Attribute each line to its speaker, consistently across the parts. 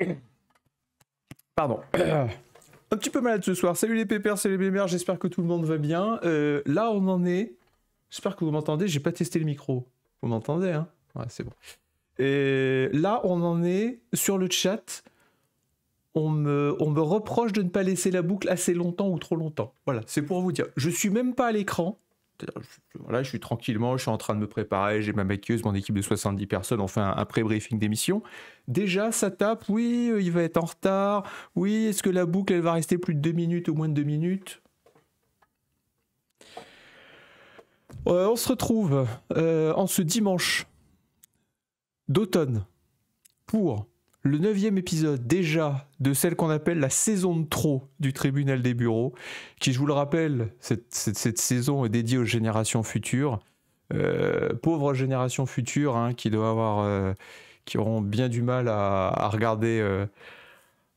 Speaker 1: Pardon. Un petit peu malade ce soir. Salut les pépères, salut les bébères j'espère que tout le monde va bien. Euh, là, on en est. J'espère que vous m'entendez, j'ai pas testé le micro. Vous m'entendez, hein Ouais, c'est bon. Et là, on en est sur le chat. On me, on me reproche de ne pas laisser la boucle assez longtemps ou trop longtemps. Voilà, c'est pour vous dire. Je suis même pas à l'écran. Euh, voilà, je suis tranquillement, je suis en train de me préparer, j'ai ma maquilleuse, mon équipe de 70 personnes, on fait un, pré-briefing d'émission. Déjà, ça tape, oui, euh, il va être en retard, oui, est-ce que la boucle, elle va rester plus de deux minutes ou moins de deux minutes euh, On se retrouve en ce dimanche d'automne pour le neuvième épisode déjà de celle qu'on appelle la saison de trop du tribunal des bureaux, qui, je vous le rappelle, cette, saison est dédiée aux générations futures. Euh, pauvres générations futures hein, qui doivent avoir, euh, qui auront bien du mal à, regarder euh,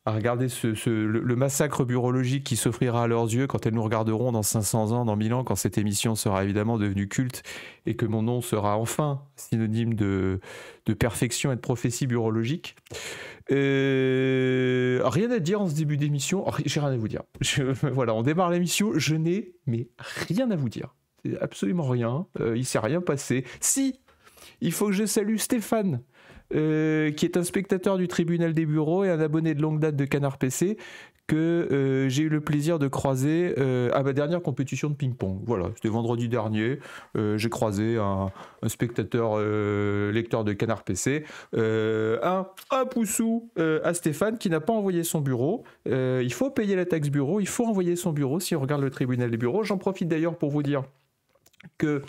Speaker 1: à regarder le, massacre burologique qui s'offrira à leurs yeux quand elles nous regarderont dans 500 ans, dans 1000 ans, quand cette émission sera évidemment devenue culte et que mon nom sera enfin synonyme de, perfection et de prophétie burologique euh, rien à dire en ce début d'émission, j'ai rien à vous dire. voilà, on démarre l'émission, je n'ai mais rien à vous dire. Absolument rien, il euh, il s'est rien passé. Si, il faut que je salue Stéphane euh, qui est un spectateur du tribunal des bureaux et un abonné de longue date de Canard PC que euh, j'ai eu le plaisir de croiser euh, à ma dernière compétition de ping-pong. Voilà, c'était vendredi dernier. j'ai croisé un, spectateur lecteur de Canard PC, un, un poussou à Stéphane qui n'a pas envoyé son bureau. il faut payer la taxe bureau, il faut envoyer son bureau si on regarde le tribunal des bureaux. J'en profite d'ailleurs pour vous dire que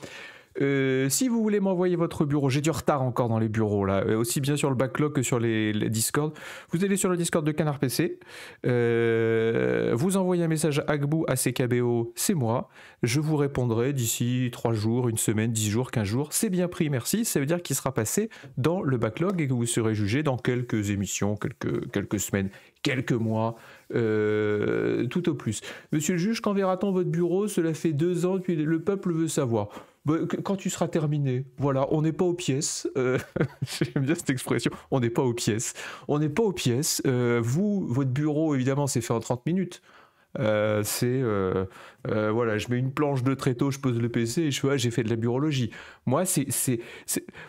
Speaker 1: euh, si vous voulez m'envoyer votre bureau, j'ai du retard encore dans les bureaux là, euh, aussi bien sur le backlog que sur les, Discord. Vous allez sur le Discord de Canard PC, euh, vous envoyez un message à Agbou, à CKBO, c'est moi. Je vous répondrai d'ici 3 jours, une semaine, 10 jours, 15 jours. C'est bien pris, merci. Ça veut dire qu'il sera passé dans le backlog et que vous serez jugé dans quelques émissions, quelques, quelques semaines, quelques mois, tout au plus. Monsieur le juge, quand verra-t-on votre bureau Cela fait deux ans, puis le peuple veut savoir. Bah, quand tu seras terminé, voilà, on n'est pas aux pièces. Euh, j'aime bien cette expression, on n'est pas aux pièces. On n'est pas aux pièces. Euh, vous, votre bureau, évidemment, c'est fait en 30 minutes. Euh, c'est voilà, je mets une planche de tréteau, je pose le PC et je j'ai fait de la bureaulogie. Moi, c'est.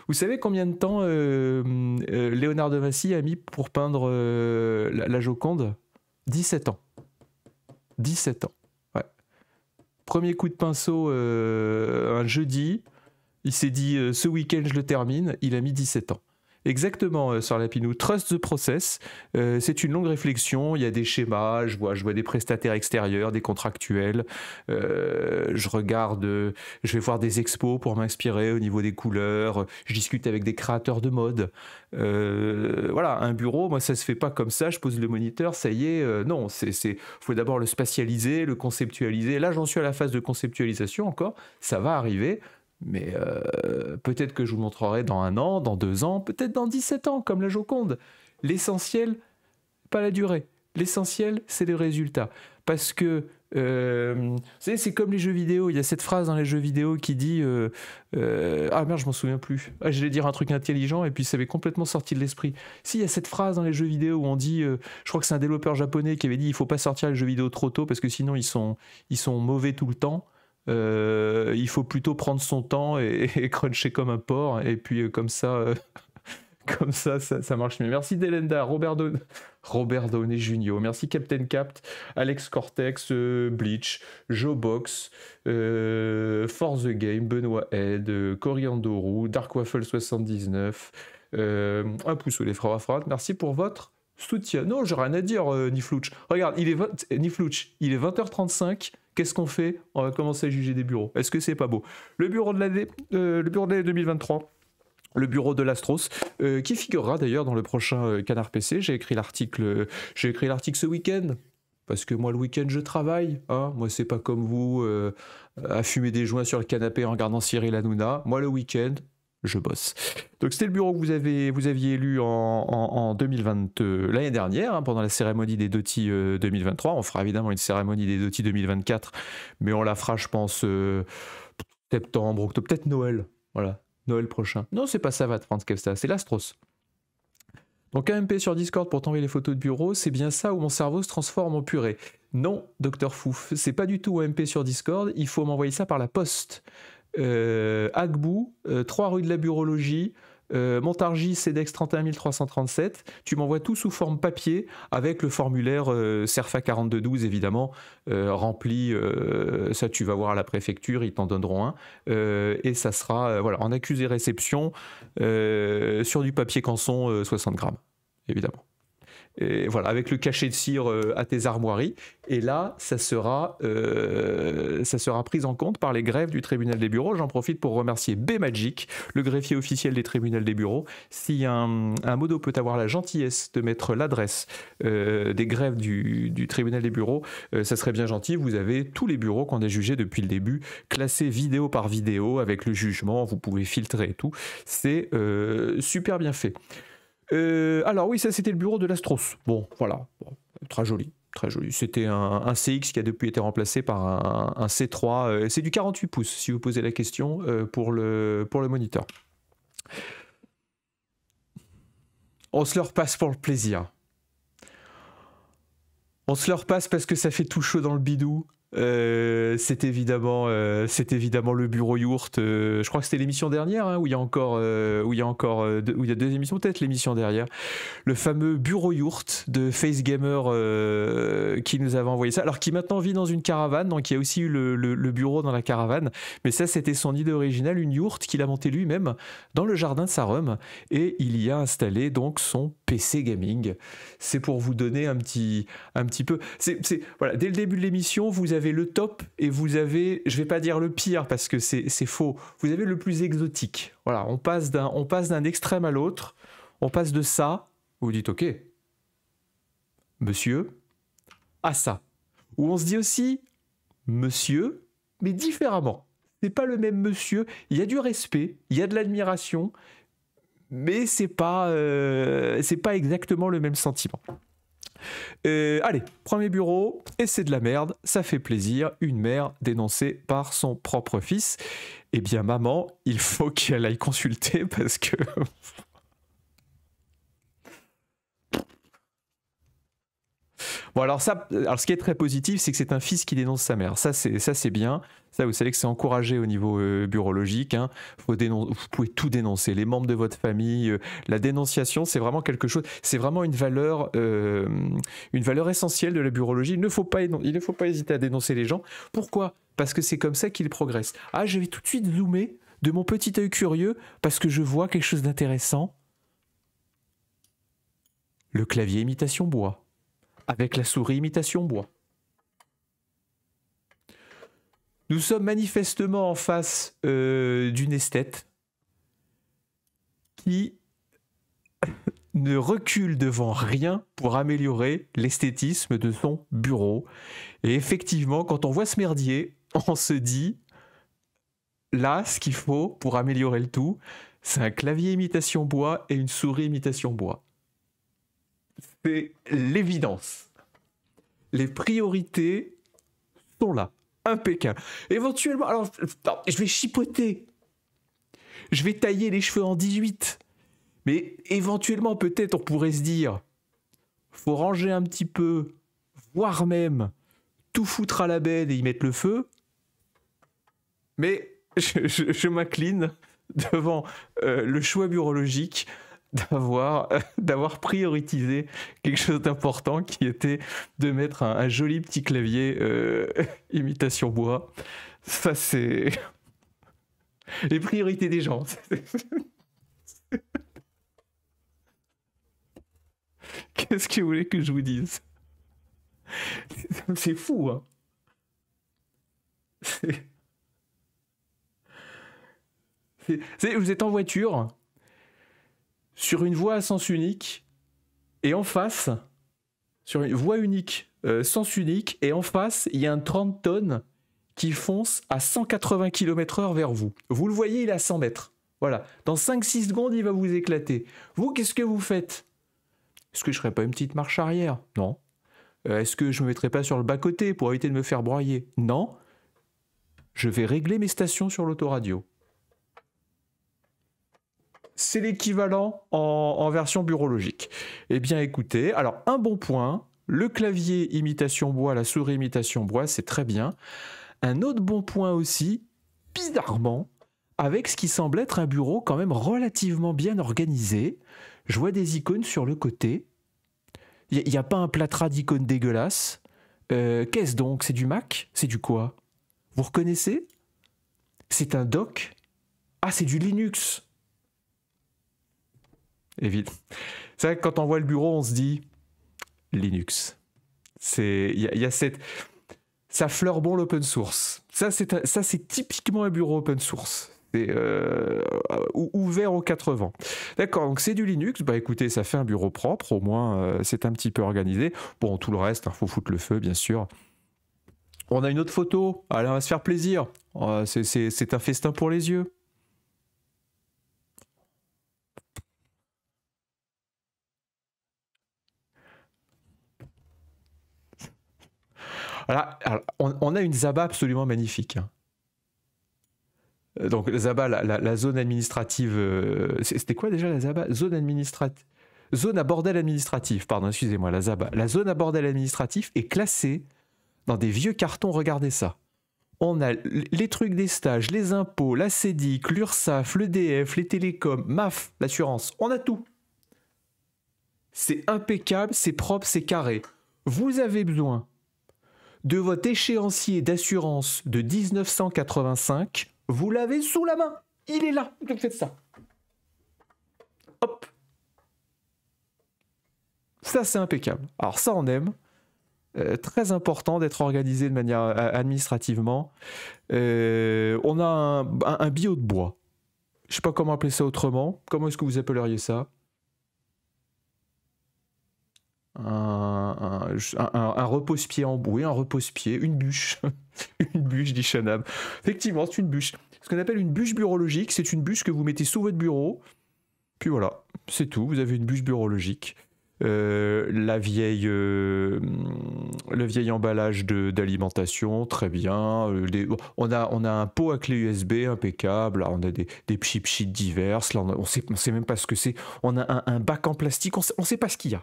Speaker 1: Vous savez combien de temps Léonard de Vinci a mis pour peindre la, la Joconde 17 ans. 17 ans premier coup de pinceau euh, un jeudi. Il s'est dit euh, ce week-end je le termine. Il a mis 17 ans. Exactement, euh, Sœur Lapinou. Trust the process. Euh, c'est une longue réflexion. Il y a des schémas. Je vois, je vois des prestataires extérieurs, des contractuels. Euh, je regarde, je vais voir des expos pour m'inspirer au niveau des couleurs. Je discute avec des créateurs de mode. voilà, un bureau, moi, ça se fait pas comme ça. Je pose le moniteur, ça y est. non, c'est, faut d'abord le spatialiser, le conceptualiser. Là, j'en suis à la phase de conceptualisation encore. Ça va arriver. Mais euh, peut-être que je vous montrerai dans un an, dans deux ans, peut-être dans 17 ans, comme la Joconde. L'essentiel, pas la durée. L'essentiel, c'est le résultat. Parce que, euh, vous savez, c'est comme les jeux vidéo. Il y a cette phrase dans les jeux vidéo qui dit euh, Ah merde, je m'en souviens plus. Ah, j'allais dire un truc intelligent et puis ça m'est complètement sorti de l'esprit. Si, il y a cette phrase dans les jeux vidéo où on dit Je crois que c'est un développeur japonais qui avait dit Il faut pas sortir les jeux vidéo trop tôt parce que sinon ils sont, ils sont mauvais tout le temps. Euh, il faut plutôt prendre son temps et, cruncher comme un porc. Et puis euh, comme ça, euh, comme ça, ça, marche mieux. Merci Delenda, Robert, Don... et Downey merci Captain Capt, Alex Cortex, Bleach, Joe Box, euh, For the Game, Benoît Head, Coriandoru, Dark Waffle 79, un pouce ou les frères à merci pour votre soutien. Non, j'ai rien à dire, Niflouch. Regarde, il est Niflouch, il est 20h35, Qu'est-ce qu'on fait On va commencer à juger des bureaux. Est-ce que c'est pas beau Le bureau de l'année 2023 euh, le bureau de l'Astros, euh, qui figurera d'ailleurs dans le prochain euh, Canard PC. J'ai écrit l'article, j'ai écrit l'article ce week-end. Parce que moi, le week-end, je travaille. Hein. Moi, c'est pas comme vous à fumer des joints sur le canapé en regardant Cyril Hanouna. Moi, le week-end, je bosse. Donc c'était le bureau que vous, avez, vous aviez élu en, en, l'année dernière, hein, pendant la cérémonie des Doty 2023. Euh, on fera évidemment une cérémonie des Doty 2024, mais on la fera, je pense, euh, septembre, octobre, peut-être Noël. Voilà, Noël prochain. Non, c'est pas Savat, Franz Kevsta, c'est l'Astros. Donc AMP sur Discord pour t'envoyer les photos de bureau, c'est bien ça où mon cerveau se transforme en purée. Non, docteur Fouf, c'est pas du tout AMP sur Discord, il faut m'envoyer ça par la poste. Euh, Agbou, 3 euh, rue de la Burologie, euh, Montargis CEDEX 31337. Tu m'envoies tout sous forme papier avec le formulaire SERFA CERFA 4212, évidemment, rempli. ça, tu vas voir à la préfecture, ils t'en donneront un. et ça sera voilà, en accusé réception sur du papier canson 60 grammes, évidemment voilà, avec le cachet de cire euh, à tes armoiries. Et là, ça sera, euh, ça sera pris en compte par les grèves du tribunal des bureaux. J'en profite pour remercier B Magic, le greffier officiel des tribunaux des bureaux. Si un, modo peut avoir la gentillesse de mettre l'adresse euh, des grèves du, tribunal des bureaux, ça serait bien gentil. Vous avez tous les bureaux qu'on a jugés depuis le début, classés vidéo par vidéo avec le jugement. Vous pouvez filtrer et tout. C'est super bien fait. Euh, alors oui, ça c'était le bureau de l'Astros. Bon, voilà, très joli. Très joli. C'était un, CX qui a depuis été remplacé par un, C3. Euh, c'est du 48 pouces, si vous posez la question, euh, pour, le, pour le moniteur. On se le passe pour le plaisir. On se le passe parce que ça fait tout chaud dans le bidou. Euh, c'est évidemment, euh, évidemment le bureau yourt. Euh, je crois que c'était l'émission dernière hein, où il y a encore, où il y a encore, deux, où il y a deux émissions peut-être l'émission derrière. Le fameux bureau yourt de Face Gamer qui nous avait envoyé ça. Alors qui maintenant vit dans une caravane, donc il y a aussi eu le, bureau dans la caravane. Mais ça, c'était son idée originale, une yourte qu'il a montée lui-même dans le jardin de sa et il y a installé donc son PC gaming. C'est pour vous donner un petit, un petit peu. voilà, dès le début de l'émission, vous avez avez le top et vous avez, je vais pas dire le pire parce que c'est faux, vous avez le plus exotique. Voilà, on passe d'un extrême à l'autre, on passe de ça, vous dites ok, monsieur, à ça. Où on se dit aussi monsieur, mais différemment. C'est pas le même monsieur, il y a du respect, il y a de l'admiration, mais c'est pas, euh, pas exactement le même sentiment. allez, premier bureau, et c'est de la merde, ça fait plaisir, une mère dénoncée par son propre fils. Eh bien maman, il faut qu'elle aille consulter parce que Bon, alors ça, alors ce qui est très positif, c'est que c'est un fils qui dénonce sa mère. Ça, c'est ça, c'est bien. Ça, vous savez que c'est encouragé au niveau euh, hein. vous pouvez tout dénoncer, les membres de votre famille. Euh, la dénonciation, c'est vraiment quelque chose. C'est vraiment une valeur, euh, une valeur essentielle de la bureaulogie. Il ne faut pas, il ne faut pas hésiter à dénoncer les gens. Pourquoi Parce que c'est comme ça qu'ils progressent. Ah, je vais tout de suite zoomer de mon petit œil curieux parce que je vois quelque chose d'intéressant. Le clavier imitation bois avec la souris imitation bois. Nous sommes manifestement en face euh, d'une esthète qui ne recule devant rien pour améliorer l'esthétisme de son bureau. Et effectivement, quand on voit ce merdier, on se dit, là, ce qu'il faut pour améliorer le tout, c'est un clavier imitation bois et une souris imitation bois c'est l'évidence. Les priorités sont là, Impeccable. Éventuellement, alors, je vais chipoter. Je vais tailler les cheveux en 18. Mais éventuellement, peut-être, on pourrait se dire, faut ranger un petit peu, voire même tout foutre à la bête et y mettre le feu. Mais je, m'incline devant euh, le choix biologique d'avoir euh, d'avoir prioritisé quelque chose d'important qui était de mettre un, joli petit clavier euh, imitation bois. Ça c'est les priorités des gens. Qu'est-ce que vous voulez que je vous dise C'est fou. Hein vous êtes en voiture sur une voie à sens unique, et en face, sur une voie unique, euh, sens unique, et en face, il y a un 30 tonnes qui fonce à 180 km/h vers vous. Vous le voyez, il est à 100 mètres. Voilà. Dans 5-6 secondes, il va vous éclater. Vous, qu'est-ce que vous faites Est-ce que je ne ferai pas une petite marche arrière Non. Euh, est-ce que je ne me mettrai pas sur le bas-côté pour éviter de me faire broyer Non. Je vais régler mes stations sur l'autoradio c'est l'équivalent en, version logique. Eh bien écoutez, alors un bon point, le clavier imitation bois, la souris imitation bois, c'est très bien. Un autre bon point aussi, bizarrement, avec ce qui semble être un bureau quand même relativement bien organisé. Je vois des icônes sur le côté. Il n'y a, pas un plâtras d'icônes dégueulasses. Euh, qu'est-ce donc C'est du Mac C'est du quoi Vous reconnaissez C'est un doc Ah, c'est du Linux c'est vrai que quand on voit le bureau, on se dit Linux. C'est il y, cette ça fleure bon l'open source. Ça c'est ça c'est typiquement un bureau open source. Euh, ouvert aux quatre vents. D'accord, donc c'est du Linux. Bah écoutez, ça fait un bureau propre, au moins euh, c'est un petit peu organisé. Bon, tout le reste, il hein, faut foutre le feu, bien sûr. On a une autre photo. Allez, on va se faire plaisir. Euh, c'est un festin pour les yeux. on, a une Zaba absolument magnifique. Hein. Euh, donc Zaba, la, zone administrative, euh, c'était quoi déjà la Zaba Zone administrative. Zone à bordel administratif, pardon, excusez-moi, la Zaba. La zone à bordel administratif est classée dans des vieux cartons, regardez ça. On a les trucs des stages, les impôts, la CEDIC, l'Ursaf, l'EDF, les télécoms, MAF, l'assurance, on a tout. C'est impeccable, c'est propre, c'est carré. Vous avez besoin de votre échéancier d'assurance de 1985, vous l'avez sous la main. Il est là. Vous faites ça. Hop. Ça, c'est impeccable. Alors ça, on aime. Euh, très important d'être organisé de manière euh, administrativement. Euh, on a un, bio de bois. Je ne sais pas comment appeler ça autrement. Comment est-ce que vous appelleriez ça un, un, repose-pied emboué, un repose-pied, une bûche. une bûche, dit Shanab. Effectivement, c'est une bûche. Ce qu'on appelle une bûche bureaulogique, c'est une bûche que vous mettez sous votre bureau. Puis voilà, c'est tout. Vous avez une bûche bureaulogique. Euh, la vieille, euh, le vieil emballage d'alimentation, très bien. Euh, on, a, on a un pot à clé USB impeccable. on a des, des sheets diverses. on ne sait, on sait même pas ce que c'est. On a un, bac en plastique. On ne sait pas ce qu'il y a.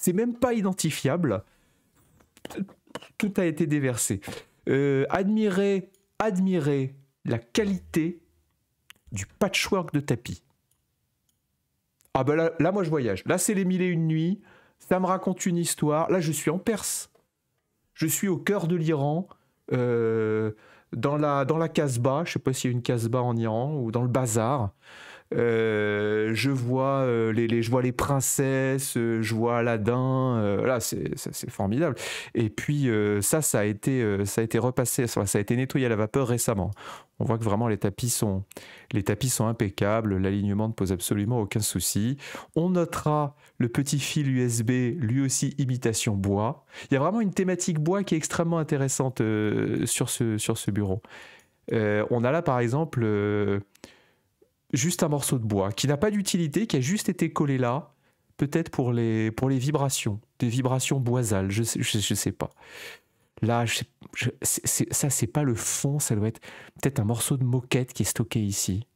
Speaker 1: C'est même pas identifiable. Tout a été déversé. admirez, euh, admirez la qualité du patchwork de tapis. Ah ben là, moi je voyage. Là c'est les mille et une nuits. Ça me raconte une histoire. Là je suis en Perse. Je suis au cœur de l'Iran. Euh, dans la, dans la Casbah, je sais pas s'il y a une Casbah en Iran, ou dans le bazar. Euh, je vois euh, les, je vois les princesses, euh, je vois Aladdin. là, c'est formidable. Et puis ça, ça a été, ça a été repassé, ça, a été nettoyé à la vapeur récemment. On voit que vraiment les tapis sont, les tapis sont impeccables, l'alignement ne pose absolument aucun souci. On notera le petit fil USB, lui aussi imitation bois. Il y a vraiment une thématique bois qui est extrêmement intéressante sur, ce, sur ce bureau. on a là par exemple juste un morceau de bois qui n'a pas d'utilité, qui a juste été collé là, peut-être pour les, pour les vibrations, des vibrations boisales, je sais, sais pas. Là, c'est, ça, c'est pas le fond, ça doit être peut-être un morceau de moquette qui est stocké ici.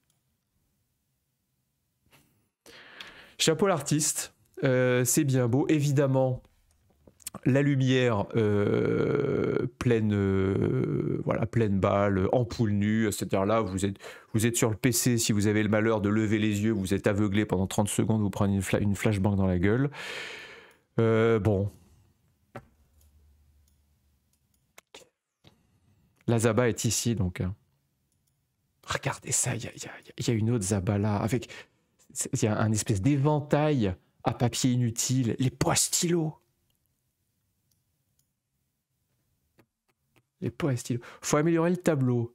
Speaker 1: Chapeau l'artiste, euh, c'est bien beau. Évidemment, la lumière euh, pleine, euh, voilà, pleine balle, ampoule nue, etc. Là, vous êtes, vous êtes sur le PC, si vous avez le malheur de lever les yeux, vous êtes aveuglé pendant 30 secondes, vous prenez une, flashbang dans la gueule. Euh, bon. La Zaba est ici, donc. Hein. Regardez ça, il y, y a, une autre Zaba là, avec. Il y a un espèce d'éventail à papier inutile, les poids stylos. Il est Faut améliorer le tableau.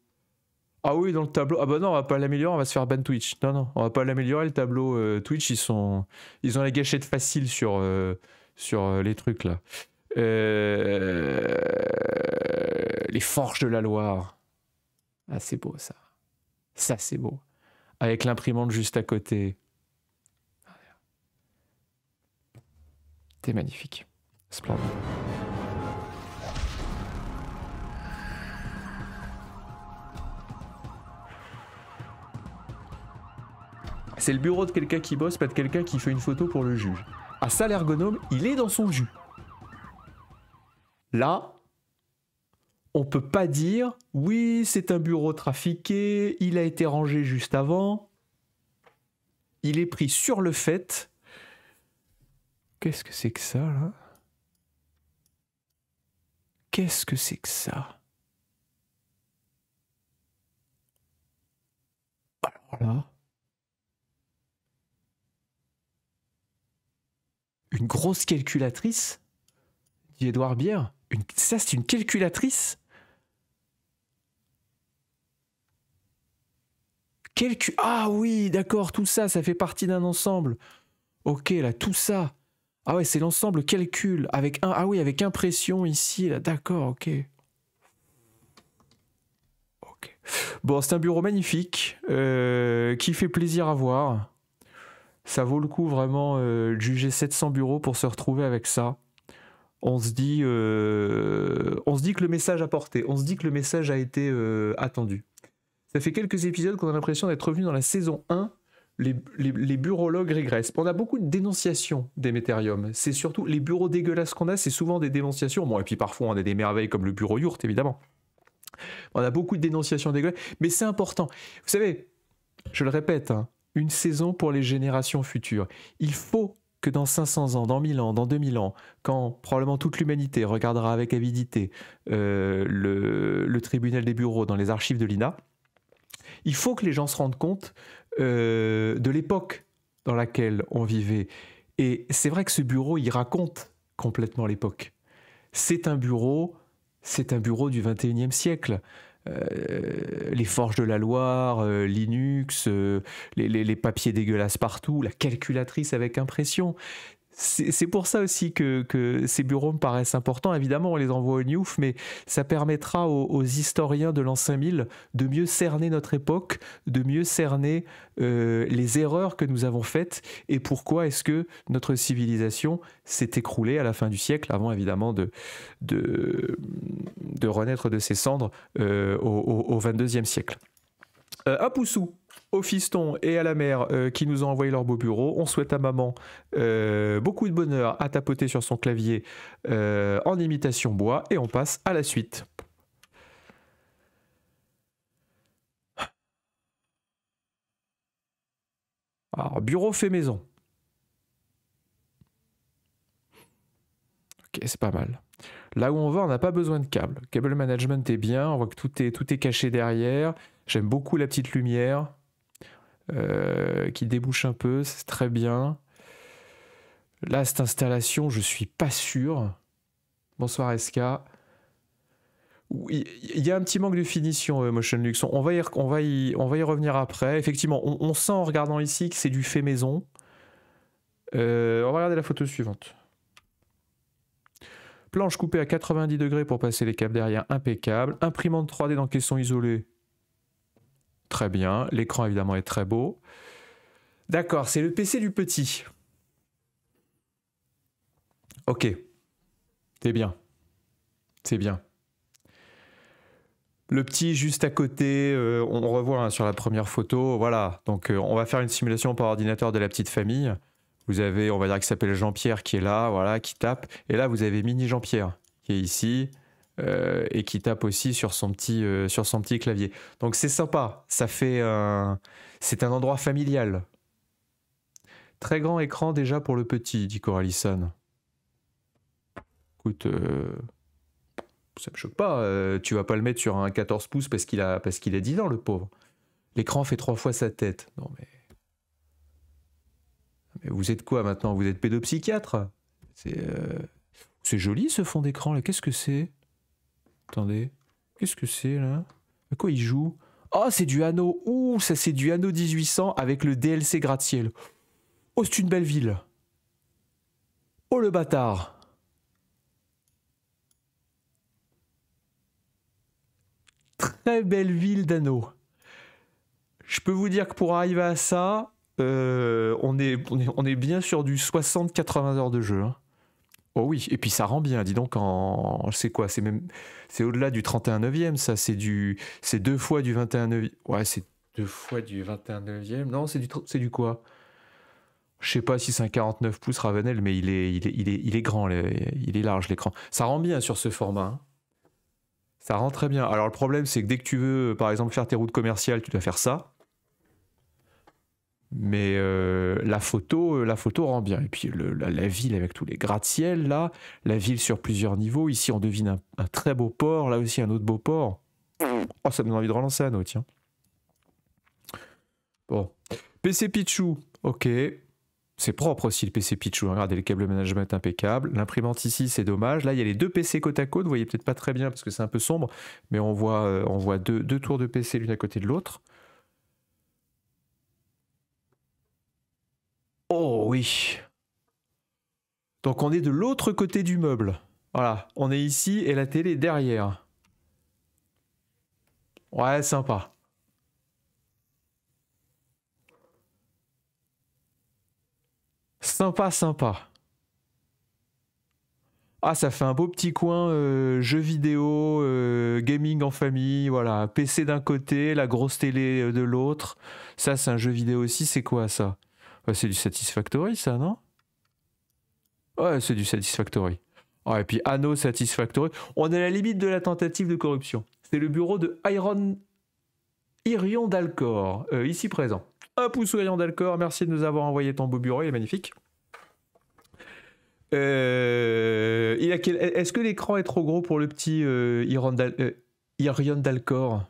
Speaker 1: Ah oui, dans le tableau. Ah bah non, on va pas l'améliorer, on va se faire ban Twitch. Non, non, on va pas l'améliorer, le tableau euh, Twitch. Ils, sont... ils ont la gâchette facile sur, euh, sur euh, les trucs là. Les forges de la Loire. Ah, c'est beau ça. Ça, c'est beau. Avec l'imprimante juste à côté. Ah, T'es magnifique. Splendide. C'est le bureau de quelqu'un qui bosse, pas de quelqu'un qui fait une photo pour le juge. À ça, l'ergonome, il est dans son jus. Là, on peut pas dire oui, c'est un bureau trafiqué, il a été rangé juste avant. Il est pris sur le fait. Qu'est-ce que c'est que ça là Qu'est-ce que c'est que ça Voilà. une grosse calculatrice, dit Edouard Bière. ça, c'est une calculatrice Calcul. ah oui, d'accord, tout ça, ça fait partie d'un ensemble. Ok, là, tout ça. Ah ouais, c'est l'ensemble calcul avec un. Ah oui, avec impression ici, là, d'accord, ok. Ok. Bon, c'est un bureau magnifique euh, qui fait plaisir à voir ça vaut le coup vraiment euh, juger 700 bureaux pour se retrouver avec ça. On se dit, euh, on se dit que le message a porté, on se dit que le message a été euh, attendu. Ça fait quelques épisodes qu'on a l'impression d'être revenu dans la saison 1. Les, les, les, régressent. On a beaucoup de dénonciations des C'est surtout les bureaux dégueulasses qu'on a, c'est souvent des dénonciations. Bon, et puis parfois on a des merveilles comme le bureau yurt, évidemment. On a beaucoup de dénonciations dégueulasses, mais c'est important. Vous savez, je le répète, hein, une saison pour les générations futures. Il faut que dans 500 ans, dans 1000 ans, dans 2000 ans, quand probablement toute l'humanité regardera avec avidité euh, le, tribunal des bureaux dans les archives de l'INA, il faut que les gens se rendent compte euh, de l'époque dans laquelle on vivait. Et c'est vrai que ce bureau, il raconte complètement l'époque. C'est un bureau, c'est un bureau du 21e siècle. Euh, les forges de la Loire, euh, Linux, euh, les, papiers dégueulasses partout, la calculatrice avec impression c'est pour ça aussi que, ces bureaux me paraissent importants. Évidemment, on les envoie au Newf, mais ça permettra aux, historiens de l'an 5000 de mieux cerner notre époque, de mieux cerner euh, les erreurs que nous avons faites et pourquoi est-ce que notre civilisation s'est écroulée à la fin du siècle, avant évidemment de, de, renaître de ses cendres euh, au, au, 22e siècle. Euh, au fiston et à la mère euh, qui nous ont envoyé leur beau bureau. On souhaite à maman euh, beaucoup de bonheur à tapoter sur son clavier euh, en imitation bois et on passe à la suite. Alors, ah, bureau fait maison. Ok, c'est pas mal. Là où on va, on n'a pas besoin de câble. Cable management est bien, on voit que tout est, tout est caché derrière. J'aime beaucoup la petite lumière. Euh, qui débouche un peu, c'est très bien. Là, cette installation, je suis pas sûr. Bonsoir SK. Il y a un petit manque de finition, euh, Motion Lux. On va y, revenir après. Effectivement, on, sent en regardant ici que c'est du fait maison. Euh, on va regarder la photo suivante. Planche coupée à 90 degrés pour passer les câbles derrière, impeccable. Imprimante 3D dans caisson isolé, Très bien. L'écran, évidemment, est très beau. D'accord, c'est le PC du petit. Ok. C'est bien. C'est bien. Le petit juste à côté, euh, on revoit hein, sur la première photo. Voilà, donc euh, on va faire une simulation par ordinateur de la petite famille. Vous avez, on va dire qu'il s'appelle Jean-Pierre qui est là, voilà, qui tape. Et là, vous avez mini Jean-Pierre qui est ici. Euh, et qui tape aussi sur son petit, euh, sur son petit clavier. Donc c'est sympa, ça fait un... c'est un endroit familial. Très grand écran déjà pour le petit, dit Coralison. Écoute, ça euh, ça me choque pas, tu vas pas le mettre sur un 14 pouces parce qu'il a qu'il est 10 dans le pauvre. L'écran fait trois fois sa tête. Non mais... Mais vous êtes quoi maintenant Vous êtes pédopsychiatre C'est joli ce fond d'écran là, qu'est-ce que c'est Attendez. Qu'est-ce que c'est là À quoi il joue Oh, c'est du Anneau. Ouh, ça c'est du Anneau 1800 avec le DLC gratte-ciel. Oh, c'est une belle ville. Oh, le bâtard. Très belle ville d'Anneau. Je peux vous dire que pour arriver à ça, euh, on, est, on, est, bien sûr du 60-80 heures de jeu. Hein. Oh oui, et puis ça rend bien, dis donc, en... c'est quoi C'est même... c'est au-delà du 31 e ça, c'est du... c'est deux fois du 21 29e Ouais, c'est deux fois du 21 e Non, c'est du, c'est du quoi Je sais pas si c'est un 49 pouces Ravenel, mais il est, il est, il est, grand, il est large l'écran. Ça rend bien sur ce format. Hein. Ça rend très bien. Alors le problème, c'est que dès que tu veux, par exemple, faire tes routes commerciales, tu dois faire ça. Mais euh, la, photo, euh, la photo rend bien. Et puis la, ville avec tous les gratte-ciel, là, la ville sur plusieurs niveaux. Ici, on devine un, très beau port, là aussi un autre beau port. Oh, ça me donne envie de relancer un autre oh, tiens. Bon. PC Pichou ok. C'est propre aussi le PC Pichou hein. Regardez, le câble management impeccable. L'imprimante ici, c'est dommage. Là, il y a les deux PC côte à côte. Vous voyez peut-être pas très bien parce que c'est un peu sombre, mais on voit, euh, deux, deux, tours de PC l'une à côté de l'autre. Oh oui. Donc on est de l'autre côté du meuble. Voilà, on est ici et la télé est derrière. Ouais, sympa. Sympa, sympa. Ah, ça fait un beau petit coin euh, jeu vidéo, euh, gaming en famille, voilà. PC d'un côté, la grosse télé euh, de l'autre. Ça, c'est un jeu vidéo aussi, c'est quoi ça c'est du Satisfactory, ça, non Ouais, c'est du Satisfactory. et puis Anno Satisfactory. On est à la limite de la tentative de corruption. C'est le bureau de Iron... Irion d'Alcor, euh, ici présent. Un pouce Irion d'Alcor, merci de nous avoir envoyé ton beau bureau, il est magnifique. Euh, est-ce que l'écran est trop gros pour le petit euh, Irion d'Alcor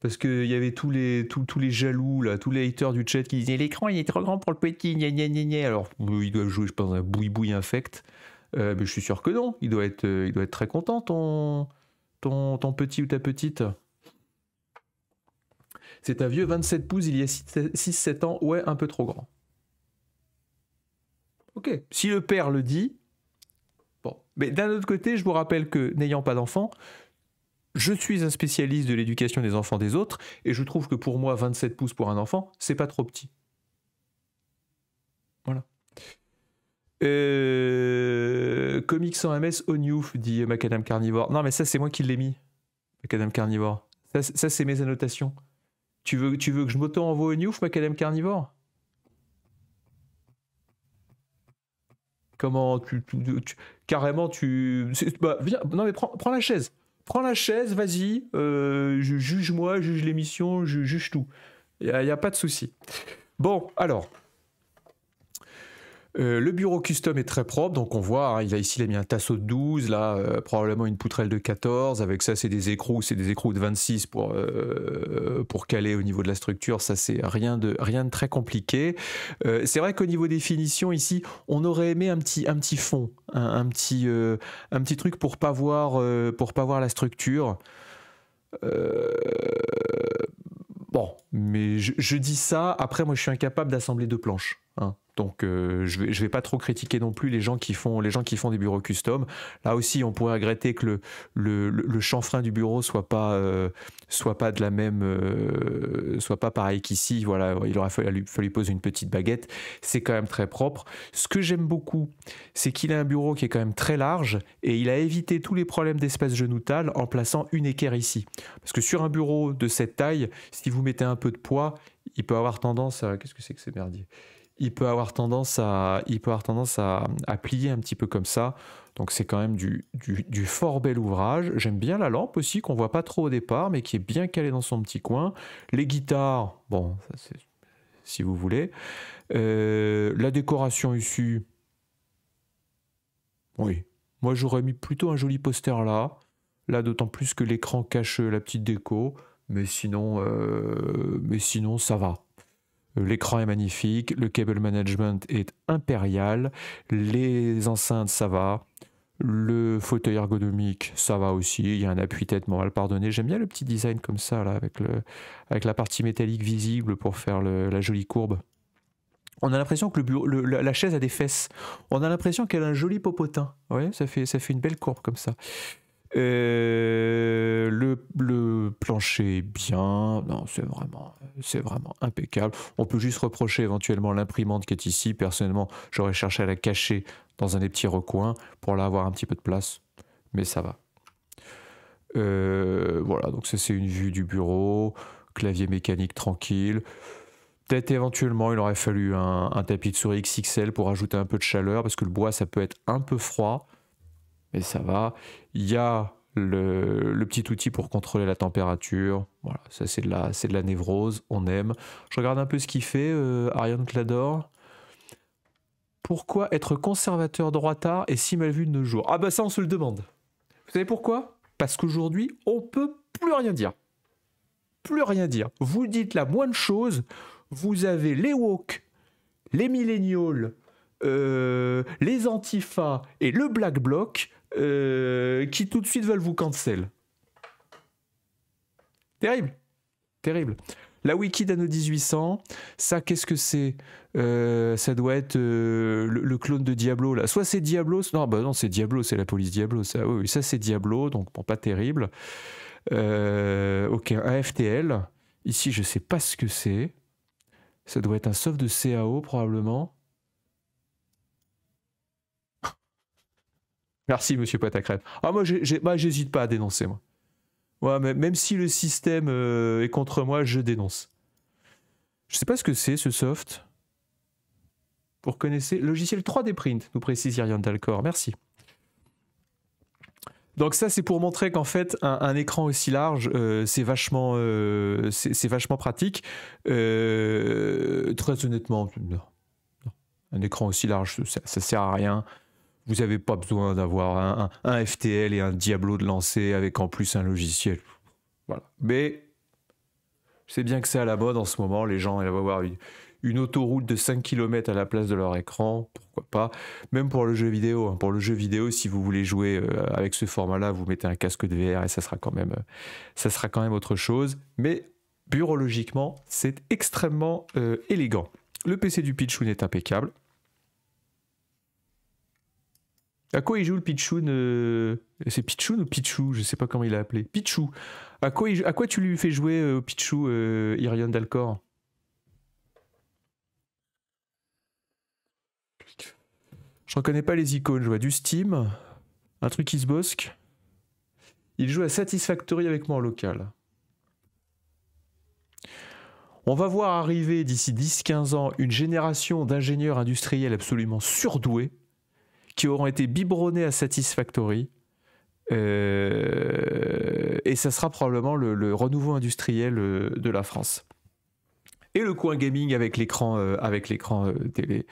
Speaker 1: parce qu'il y avait tous les, tous, tous, les jaloux, là, tous les haters du chat qui disaient l'écran il est trop grand pour le petit, gna gna gna gna. Alors, il doit jouer, je pense, un boui-boui infect. Euh, mais je suis sûr que non. Il doit être, euh, il doit être très content, ton, ton, ton petit ou ta petite. C'est un vieux 27 pouces, il y a 6-7 ans. Ouais, un peu trop grand. Ok. Si le père le dit. Bon. Mais d'un autre côté, je vous rappelle que, n'ayant pas d'enfant, je suis un spécialiste de l'éducation des enfants des autres, et je trouve que pour moi, 27 pouces pour un enfant, c'est pas trop petit. Voilà. Euh, Comics sans MS on dit Macadam Carnivore. Non, mais ça, c'est moi qui l'ai mis, Macadam Carnivore. Ça, c'est mes annotations. Tu veux, tu veux que je m'auto-envoie au Newf, Macadam Carnivore Comment tu, Carrément, tu. Bah, viens, non, mais prends la chaise prends la chaise, vas-y, euh, je juge-moi, juge l'émission, je juge tout. Il n'y a, pas de souci. Bon, alors, euh, le bureau custom est très propre, donc on voit, hein, il a ici il a mis un tasseau de 12, là euh, probablement une poutrelle de 14, avec ça c'est des écrous, c'est des écrous de 26 pour, euh, pour caler au niveau de la structure, ça c'est rien de, rien de très compliqué. c'est vrai qu'au niveau des finitions ici, on aurait aimé un petit, un petit fond, un, petit, un petit truc pour pas voir, pour pas voir la structure. Bon, mais je dis ça, après moi je suis incapable d'assembler deux planches. Hein. Donc euh, je ne vais, pas trop critiquer non plus les gens qui font, les gens qui font des bureaux custom. Là aussi, on pourrait regretter que le, chanfrein du bureau soit euh, soit pas de la même, euh, soit pas pareil qu'ici. Voilà, il aurait fallu, fallu, poser une petite baguette. C'est quand même très propre. Ce que j'aime beaucoup, c'est qu'il a un bureau qui est quand même très large et il a évité tous les problèmes d'espace genoutale en plaçant une équerre ici. Parce que sur un bureau de cette taille, si vous mettez un peu de poids, il peut avoir tendance à... Qu'est-ce que c'est que ces merdiers il peut avoir tendance à, il peut avoir tendance à, plier un petit peu comme ça. Donc c'est quand même du, fort bel ouvrage. J'aime bien la lampe aussi, qu'on voit pas trop au départ, mais qui est bien calée dans son petit coin. Les guitares, bon, si vous voulez. Euh, la décoration issue, oui. Moi j'aurais mis plutôt un joli poster là. Là d'autant plus que l'écran cache la petite déco. Mais sinon, euh, mais sinon ça va L'écran est magnifique, le cable management est impérial, les enceintes ça va, le fauteuil ergonomique ça va aussi, il y a un appui-tête moral pardonné. J'aime bien le petit design comme ça là, avec, le, avec la partie métallique visible pour faire la jolie courbe. On a l'impression que la, chaise a des fesses. On a l'impression qu'elle a un joli popotin. Ouais, ça fait, ça fait une belle courbe comme ça. Euh, le, plancher est bien, non, c'est vraiment, c'est vraiment impeccable. On peut juste reprocher éventuellement l'imprimante qui est ici. Personnellement, j'aurais cherché à la cacher dans un des petits recoins pour la avoir un petit peu de place, mais ça va. Euh, voilà, donc ça c'est une vue du bureau, clavier mécanique tranquille. Peut-être éventuellement, il aurait fallu un, un, tapis de souris XXL pour ajouter un peu de chaleur, parce que le bois, ça peut être un peu froid et ça va. Il y a le, petit outil pour contrôler la température. Voilà, ça c'est de la, c'est de la névrose, on aime. Je regarde un peu ce qu'il fait, euh, Ariane Clador. Pourquoi être conservateur droitard et si mal vu de nos jours Ah bah ça on se le demande. Vous savez pourquoi Parce qu'aujourd'hui on peut plus rien dire. Plus rien dire. Vous dites la moindre chose, vous avez les woke, les millennials, euh, les antifas et le black bloc euh, qui tout de suite veulent vous cancel. Terrible. Terrible. La wiki d'anno 1800, ça qu'est-ce que c'est euh, Ça doit être euh, le, clone de Diablo là. Soit c'est Diablo, non bah non c'est Diablo, c'est la police Diablo ça. Oui, ça c'est Diablo donc pas terrible. ok un FTL. Ici je sais pas ce que c'est. Ça doit être un soft de CAO probablement. Merci, monsieur Patacrève. Ah, moi, bah, j'hésite pas à dénoncer, moi. Ouais, mais même si le système euh, est contre moi, je dénonce. Je sais pas ce que c'est, ce soft. Vous reconnaissez Logiciel 3D Print, nous précise Irian Dalcor. Merci. Donc ça, c'est pour montrer qu'en fait, un, écran aussi large, euh, c'est vachement, euh, c'est vachement pratique. très honnêtement, Un écran aussi large, ça, ça sert à rien vous n'avez pas besoin d'avoir un, FTL et un Diablo de lancer avec en plus un logiciel. Mais c'est bien que c'est à la mode en ce moment. Les gens, ils vont avoir une, autoroute de 5 km à la place de leur écran. Pourquoi pas Même pour le jeu vidéo. Hein. Pour le jeu vidéo, si vous voulez jouer euh, avec ce format-là, vous mettez un casque de VR et euh, ça sera quand même, autre chose. Mais logiquement, c'est extrêmement euh, élégant. Le PC du pitchoun est impeccable. À quoi il joue le Pichoune euh, C'est Pichoune ou Pichou Je sais pas comment il est appelé. Pichou. À quoi, à quoi tu lui fais jouer au euh, Pichou euh, Irion Dalcor Je reconnais pas les icônes. Je vois du Steam, un truc qui se bosque. Il joue à Satisfactory avec moi en local. On va voir arriver d'ici 10-15 ans une génération d'ingénieurs industriels absolument surdoués qui auront été biberonnés à Satisfactory. Euh, et ça sera probablement le, renouveau industriel euh, de la France. Et le coin gaming avec l'écran euh, avec l'écran télé,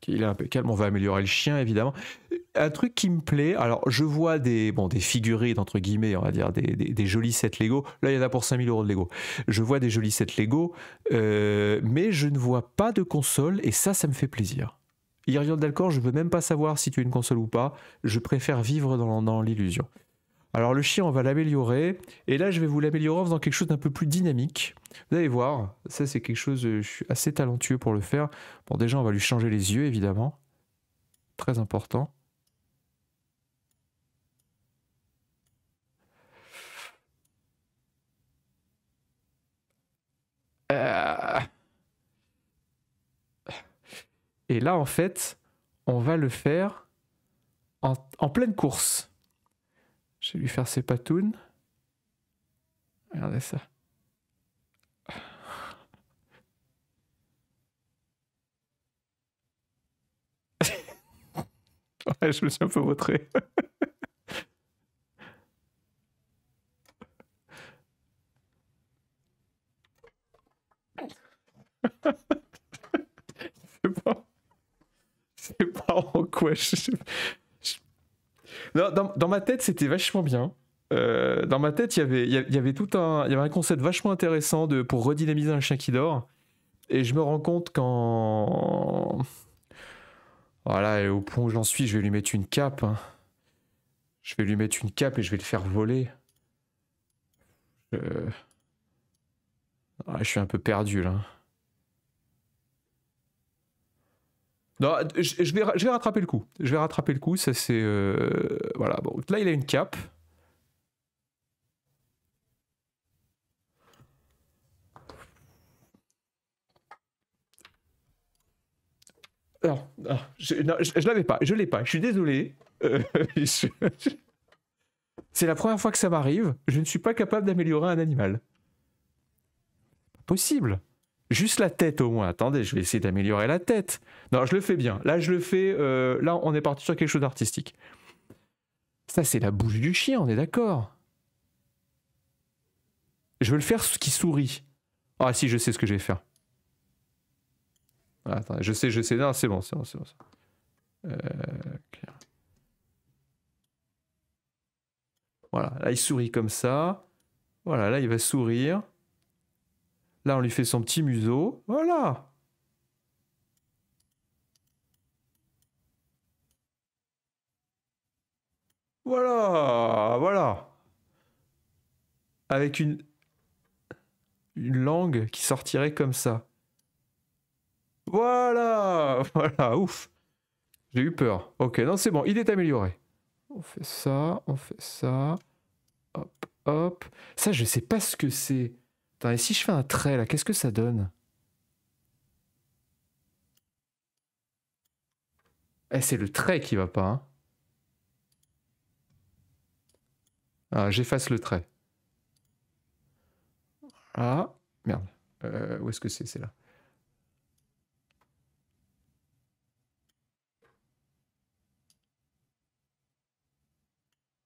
Speaker 1: qui est impeccable. On va améliorer le chien évidemment. Un truc qui me plaît, alors je vois des bon des figurines entre guillemets, on va dire des, des, des jolis sets Lego. Là il y en a pour 5000 euros de Lego. Je vois des jolis sets Lego, mais je ne vois pas de console et ça ça me fait plaisir. Irion d'Alcor, je veux même pas savoir si tu es une console ou pas, je préfère vivre dans, dans l'illusion. Alors le chien, on va l'améliorer, et là je vais vous l'améliorer en faisant quelque chose d'un peu plus dynamique. Vous allez voir, ça c'est quelque chose, euh, je suis assez talentueux pour le faire. Bon déjà on va lui changer les yeux évidemment, très important. Et là, en fait, on va le faire en, en pleine course. Je vais lui faire ses patounes. Regardez ça. je me suis un peu vautré. C'est bon sais dans, ma tête, c'était vachement bien. Euh, dans ma tête, il y, avait, tout un, y avait un concept vachement intéressant de, pour redynamiser un chien qui dort. Et je me rends compte quand Voilà, et au point où j'en suis, je vais lui mettre une cape. Hein. Je vais lui mettre une cape et je vais le faire voler. Euh, ah, je suis un peu perdu là. Non, je, vais, je vais rattraper le coup. Je vais rattraper le coup. Ça, c'est. Euh, voilà. Bon, là, il a une cape. non, je, l'avais pas. Je l'ai pas. Je suis désolé. Euh, c'est la première fois que ça m'arrive. Je ne suis pas capable d'améliorer un animal. possible. Juste la tête au moins. Attendez, je vais essayer d'améliorer la tête. Non, je le fais bien. Là, je le fais. Euh, là, on est parti sur quelque chose d'artistique. Ça, c'est la bouche du chien, on est d'accord. Je veux le faire ce qui sourit. Ah si, je sais ce que je vais faire. Ah, je sais, je sais. Non, c'est bon, c'est bon, c'est bon. Euh, voilà, là il sourit comme ça. Voilà, là il va sourire. Là, on lui fait son petit museau. Voilà. Voilà, voilà. Avec une, une langue qui sortirait comme ça. Voilà, voilà, ouf. J'ai eu peur. Ok, non, c'est bon, il est amélioré. On fait ça, on fait ça. Hop, hop. Ça, je ne sais pas ce que c'est et si je fais un trait là, qu'est-ce que ça donne Eh, c'est le trait qui va pas. Hein. ah, j'efface le trait. Ah, merde. Euh, où est-ce que c'est C'est là.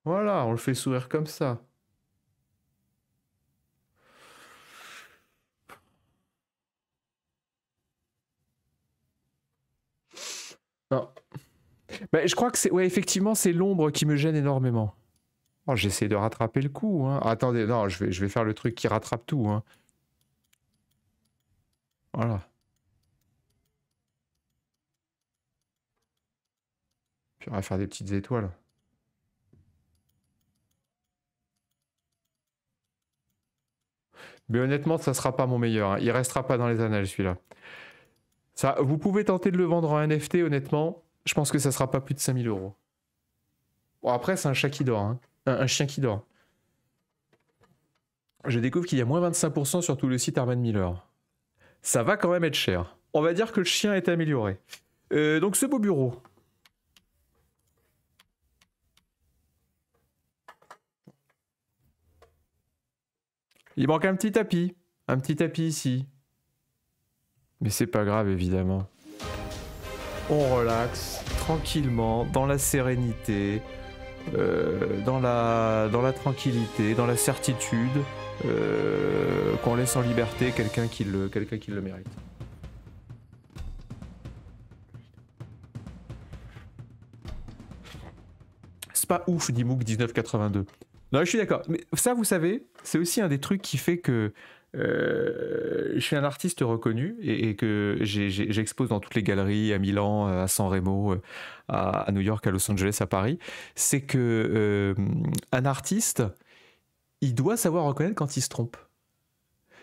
Speaker 1: Voilà, on le fait sourire comme ça. Bah, je crois que c'est. Ouais, effectivement, c'est l'ombre qui me gêne énormément. Oh, j'essaie de rattraper le coup. Hein. Attendez, non, je vais, je vais faire le truc qui rattrape tout. Hein. Voilà. Puis on va faire des petites étoiles. Mais honnêtement, ça sera pas mon meilleur. Hein. Il restera pas dans les annales celui-là. Ça, vous pouvez tenter de le vendre en NFT, honnêtement je pense que ça sera pas plus de 5000 euros. Bon, après, c'est un chat qui dort, hein. un, chien qui dort. Je découvre qu'il y a moins 25% sur tout le site Armand Miller. Ça va quand même être cher. On va dire que le chien est amélioré. Euh, donc ce beau bureau. Il manque un petit tapis. Un petit tapis ici. Mais c'est pas grave, évidemment on relaxe tranquillement, dans la sérénité, euh, dans, la, dans la tranquillité, dans la certitude euh, qu'on laisse en liberté quelqu'un qui, le, quelqu'un qui le mérite. C'est pas ouf, dit Mook 1982. Non, je suis d'accord. Mais ça, vous savez, c'est aussi un des trucs qui fait que euh, je suis un artiste reconnu et, que j'expose dans toutes les galeries à Milan, euh, à San Remo, euh, à, New York, à Los Angeles, à Paris. C'est que un artiste, il doit savoir reconnaître quand il se trompe.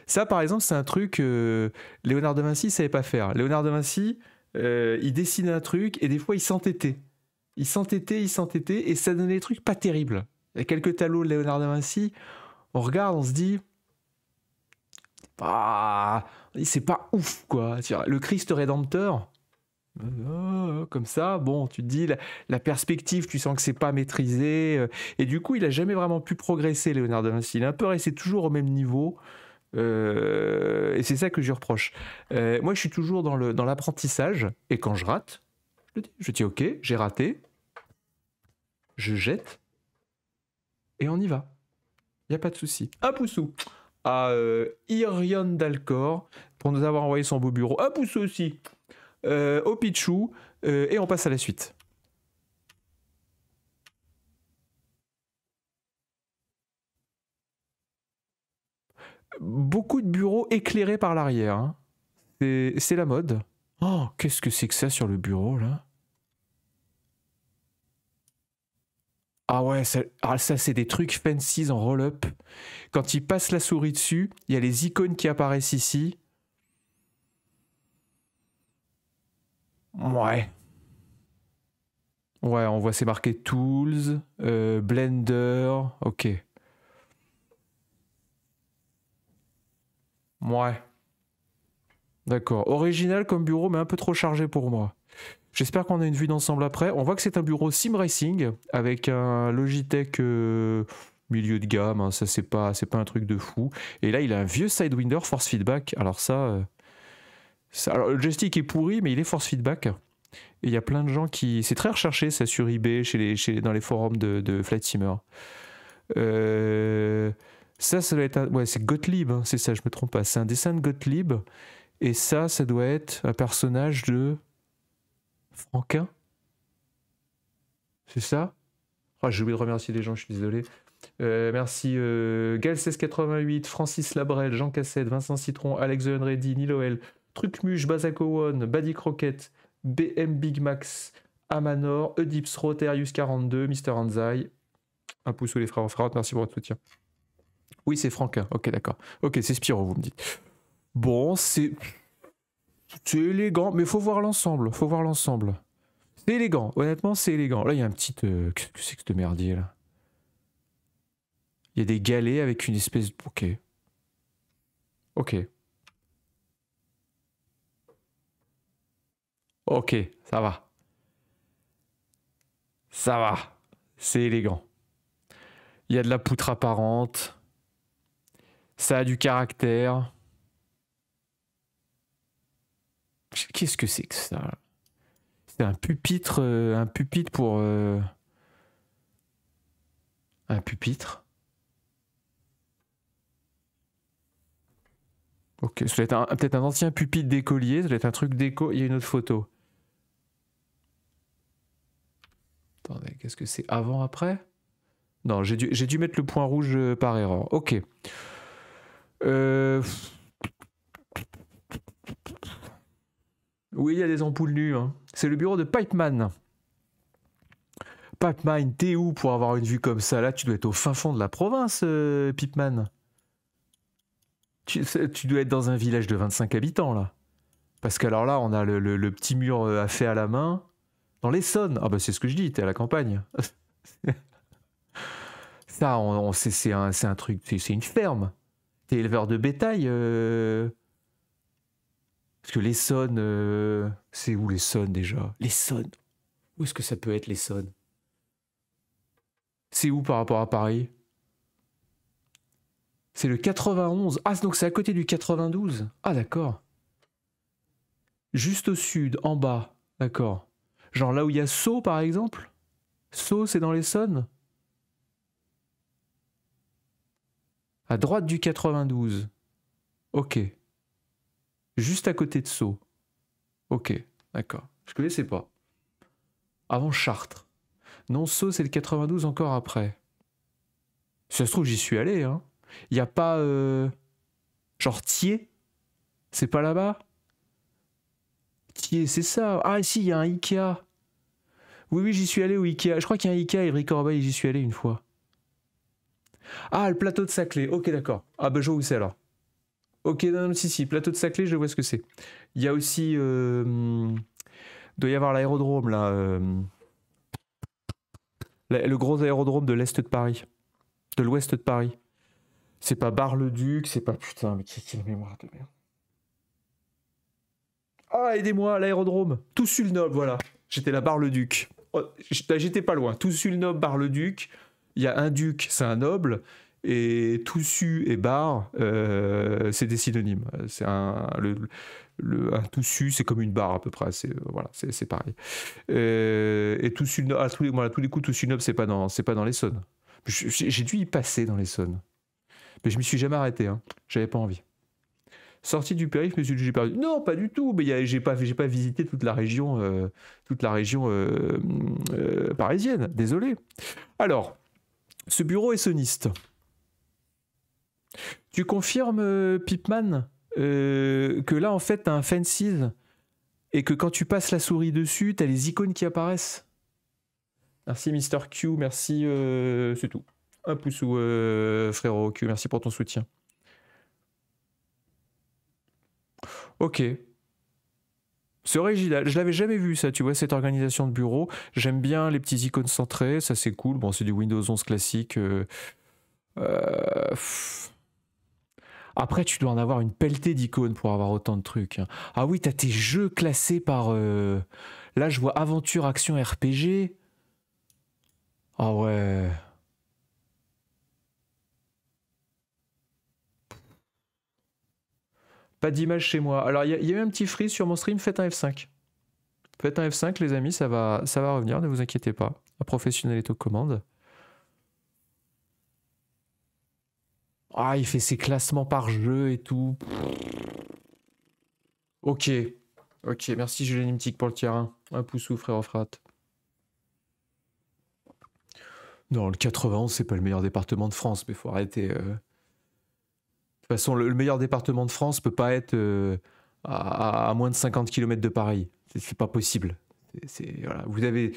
Speaker 1: Ça, par exemple, c'est un truc que Léonard de Vinci ne savait pas faire. Léonard de Vinci, il dessine un truc et des fois, il s'entêtait. Il s'entêtait, il s'entêtait, et ça donnait des trucs pas terribles. Il y a quelques tableaux de Léonard de Vinci, on regarde, on se dit, c'est pas ouf quoi. Le Christ rédempteur, euh, comme ça, bon, tu te dis la, perspective, tu sens que c'est pas maîtrisé, euh, et du coup, il a jamais vraiment pu progresser, Léonard de Vinci. Il a un peu resté toujours au même niveau. Euh, et c'est ça que je reproche. moi, je suis toujours dans, l'apprentissage, et quand je rate, je dis, je dis ok, j'ai raté, je jette, et on y va. Il n'y a pas de souci. Un poussou à euh, Irion Dalcor pour nous avoir envoyé son beau bureau. un ah, pouce aussi euh, au Pichu, euh, et on passe à la suite. beaucoup de bureaux éclairés par l'arrière. Hein. C'est la mode. Oh, qu'est-ce que c'est que ça sur le bureau là Ah ouais, ah, ça, c'est des trucs fancy en roll-up. Quand il passe la souris dessus, il y a les icônes qui apparaissent ici. Ouais. Ouais, on voit c'est marqué Tools, euh, Blender, ok. Ouais. D'accord. Original comme bureau, mais un peu trop chargé pour moi. J'espère qu'on a une vue d'ensemble après. On voit que c'est un bureau sim racing avec un Logitech euh, milieu de gamme. Hein. Ça, c'est pas, c'est pas un truc de fou. Et là, il a un vieux Sidewinder force feedback. Alors euh, ça, alors, le joystick est pourri, mais il est force feedback. Et il y a plein de gens qui, c'est très recherché ça sur eBay, chez les, dans les forums de, de Flight Simmer. Euh, ça, ça doit être, ouais, c'est Gottlieb. Hein, c'est ça, je me trompe pas. C'est un dessin de Gottlieb. Et ça, ça doit être un personnage de Franquin C'est ça ah, J'ai oublié de remercier les gens, je suis désolé. Euh, merci euh, Gal1688, Francis Labrel, Jean Cassette, Vincent Citron, Alex The Unready, Niloel, Trucmuche, One, Badi Croquette, BM Big Max, Amanor, oedipus Rotarius42, Mister Anzai. Un pouce ou les frères frères, merci pour votre soutien. Oui, c'est Franquin. Ok, d'accord. Ok, c'est Spiro, vous me dites. Bon, c'est. C'est élégant, mais faut voir l'ensemble, faut voir l'ensemble. C'est élégant, honnêtement, c'est élégant. Là, il y a un petit... Euh, qu'est-ce que c'est que ce merdier, là Il y a des galets avec une espèce de... bouquet. Ok. Ok, ça va. Ça va. C'est élégant. Il y a de la poutre apparente. Ça a du caractère. Qu'est-ce que c'est que ça C'est un pupitre, euh, un pupitre pour euh, un pupitre. Ok, ça doit être peut-être un ancien pupitre d'écolier, ça doit être un truc d'éco. Il y a une autre photo. Attendez, qu'est-ce que c'est avant après Non, j'ai dû, dû, mettre le point rouge euh, par erreur. Ok. Euh... Oui, il y a des ampoules nues. Hein. C'est le bureau de Pipeman. Pipeman, t'es où pour avoir une vue comme ça Là, tu dois être au fin fond de la province, euh, Pipeman. Tu, dois être dans un village de 25 habitants, là. Parce qu'alors là, on a le, petit mur euh, à fait à la main. Dans l'Essonne. Ah bah c'est ce que je dis, t'es à la campagne. ça, on, c'est un, truc, c'est une ferme. T'es éleveur de bétail, euh, parce que l'Essonne, euh, c'est où l'Essonne déjà L'Essonne Où est-ce que ça peut être l'Essonne C'est où par rapport à Paris C'est le 91. Ah, donc c'est à côté du 92. Ah, d'accord. Juste au sud, en bas. D'accord. Genre là où il y a Sceaux, par exemple Sceaux, c'est dans l'Essonne À droite du 92. Ok juste à côté de Sceaux. Ok, d'accord. Je connaissais pas. Avant Chartres. Non, Sceaux, c'est le 92 encore après. Si ça se trouve, j'y suis allé. Il hein. n'y a pas. Genre euh, Thiers C'est pas là-bas Thiers, c'est ça. Ah, ici, il y a un Ikea. Oui, oui, j'y suis allé au Ikea. Je crois qu'il y a un Ikea, Ivry Corbeil, j'y suis allé une fois. Ah, le plateau de Saclay. Ok, d'accord. Ah, ben, je vois où c'est alors. Ok, non, si, si, plateau de Saclay, je vois ce que c'est. Il y a aussi. Euh, doit y avoir l'aérodrome, là. Euh, le gros aérodrome de l'Est de Paris. De l'Ouest de Paris. C'est pas Bar-le-Duc, c'est pas. Putain, mais quelle mémoire de merde. Ah, aidez-moi, l'aérodrome. Tout le noble, voilà. J'étais là, Bar-le-Duc. Oh, bah, j'étais pas loin. Tout le noble, Bar-le-Duc. Il y a un duc, c'est un noble et toussu et barre, euh, c'est des synonymes. C'est un, le, toussu, c'est comme une barre à peu près. C'est voilà, c'est pareil. Euh, et, toussu, à tous les, coups, toussu noble, c'est pas dans, c'est pas dans les J'ai dû y passer dans les mais je m'y suis jamais arrêté. Hein. J'avais pas envie. Sorti du périph, me suis j'ai perdu. Non, pas du tout. Mais j'ai pas, visité toute la région, euh, toute la région parisienne. Désolé. Alors, ce bureau est soniste. Tu confirmes, euh, Pipman, euh, que là, en fait, t'as un Fences et que quand tu passes la souris dessus, t'as les icônes qui apparaissent Merci, Mr. Q. Merci, euh, c'est tout. Un pouce ou frérot Q. Merci pour ton soutien. Ok. C'est original. Je l'avais jamais vu, ça, tu vois, cette organisation de bureau. J'aime bien les petits icônes centrées. Ça, c'est cool. Bon, c'est du Windows 11 classique. Euh, après, tu dois en avoir une pelletée d'icônes pour avoir autant de trucs. Hein. Ah oui, t'as tes jeux classés par. Euh, là, je vois aventure, action, RPG. Ah ouais. Pas d'image chez moi. Alors, il y, a eu un petit freeze sur mon stream. Faites un F5. Faites un F5, les amis, ça va, ça va revenir, ne vous inquiétez pas. La professionnel est aux commandes. Ah, il fait ses classements par jeu et tout. Ok. Ok, merci Julien pour le terrain. Un pouce frère frat. Non, le 91, c'est pas le meilleur département de France, mais faut arrêter. Euh. De toute façon, le, meilleur département de France peut pas être euh, à, moins de 50 km de Paris. C'est pas possible. Vous avez.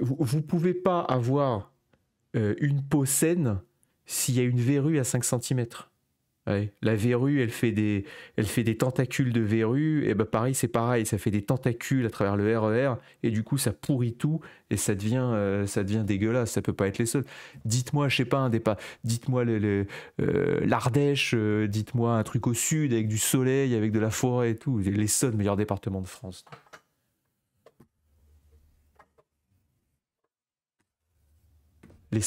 Speaker 1: Vous, pouvez pas avoir euh, une peau saine s'il y a une verrue à 5 cm. La verrue, elle fait, des, elle fait des tentacules de verrue. Et bah Paris, c'est pareil, ça fait des tentacules à travers le RER. E et du coup, ça pourrit tout et ça devient, dégueulasse. ça devient dégueulasse. Ça peut pas être les seuls. Dites-moi, je sais pas, un dites-moi euh, l'Ardèche, euh, dites-moi un truc au sud avec du soleil, avec de la forêt et tout. Les seuls meilleurs départements de France. Les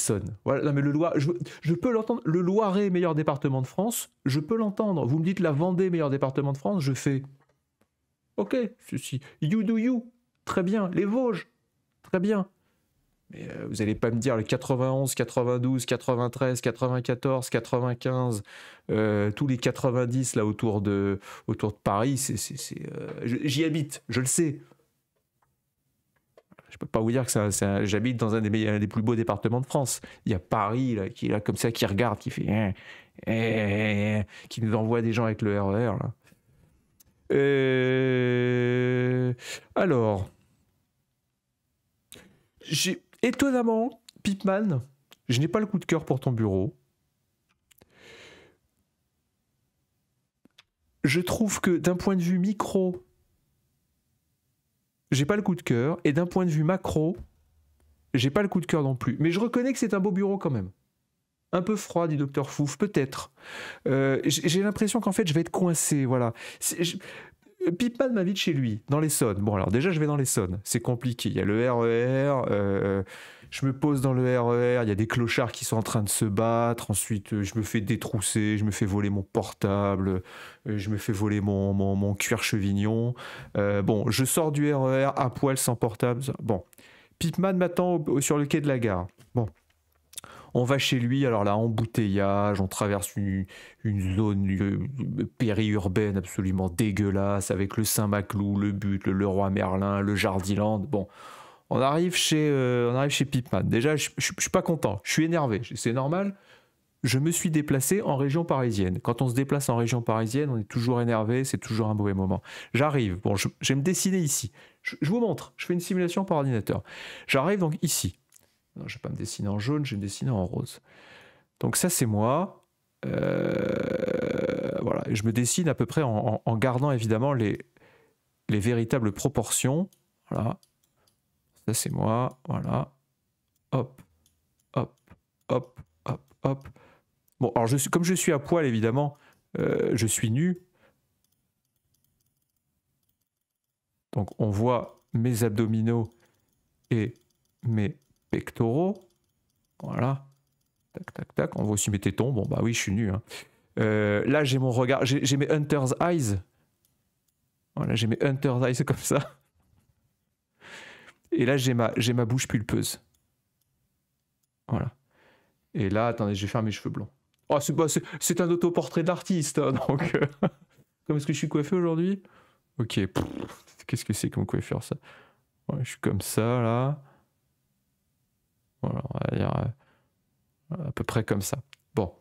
Speaker 1: Voilà, mais le Loire. je, peux l'entendre. Le Loiret, meilleur département de France, je peux l'entendre. Vous me dites la Vendée, meilleur département de France, je fais. Ok, ceci. You do you, très bien. Les Vosges, très bien. Mais euh, vous n'allez pas me dire le 91, 92, 93, 94, 95, tous les 90 là autour de, autour de Paris, c'est, euh, j'y habite, je le sais je peux pas vous dire que ça, j'habite dans un des, plus beaux départements de France. Il y a Paris là, qui est là comme ça, qui regarde, qui fait, hein, hein, hein, qui nous envoie des gens avec le RER. E là. Euh, alors, j'ai étonnamment Pipman. Je n'ai pas le coup de cœur pour ton bureau. Je trouve que d'un point de vue micro, j'ai pas le coup de cœur. Et d'un point de vue macro, j'ai pas le coup de cœur non plus. Mais je reconnais que c'est un beau bureau quand même. Un peu froid dit docteur Fouf, peut-être. Euh, j'ai l'impression qu'en fait, je vais être coincé. Voilà. ma m'invite chez lui, dans les l'Essonne. Bon, alors déjà, je vais dans les l'Essonne. C'est compliqué. Il y a le RER. E euh, je me pose dans le RER, e il y a des clochards qui sont en train de se battre, ensuite euh, je me fais détrousser, je me fais voler mon portable, euh, je me fais voler mon, mon, cuir chevignon. Euh, bon, je sors du RER e à poil sans portable. Bon, Pipman m'attend sur le quai de la gare. Bon. On va chez lui, alors là, embouteillage, on traverse une, zone périurbaine absolument dégueulasse avec le Saint-Maclou, le But, le Leroy Merlin, le Jardiland. Bon, on arrive chez, euh, on arrive chez Pipman. Déjà, je, ne suis pas content. Je suis énervé. C'est normal. Je me suis déplacé en région parisienne. Quand on se déplace en région parisienne, on est toujours énervé. C'est toujours un mauvais moment. J'arrive. Bon, je, vais me dessiner ici. Je, vous montre. Je fais une simulation par ordinateur. J'arrive donc ici. Non, je vais pas me dessiner en jaune. Je vais me dessiner en rose. Donc ça, c'est moi. Euh, voilà. Je me dessine à peu près en, gardant évidemment les, les véritables proportions. Voilà. Ça, c'est moi. Voilà. Hop, hop, hop, hop, hop. Bon, alors, je suis, comme je suis à poil, évidemment, euh, je suis nu. Donc, on voit mes abdominaux et mes pectoraux. Voilà. Tac, tac, tac. On voit aussi mes tétons. Bon, bah oui, je suis nu. Hein. Euh, là, j'ai mon regard. J'ai mes Hunter's Eyes. Voilà, j'ai mes Hunter's Eyes comme ça. Et là, j'ai ma, bouche pulpeuse. Voilà. Et là, attendez, je vais faire mes cheveux blancs. Oh, c'est, un autoportrait d'artiste. Hein, donc... Euh, Comment est-ce que je suis coiffé aujourd'hui Ok, qu'est-ce que c'est comme coiffure, ça Je suis comme ça, là. Voilà, on va dire... Euh, à peu près comme ça. Bon.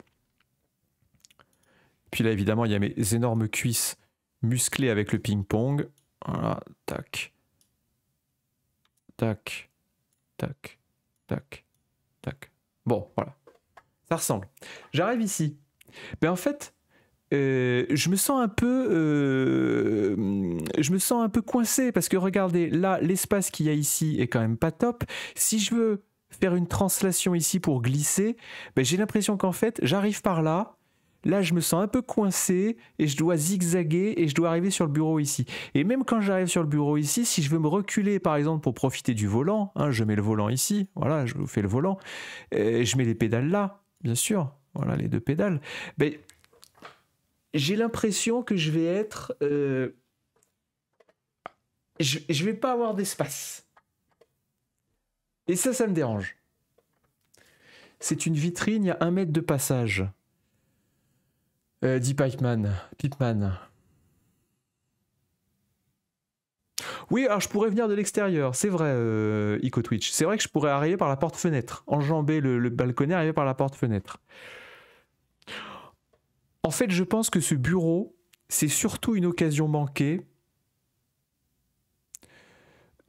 Speaker 1: Puis là, évidemment, il y a mes énormes cuisses musclées avec le ping-pong. Voilà, tac tac, tac, tac, tac. Bon, voilà. Ça ressemble. J'arrive ici. Mais ben, en fait, euh, je me sens un peu, euh, je me sens un peu coincé parce que regardez, là, l'espace qu'il y a ici est quand même pas top. Si je veux faire une translation ici pour glisser, ben, j'ai l'impression qu'en fait, j'arrive par là, là je me sens un peu coincé et je dois zigzaguer et je dois arriver sur le bureau ici. Et même quand j'arrive sur le bureau ici, si je veux me reculer par exemple pour profiter du volant, hein, je mets le volant ici, voilà, je fais le volant, et je mets les pédales là, bien sûr, voilà les deux pédales, mais j'ai l'impression que je vais être... Euh, je, ne vais pas avoir d'espace. Et ça, ça me dérange. C'est une vitrine, il y a un mètre de passage. Euh, dit Pipeman. Oui, alors je pourrais venir de l'extérieur, c'est vrai, euh, Twitch. C'est vrai que je pourrais arriver par la porte-fenêtre, enjamber le, balconnet, arriver par la porte-fenêtre. En fait, je pense que ce bureau, c'est surtout une occasion manquée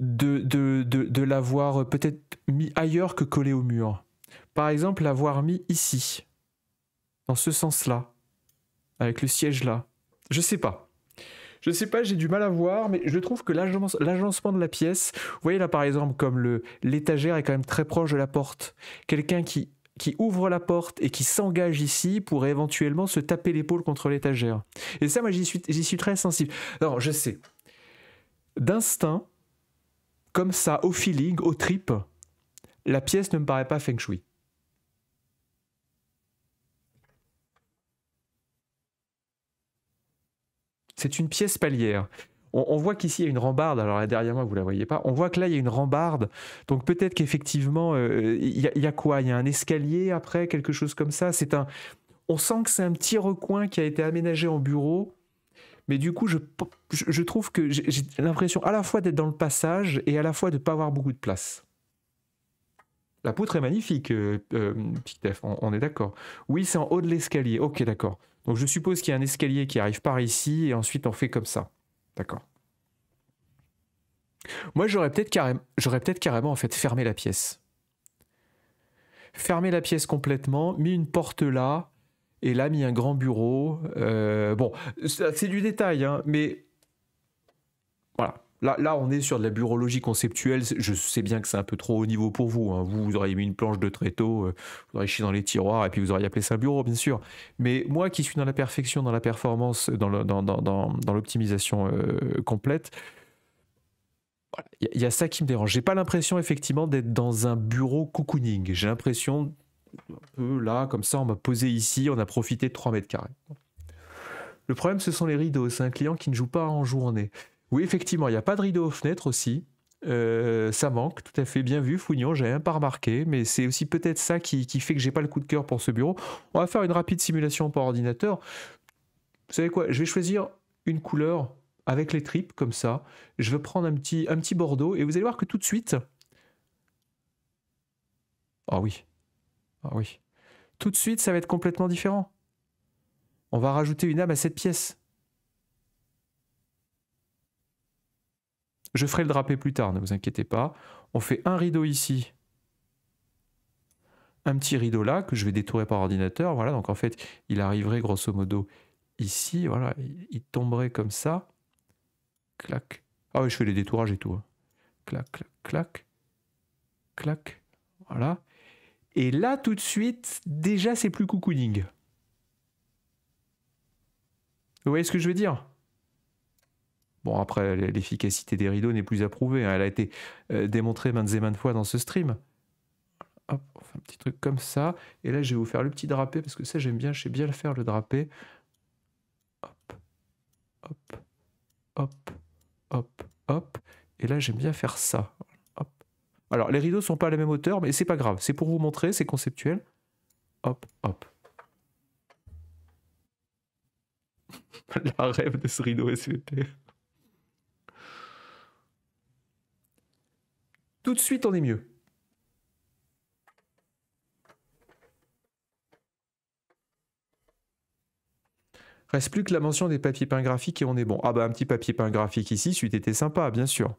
Speaker 1: de, de, de l'avoir peut-être mis ailleurs que collé au mur. Par exemple, l'avoir mis ici, dans ce sens-là avec le siège là. Je sais pas. Je sais pas, j'ai du mal à voir, mais je trouve que l'agencement de la pièce, vous voyez là par exemple, comme le l'étagère est quand même très proche de la porte, quelqu'un qui, qui ouvre la porte et qui s'engage ici pourrait éventuellement se taper l'épaule contre l'étagère. Et ça, moi j'y suis, suis très sensible. Alors je sais, d'instinct, comme ça, au feeling, au trip, la pièce ne me paraît pas feng shui. C'est une pièce palière. On, voit qu'ici il y a une rambarde. Alors là, derrière moi, vous la voyez pas. On voit que là, il y a une rambarde. Donc peut-être qu'effectivement, euh, il y, a quoi Il y a un escalier après, quelque chose comme ça. C'est un. On sent que c'est un petit recoin qui a été aménagé en bureau. Mais du coup, je, trouve que j'ai l'impression à la fois d'être dans le passage et à la fois de ne pas avoir beaucoup de place. La poutre est magnifique, euh, euh, on, est d'accord. Oui, c'est en haut de l'escalier. Ok, d'accord. Donc je suppose qu'il y a un escalier qui arrive par ici et ensuite on fait comme ça. D'accord. Moi j'aurais peut-être carrément, peut carrément en fait fermé la pièce. Fermé la pièce complètement, mis une porte là et là mis un grand bureau. Euh, bon, c'est du détail, hein, mais voilà. Là, on est sur de la bureaulogie conceptuelle. Je sais bien que c'est un peu trop haut niveau pour vous. Hein. Vous, vous auriez mis une planche de tréteau, vous auriez chié dans les tiroirs et puis vous auriez appelé ça un bureau, bien sûr. Mais moi qui suis dans la perfection, dans la performance, dans l'optimisation euh, complète, il y, a ça qui me dérange. J'ai pas l'impression, effectivement, d'être dans un bureau cocooning. J'ai l'impression, là, comme ça, on m'a posé ici, on a profité de 3 mètres carrés. Le problème, ce sont les rideaux. C'est un client qui ne joue pas en journée. Oui, effectivement, il n'y a pas de rideau aux fenêtres aussi. Euh, ça manque, tout à fait bien vu, Fougnon, j'ai un pas remarqué, mais c'est aussi peut-être ça qui, fait que j'ai pas le coup de cœur pour ce bureau. On va faire une rapide simulation par ordinateur. Vous savez quoi Je vais choisir une couleur avec les tripes, comme ça. Je vais prendre un petit, un petit bordeaux, et vous allez voir que tout de suite... Ah oui, ah oui. Tout de suite, ça va être complètement différent. On va rajouter une âme à cette pièce. Je ferai le drapé plus tard, ne vous inquiétez pas. On fait un rideau ici, un petit rideau là que je vais détourer par ordinateur. Voilà, donc en fait, il arriverait grosso modo ici. Voilà, il tomberait comme ça. Clac. Ah oui, je fais les détourages et tout. Hein. Clac, clac, clac. Clac. Voilà. Et là, tout de suite, déjà, c'est plus cocooning. Vous voyez ce que je veux dire Bon, après, l'efficacité des rideaux n'est plus approuvée. Hein. Elle a été euh, démontrée maintes et maintes fois dans ce stream. Hop, on fait un petit truc comme ça. Et là, je vais vous faire le petit drapé, parce que ça, j'aime bien, je sais bien le faire, le drapé. Hop, hop, hop, hop, hop. Et là, j'aime bien faire ça. Alors, les rideaux ne sont pas à la même hauteur, mais c'est pas grave. C'est pour vous montrer, c'est conceptuel. Hop, hop. la rêve de ce rideau SVP. Tout de suite, on est mieux. Reste plus que la mention des papiers peints graphiques et on est bon. Ah bah un petit papier peint graphique ici, suite était sympa, bien sûr.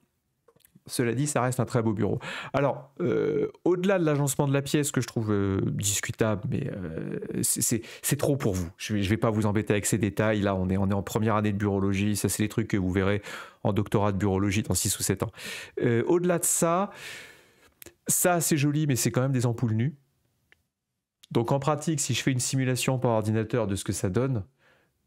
Speaker 1: Cela dit, ça reste un très beau bureau. Alors, euh, au-delà de l'agencement de la pièce que je trouve euh, discutable, mais euh, c'est trop pour vous. Je ne vais, pas vous embêter avec ces détails. Là, on est, on est en première année de bureaulogie. Ça, c'est les trucs que vous verrez en doctorat de bureaulogie dans 6 ou 7 ans. au-delà de ça, ça, c'est joli, mais c'est quand même des ampoules nues. Donc, en pratique, si je fais une simulation par ordinateur de ce que ça donne,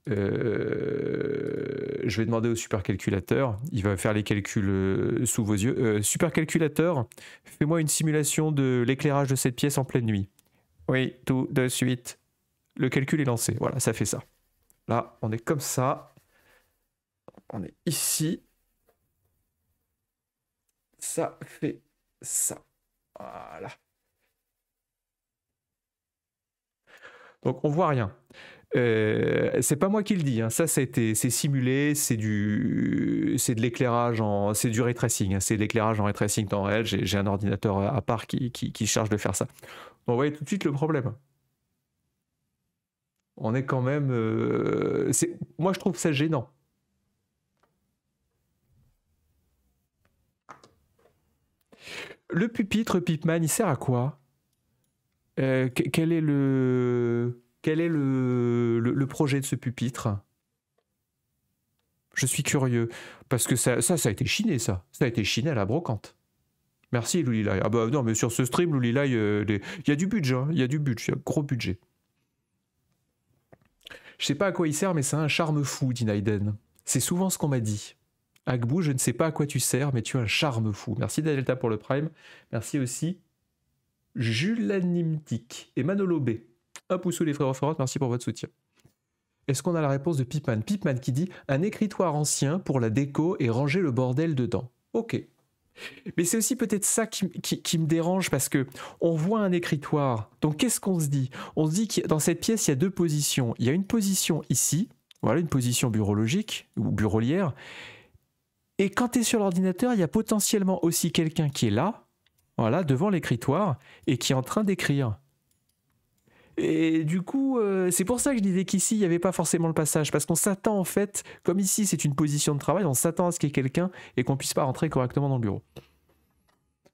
Speaker 1: euh, je vais demander au supercalculateur, il va faire les calculs euh, sous vos yeux. Euh, supercalculateur, fais-moi une simulation de l'éclairage de cette pièce en pleine nuit. Oui, tout de suite. Le calcul est lancé. Voilà, ça fait ça. Là, on est comme ça. On est ici. Ça fait ça. Voilà. Donc on voit rien. Euh, c'est pas moi qui le dis, hein. ça, c'était, c'est simulé, c'est du, c'est de l'éclairage en, c'est du hein. c'est de l'éclairage en ray tracing temps réel. J'ai un ordinateur à part qui, qui, charge de faire ça. On voyez tout de suite le problème. On est quand même, euh, moi je trouve ça gênant. Le pupitre Pipman, il sert à quoi euh, Quel est le quel est le, projet de ce pupitre Je suis curieux, parce que ça, ça, a été chiné, ça. Ça a été chiné à la brocante. Merci Lulila. Ah bah non, mais sur ce stream, Lulila, euh, il y a du budget, hein. il y a du budget, il y a gros budget. Je sais pas à quoi il sert, mais c'est un charme fou, dit Naiden. C'est souvent ce qu'on m'a dit. Agbou, je ne sais pas à quoi tu sers, mais tu as un charme fou. Merci Delta pour le Prime. Merci aussi Julanimtik. et Manolo un pouce sous les frères frères, merci pour votre soutien. Est-ce qu'on a la réponse de Pipman Pipman qui dit un écritoire ancien pour la déco et ranger le bordel dedans. Ok. Mais c'est aussi peut-être ça qui, me dérange parce que on voit un écritoire. Donc qu'est-ce qu'on se dit On se dit que dans cette pièce, il y a deux positions. Il y a une position ici, voilà, une position bureaulogique ou bureaulière. Et quand tu es sur l'ordinateur, il y a potentiellement aussi quelqu'un qui est là, voilà, devant l'écritoire et qui est en train d'écrire. Et du coup, euh, c'est pour ça que je disais qu'ici, il n'y avait pas forcément le passage, parce qu'on s'attend en fait, comme ici c'est une position de travail, on s'attend à ce qu'il y ait quelqu'un et qu'on puisse pas rentrer correctement dans le bureau.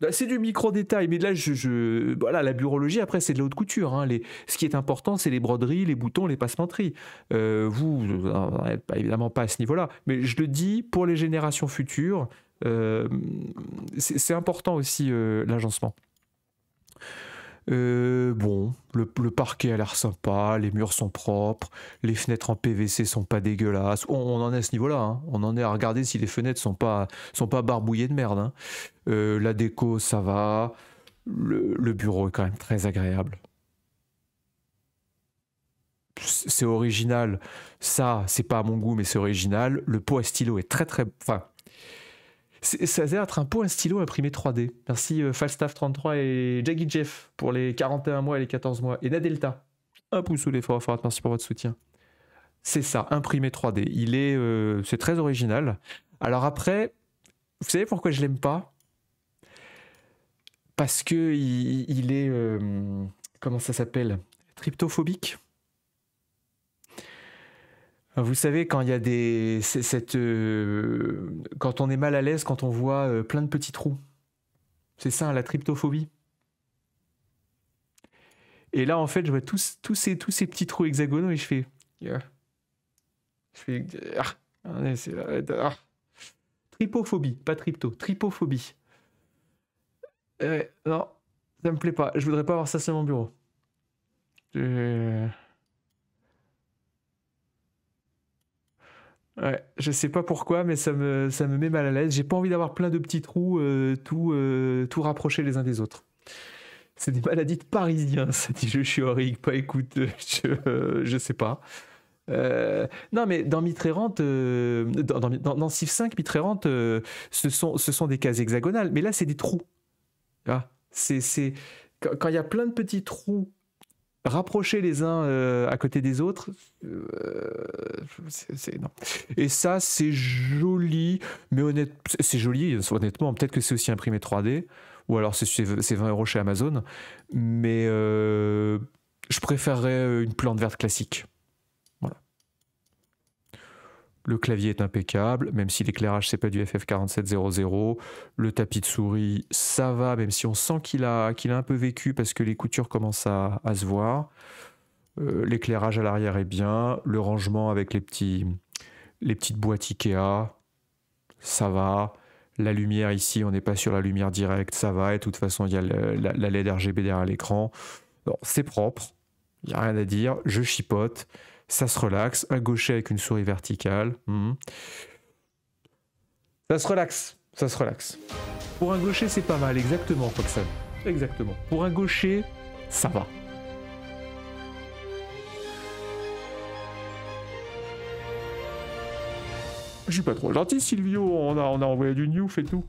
Speaker 1: Bah, c'est du micro-détail, mais là, je, voilà, la bureaulogie, après, c'est de la haute couture. Hein. ce qui est important, c'est les broderies, les boutons, les passementeries. Euh, vous, évidemment pas à ce niveau-là, mais je le dis pour les générations futures, euh, c'est important aussi l'agencement. Euh, bon, le, parquet a l'air sympa, les murs sont propres, les fenêtres en PVC sont pas dégueulasses. On, en est à ce niveau-là. Hein. On en est à regarder si les fenêtres sont pas, sont pas barbouillées de merde. Hein. Euh, la déco, ça va. Le, bureau est quand même très agréable c'est original. Ça, c'est pas à mon goût, mais c'est original. Le pot à stylo est très très, enfin, ça a être un pot, un stylo imprimé 3D. Merci euh, Falstaff33 et Jaggy Jeff pour les 41 mois et les 14 mois. Et Nadelta. Un pouce sous les forts, merci pour votre soutien. C'est ça, imprimé 3D. Il est, euh, c'est très original. Alors après, vous savez pourquoi je l'aime pas Parce que il, est, euh, comment ça s'appelle Tryptophobique. Vous savez, quand il y a des. Cette, euh, quand on est mal à l'aise, quand on voit euh, plein de petits trous. C'est ça, la tryptophobie. Et là, en fait, je vois tous, tous, ces, tous ces petits trous hexagonaux et je fais. Je fais. Ah, ah. Tripophobie, pas trypto, tripophobie. Euh, non, ça me plaît pas. Je voudrais pas avoir ça sur mon bureau. Ouais, je sais pas pourquoi, mais ça me, ça me met mal à l'aise. J'ai pas envie d'avoir plein de petits trous, euh, euh, tout, rapprochés les uns des autres. C'est des maladies de Parisiens, ça dit bah, euh, je suis horrible, pas écoute, je, sais pas. non, mais dans Mitre dans, dans, dans, 5, Mitre ce, sont, ce sont des cases hexagonales, mais là, c'est des trous. Ah, c'est, quand il y a plein de petits trous Rapprocher les uns euh, à côté des autres, euh, Et ça, c'est joli, mais honnêtement, c'est joli, honnêtement, peut-être que c'est aussi imprimé 3D, ou alors c'est 20 euros chez Amazon, mais euh, je préférerais une plante verte classique. Le clavier est impeccable, même si l'éclairage c'est pas du FF4700. Le tapis de souris, ça va, même si on sent qu'il a, qu'il a un peu vécu parce que les coutures commencent à, se voir. Euh, l'éclairage à l'arrière est bien. Le rangement avec les, petits, les petites boîtes Ikea, ça va. La lumière ici, on n'est pas sur la lumière directe, ça va. Et de toute façon, il y a la, LED RGB derrière l'écran. C'est propre, il n'y a rien à dire. Je chipote ça se relaxe. Un gaucher avec une souris verticale. Hmm. Ça se relaxe, ça se relaxe. Pour un gaucher, c'est pas mal, exactement, Foxan. Exactement. Pour un gaucher, ça va. Je suis pas trop gentil, Silvio. On a, on a envoyé du newf et tout.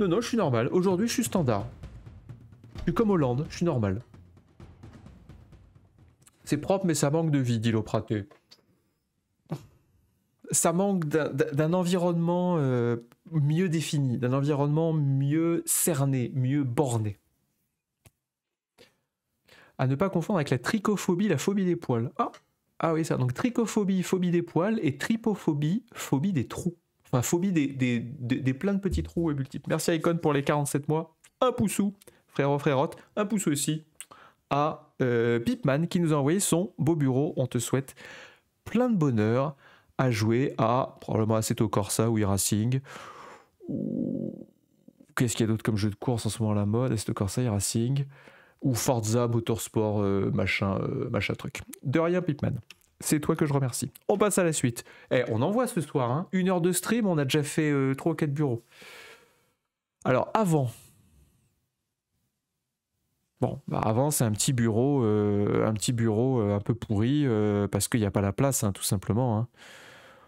Speaker 1: Non, non, je suis normal. Aujourd'hui, je suis standard. Je suis comme Hollande, je suis normal. C'est propre, mais ça manque de vie, dit Lopraté. Ça manque d'un environnement euh, mieux défini, d'un environnement mieux cerné, mieux borné. À ne pas confondre avec la trichophobie, la phobie des poils. Ah, ah oui, ça. Donc trichophobie, phobie des poils, et tripophobie, phobie des trous. Enfin, phobie des, des, pleins de petits trous et multiples. Merci Icon pour les 47 mois. Un pouce poussou, frérot, oh, frérot. Un pouce aussi à euh, Pipman qui nous a envoyé son beau bureau. On te souhaite plein de bonheur à jouer à probablement Assetto Corsa ou e-racing. Qu'est-ce qu'il y a d'autre comme jeu de course en ce moment à la mode Assetto Corsa, e-racing ou Forza Motorsport euh, machin euh, machin truc. De rien Pipman. C'est toi que je remercie. On passe à la suite. et eh, on envoie ce soir hein. une heure de stream, on a déjà fait 3 ou 4 bureaux. Alors avant Bon, bah, avant c'est un petit bureau, euh, un petit bureau euh, un peu pourri euh, parce qu'il n'y a pas la place, hein, tout simplement. Hein.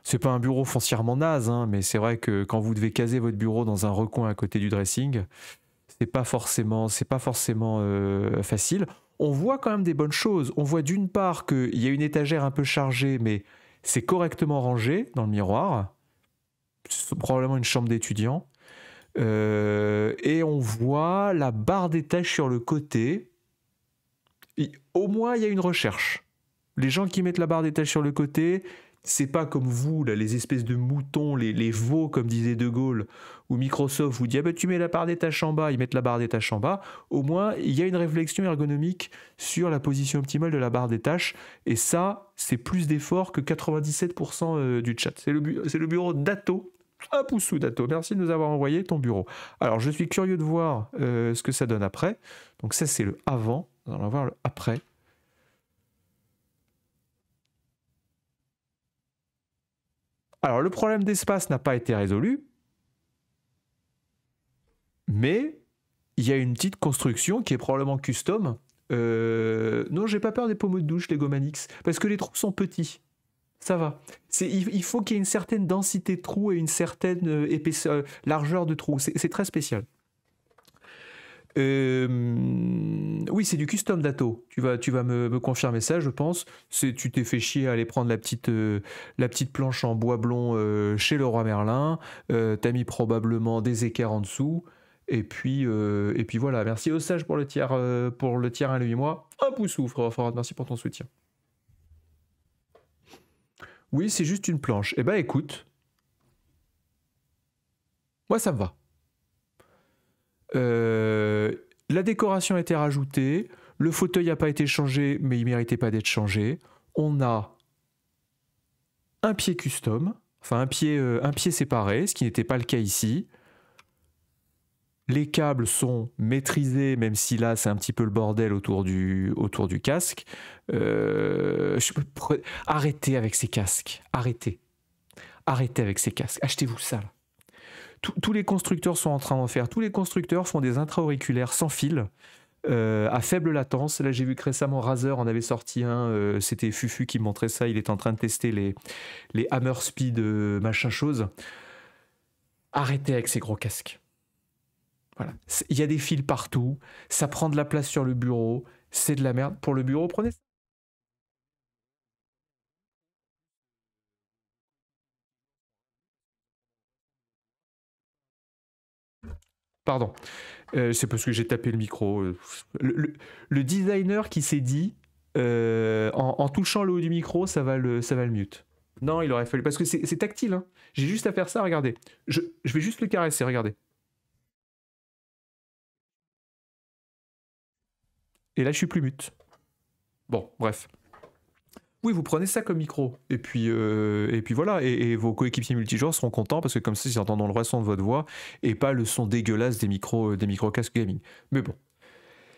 Speaker 1: Ce n'est pas un bureau foncièrement naze, hein, mais c'est vrai que quand vous devez caser votre bureau dans un recoin à côté du dressing, c'est pas forcément, pas forcément facile. On voit quand même des bonnes choses. On voit d'une part qu'il y a une étagère un peu chargée, mais c'est correctement rangé dans le miroir. C'est probablement une chambre d'étudiant. Euh, et on voit la barre des tâches sur le côté. au moins, il y a une recherche. Les gens qui mettent la barre des tâches sur le côté, c'est pas comme vous, là, les espèces de moutons, les, veaux, comme disait De Gaulle, ou Microsoft vous dit ah ben, tu mets la barre des tâches en bas, ils mettent la barre des tâches en bas. Au moins, il y a une réflexion ergonomique sur la position optimale de la barre des tâches. Et ça, c'est plus d'efforts que 97% euh, du chat. C'est le, le bureau d'Ato un sous, Dato, merci de nous avoir envoyé ton bureau. Alors, je suis curieux de voir euh, ce que ça donne après. Donc, ça, c'est le avant. On va voir le après. Alors, le problème d'espace n'a pas été résolu, mais il y a une petite construction qui est probablement custom. Euh, non, j'ai pas peur des pommeaux de douche, les Gomanix, parce que les trous sont petits ça va. Il, faut qu'il y ait une certaine densité de trou et une certaine euh, épaisseur, euh, largeur de trous C'est très spécial. Euh, oui, c'est du custom dato. Tu vas, tu vas me, confirmer ça, je pense. Tu t'es fait chier à aller prendre la petite, la petite planche en bois blond chez le roi Merlin. T'as mis probablement des équerres en dessous. Et puis, et puis voilà. Merci au sage pour le tiers, pour le tiers lui moi. Un pouce ou Merci pour ton soutien. Oui, c'est juste une planche. Eh ben écoute. Moi, ça me va. Euh, la décoration a été rajoutée. Le fauteuil n'a pas été changé, mais il ne méritait pas d'être changé. On a un pied custom, enfin un pied, euh, un pied séparé, ce qui n'était pas le cas ici. Les câbles sont maîtrisés, même si là c'est un petit peu le bordel autour du, autour du casque. Euh, arrêtez avec ces casques. Arrêtez. Arrêtez avec ces casques. Achetez-vous ça. Tous, les constructeurs sont en train d'en faire. Tous les constructeurs font des intra-auriculaires sans fil. Euh, à faible latence. Là, j'ai vu que récemment Razer en avait sorti un. Euh, c'était Fufu qui montrait ça. Il est en train de tester les, les Hammer Speed machin chose. Arrêtez avec ces gros casques. Voilà. Il y a des fils partout, ça prend de la place sur le bureau, c'est de la merde. Pour le bureau, prenez ça. Pardon, euh, c'est parce que j'ai tapé le micro. Le, designer qui s'est dit, euh, en, touchant le haut du micro, ça va le, ça va le mute. Non, il aurait fallu. Parce que c'est tactile. Hein. J'ai juste à faire ça, regardez. Je, je vais juste le caresser, regardez. Et là, je suis plus mute. Bon, bref. Oui, vous prenez ça comme micro. Et puis, euh, et puis voilà. Et, vos coéquipiers multijoueurs seront contents parce que comme ça, ils entendront le vrai de votre voix et pas le son dégueulasse des micros, euh, des micro casques gaming. Mais bon,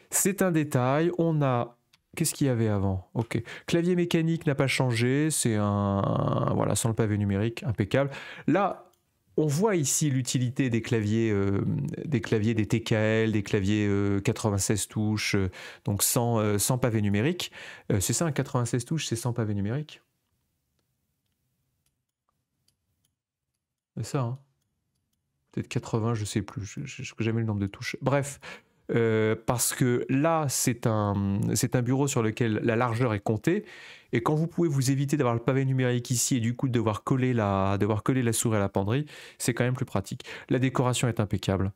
Speaker 1: c'est un détail. On a Qu'est-ce qu'il y avait avant Ok. Clavier mécanique n'a pas changé. C'est un, voilà sans le pavé numérique impeccable. Là, on voit ici l'utilité des claviers, euh, des claviers des TKL, des claviers 96 euh, touches, euh, donc sans, sans, pavé numérique. c'est ça un 96 touches, c'est sans pavé numérique C'est ça, hein Peut-être 80, je sais plus, je, ne sais jamais le nombre de touches. Bref, euh, parce que là, c'est un, bureau sur lequel la largeur est comptée. Et quand vous pouvez vous éviter d'avoir le pavé numérique ici et du coup de devoir coller la, devoir coller la souris à la penderie, c'est quand même plus pratique. La décoration est impeccable.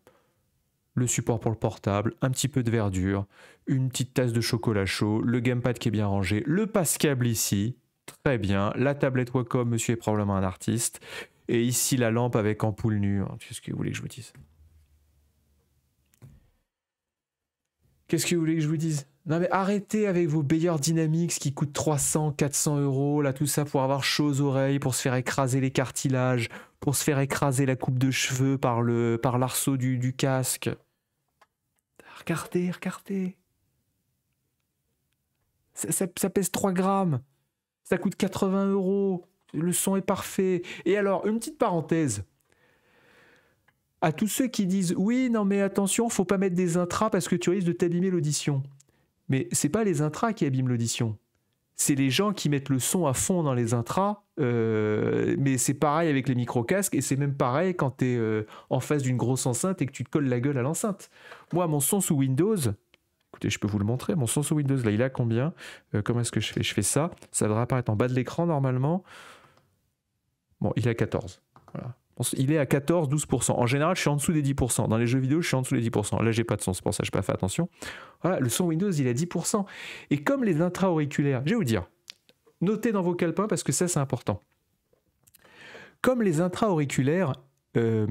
Speaker 1: Le support pour le portable, un petit peu de verdure, une petite tasse de chocolat chaud, le gamepad qui est bien rangé, le passe câble ici, très bien, la tablette Wacom, monsieur est probablement un artiste, et ici la lampe avec ampoule nue. Qu'est-ce hein, que vous voulez que je vous dise Qu'est-ce que vous voulez que je vous dise Non mais arrêtez avec vos Bayer Dynamics qui coûtent 300, 400 euros, là tout ça pour avoir chaud aux oreilles, pour se faire écraser les cartilages, pour se faire écraser la coupe de cheveux par le par l'arceau du, casque. Regardez, regardez. Ça, ça, pèse 3 grammes. Ça coûte 80 euros. Le son est parfait. Et alors, une petite parenthèse à tous ceux qui disent oui, non mais attention, faut pas mettre des intras parce que tu risques de t'abîmer l'audition. Mais c'est pas les intras qui abîment l'audition. C'est les gens qui mettent le son à fond dans les intras. Euh, mais c'est pareil avec les micro-casques et c'est même pareil quand tu es euh, en face d'une grosse enceinte et que tu te colles la gueule à l'enceinte. Moi, mon son sous Windows, écoutez, je peux vous le montrer, mon son sous Windows, là, il a combien euh, Comment est-ce que je fais Je fais ça, ça devrait apparaître en bas de l'écran normalement. Bon, il a 14. Voilà il est à 14-12%. En général, je suis en dessous des 10%. Dans les jeux vidéo, je suis en dessous des 10%. Là, j'ai pas de son, c'est pour ça que je pas fait attention. le son Windows, il est à 10%. Et comme les intra-auriculaires, je vais vous dire, notez dans vos calepins parce que ça, c'est important. Comme les intra-auriculaires euh,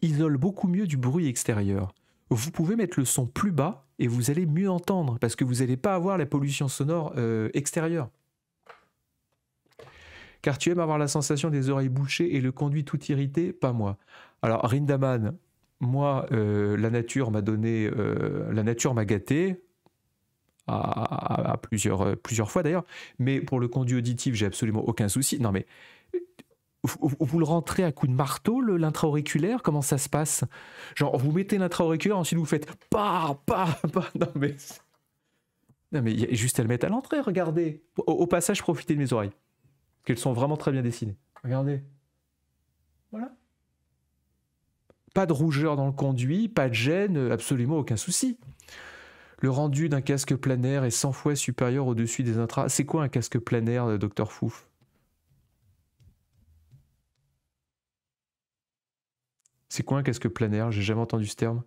Speaker 1: isolent beaucoup mieux du bruit extérieur, vous pouvez mettre le son plus bas et vous allez mieux entendre parce que vous n'allez pas avoir la pollution sonore euh, extérieure car tu aimes avoir la sensation des oreilles bouchées et le conduit tout irrité, pas moi. Alors Rindaman, moi, euh, la nature m'a donné, euh, la nature m'a gâté, à, plusieurs, euh, plusieurs fois d'ailleurs, mais pour le conduit auditif, j'ai absolument aucun souci. Non mais, vous, le rentrez à coup de marteau, l'intra-auriculaire Comment ça se passe Genre, vous mettez l'intra-auriculaire, ensuite vous faites Non mais, non mais, juste à le mettre à l'entrée, regardez. au passage, profitez de mes oreilles qu'elles sont vraiment très bien dessinées. Regardez. Voilà. Pas de rougeur dans le conduit, pas de gêne, absolument aucun souci. Le rendu d'un casque planaire est 100 fois supérieur au-dessus des intras. C'est quoi un casque planaire, euh, docteur Fouf C'est quoi un casque planaire J'ai jamais entendu ce terme.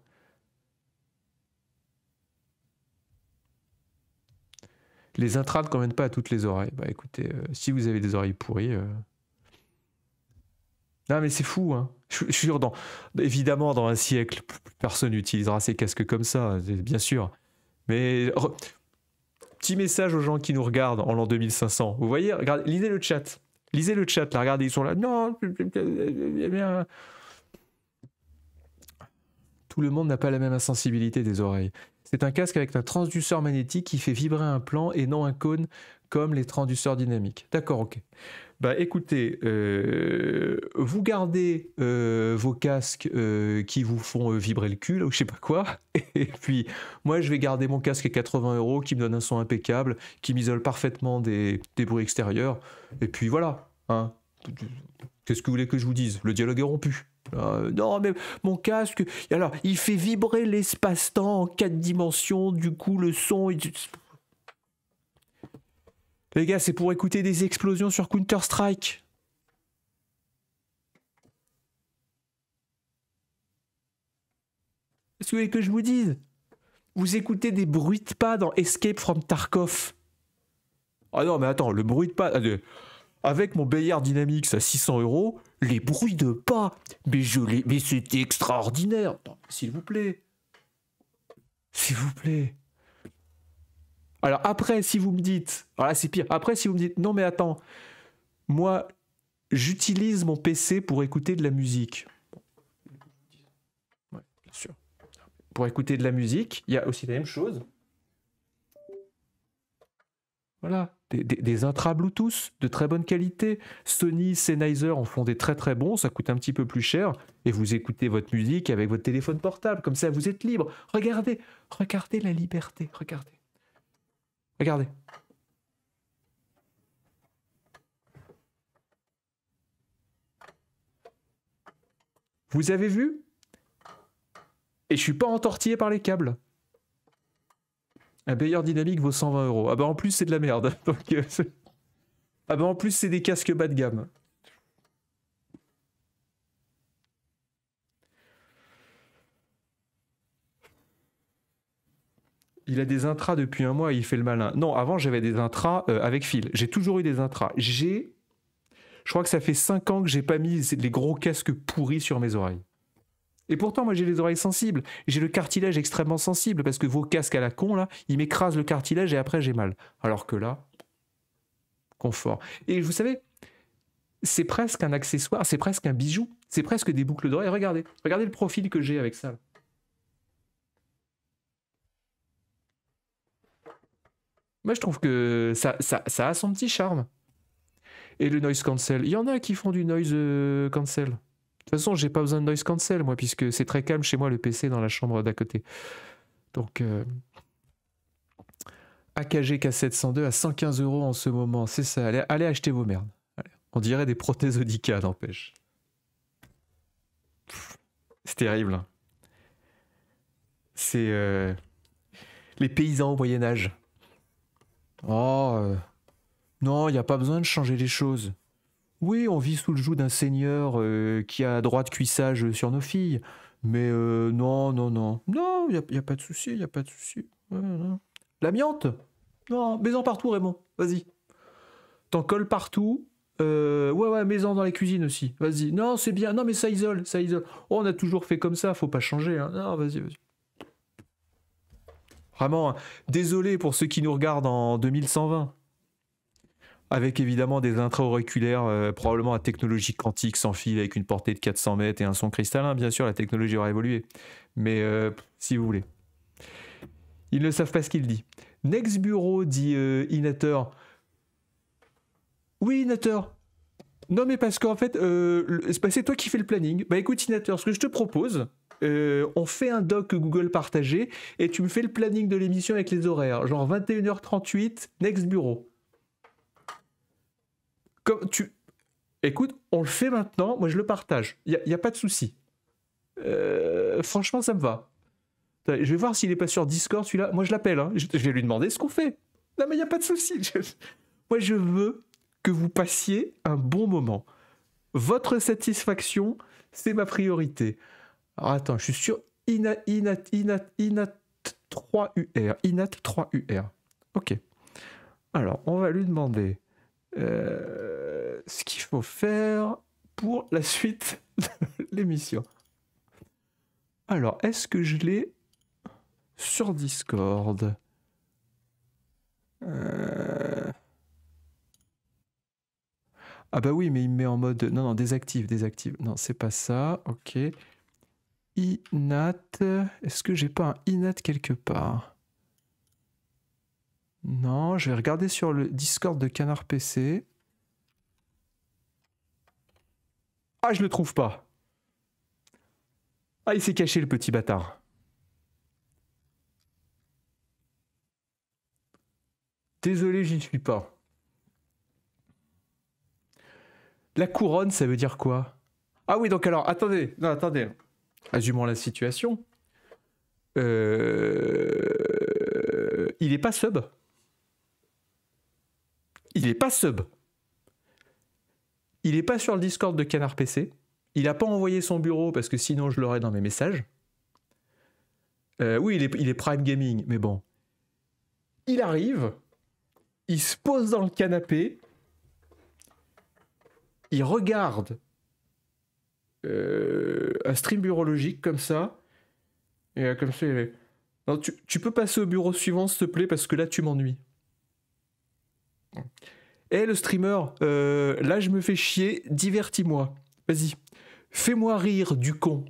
Speaker 1: les intrants ne conviennent pas à toutes les oreilles. Bah écoutez, euh, si vous avez des oreilles pourries. ah mais c'est fou, hein. Je, suis évidemment, dans un siècle, personne n'utilisera ces casques comme ça, hein, bien sûr. Mais petit message aux gens qui nous regardent en l'an 2500. Vous voyez, regardez, lisez le chat. Lisez le chat, là, regardez, ils sont là. Non, eh bien. Tout le monde n'a pas la même insensibilité des oreilles. C'est un casque avec un transduceur magnétique qui fait vibrer un plan et non un cône comme les transduceurs dynamiques. D'accord, ok. Bah écoutez, euh, vous gardez euh, vos casques euh, qui vous font vibrer le cul, ou je sais pas quoi. Et puis moi, je vais garder mon casque à 80 euros qui me donne un son impeccable, qui m'isole parfaitement des, bruits extérieurs. Et puis voilà. Hein. Qu'est-ce que vous voulez que je vous dise Le dialogue est rompu non, mais mon casque, alors il fait vibrer l'espace-temps en quatre dimensions, du coup le son. Les gars, c'est pour écouter des explosions sur Counter-Strike. Est-ce que vous voulez que je vous dise Vous écoutez des bruits de pas dans Escape from Tarkov. Ah non, mais attends, le bruit de pas. Euh, avec mon Bayard Dynamics à 600 euros, les bruits de pas, mais je les, mais c'était extraordinaire. S'il vous plaît, s'il vous plaît. Alors après, si vous me dites, voilà, c'est pire. Après, si vous me dites, non mais attends, moi, j'utilise mon PC pour écouter de la musique. bien sûr. Pour écouter de la musique, il y a aussi la même chose. Voilà, des, intra Bluetooth de très bonne qualité. Sony, Sennheiser en font des très très bons, ça coûte un petit peu plus cher, et vous écoutez votre musique avec votre téléphone portable, comme ça vous êtes libre. Regardez, regardez la liberté, regardez. Regardez. Vous avez vu Et je suis pas entortillé par les câbles. Un bailleur dynamique vaut 120 euros. Ah bah en plus c'est de la merde. Euh, ah bah en plus c'est des casques bas de gamme. il a des intras depuis un mois et il fait le malin. Non, avant, j'avais des intras euh, avec fil. J'ai toujours eu des intras. J'ai. Je crois que ça fait 5 ans que j'ai pas mis les gros casques pourris sur mes oreilles. Et pourtant, moi, j'ai les oreilles sensibles. J'ai le cartilage extrêmement sensible parce que vos casques à la con, là, ils m'écrasent le cartilage et après, j'ai mal. Alors que là, confort. Et vous savez, c'est presque un accessoire, c'est presque un bijou, c'est presque des boucles d'oreilles. Regardez, regardez le profil que j'ai avec ça. Moi, je trouve que ça a son petit charme. Et le noise cancel, il y en a qui font du noise euh, cancel. De toute façon, j'ai pas besoin de noise cancel, moi, puisque c'est très calme chez moi le PC dans la chambre d'à côté. Donc, euh, AKG K702 à 115 euros en ce moment, c'est ça. Allez, acheter vos merdes. On dirait des prothèses Odica, n'empêche. C'est terrible. Hein. C'est euh, les paysans au Moyen Âge. Oh, euh, non, il n'y a pas besoin de changer les choses. Oui, on vit sous le joug d'un seigneur euh, qui a droit de cuissage sur nos filles. Mais euh, non, non, non. Non, il n'y a, pas de souci, il n'y a pas de souci. L'amiante Non, maison partout, Raymond. Vas-y. T'en colles partout. Euh, ouais, ouais, maison dans la cuisine aussi. Vas-y. Non, c'est bien. Non, mais ça isole, ça isole. Oh, on a toujours fait comme ça, faut pas changer. Hein. Non, vas-y, vas-y. Vraiment, hein, désolé pour ceux qui nous regardent en 2120 avec évidemment des intra-auriculaires, euh, probablement à technologie quantique sans fil, avec une portée de 400 mètres et un son cristallin. Bien sûr, la technologie aura évolué, mais euh, si vous voulez. Ils ne savent pas ce qu'il dit. Next Bureau, dit euh, Inator. Oui, Inator. Non, mais parce qu'en fait, c'est toi qui fais le planning. Bah écoute, Inator, ce que je te propose, on fait un doc Google partagé et tu me fais le planning de l'émission avec les horaires, genre 21h38, next bureau. Comme tu, écoute, on le fait maintenant, moi je le partage, il n'y a, pas de souci. Euh, franchement, ça me va. Je vais voir s'il n'est pas sur Discord, celui-là. Moi, je l'appelle, hein. je, vais lui demander ce qu'on fait. Non, mais il n'y a pas de souci. Moi, je veux que vous passiez un bon moment. Votre satisfaction, c'est ma priorité. Alors, attends, je suis sur Inat, Inat, Inat 3UR. Inat 3UR. Ok. Alors, on va lui demander euh, ce qu'il faut faire pour la suite de l'émission. Alors, est-ce que je l'ai sur Discord euh. Ah bah oui, mais il me met en mode... Non, non, désactive, désactive. Non, c'est pas ça. Ok. Inat. Est-ce que j'ai pas un inat quelque part non, je vais regarder sur le Discord de Canard PC. Ah, je le trouve pas. Ah, il s'est caché le petit bâtard. Désolé, j'y suis pas. La couronne, ça veut dire quoi Ah oui, donc alors, attendez, non, attendez. Assumons la situation. Euh, il est pas sub il n'est pas sub. Il n'est pas sur le Discord de Canard PC. Il n'a pas envoyé son bureau parce que sinon je l'aurais dans mes messages. Euh, oui, il est, Prime Gaming, mais bon. Il arrive, il se pose dans le canapé, il regarde euh, un stream bureau comme ça. Et euh, comme ça, tu, tu peux passer au bureau suivant, s'il te plaît, parce que là, tu m'ennuies. Eh le streamer, euh, là je me fais chier, divertis-moi. Vas-y, fais-moi rire du con.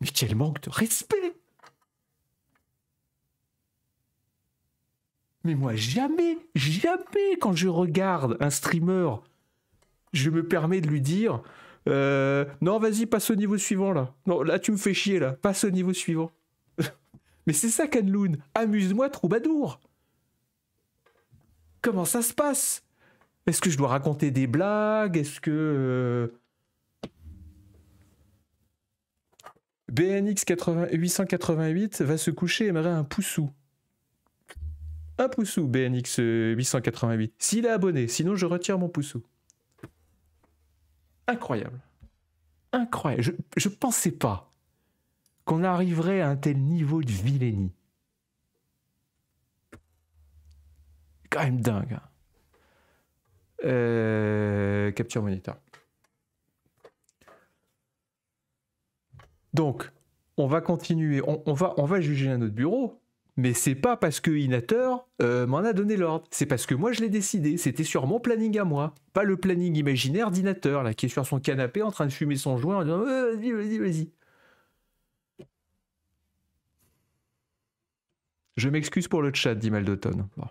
Speaker 1: Mais quel manque de respect Mais moi jamais, jamais quand je regarde un streamer, je me permets de lui dire euh, non vas-y passe au niveau suivant là. Non là tu me fais chier là, passe au niveau suivant. Mais c'est ça Kanloun, amuse-moi troubadour. Comment ça se passe Est-ce que je dois raconter des blagues Est-ce que... BNX 80, 888 va se coucher et aimerait un poussou. Un poussou, BNX 888. S'il est abonné, sinon je retire mon poussou. Incroyable. Incroyable. Je ne pensais pas qu'on arriverait à un tel niveau de vilainie. quand même dingue. Hein. Euh, capture monitor. Donc, on va continuer, on, va, on va juger un autre bureau, mais c'est pas parce que Inator euh, m'en a donné l'ordre, c'est parce que moi je l'ai décidé, c'était sur mon planning à moi, pas le planning imaginaire d'Inator, là, qui est sur son canapé en train de fumer son joint en disant euh, vas-y, vas-y, vas-y. Je m'excuse pour le chat, dit Maldoton. Bon.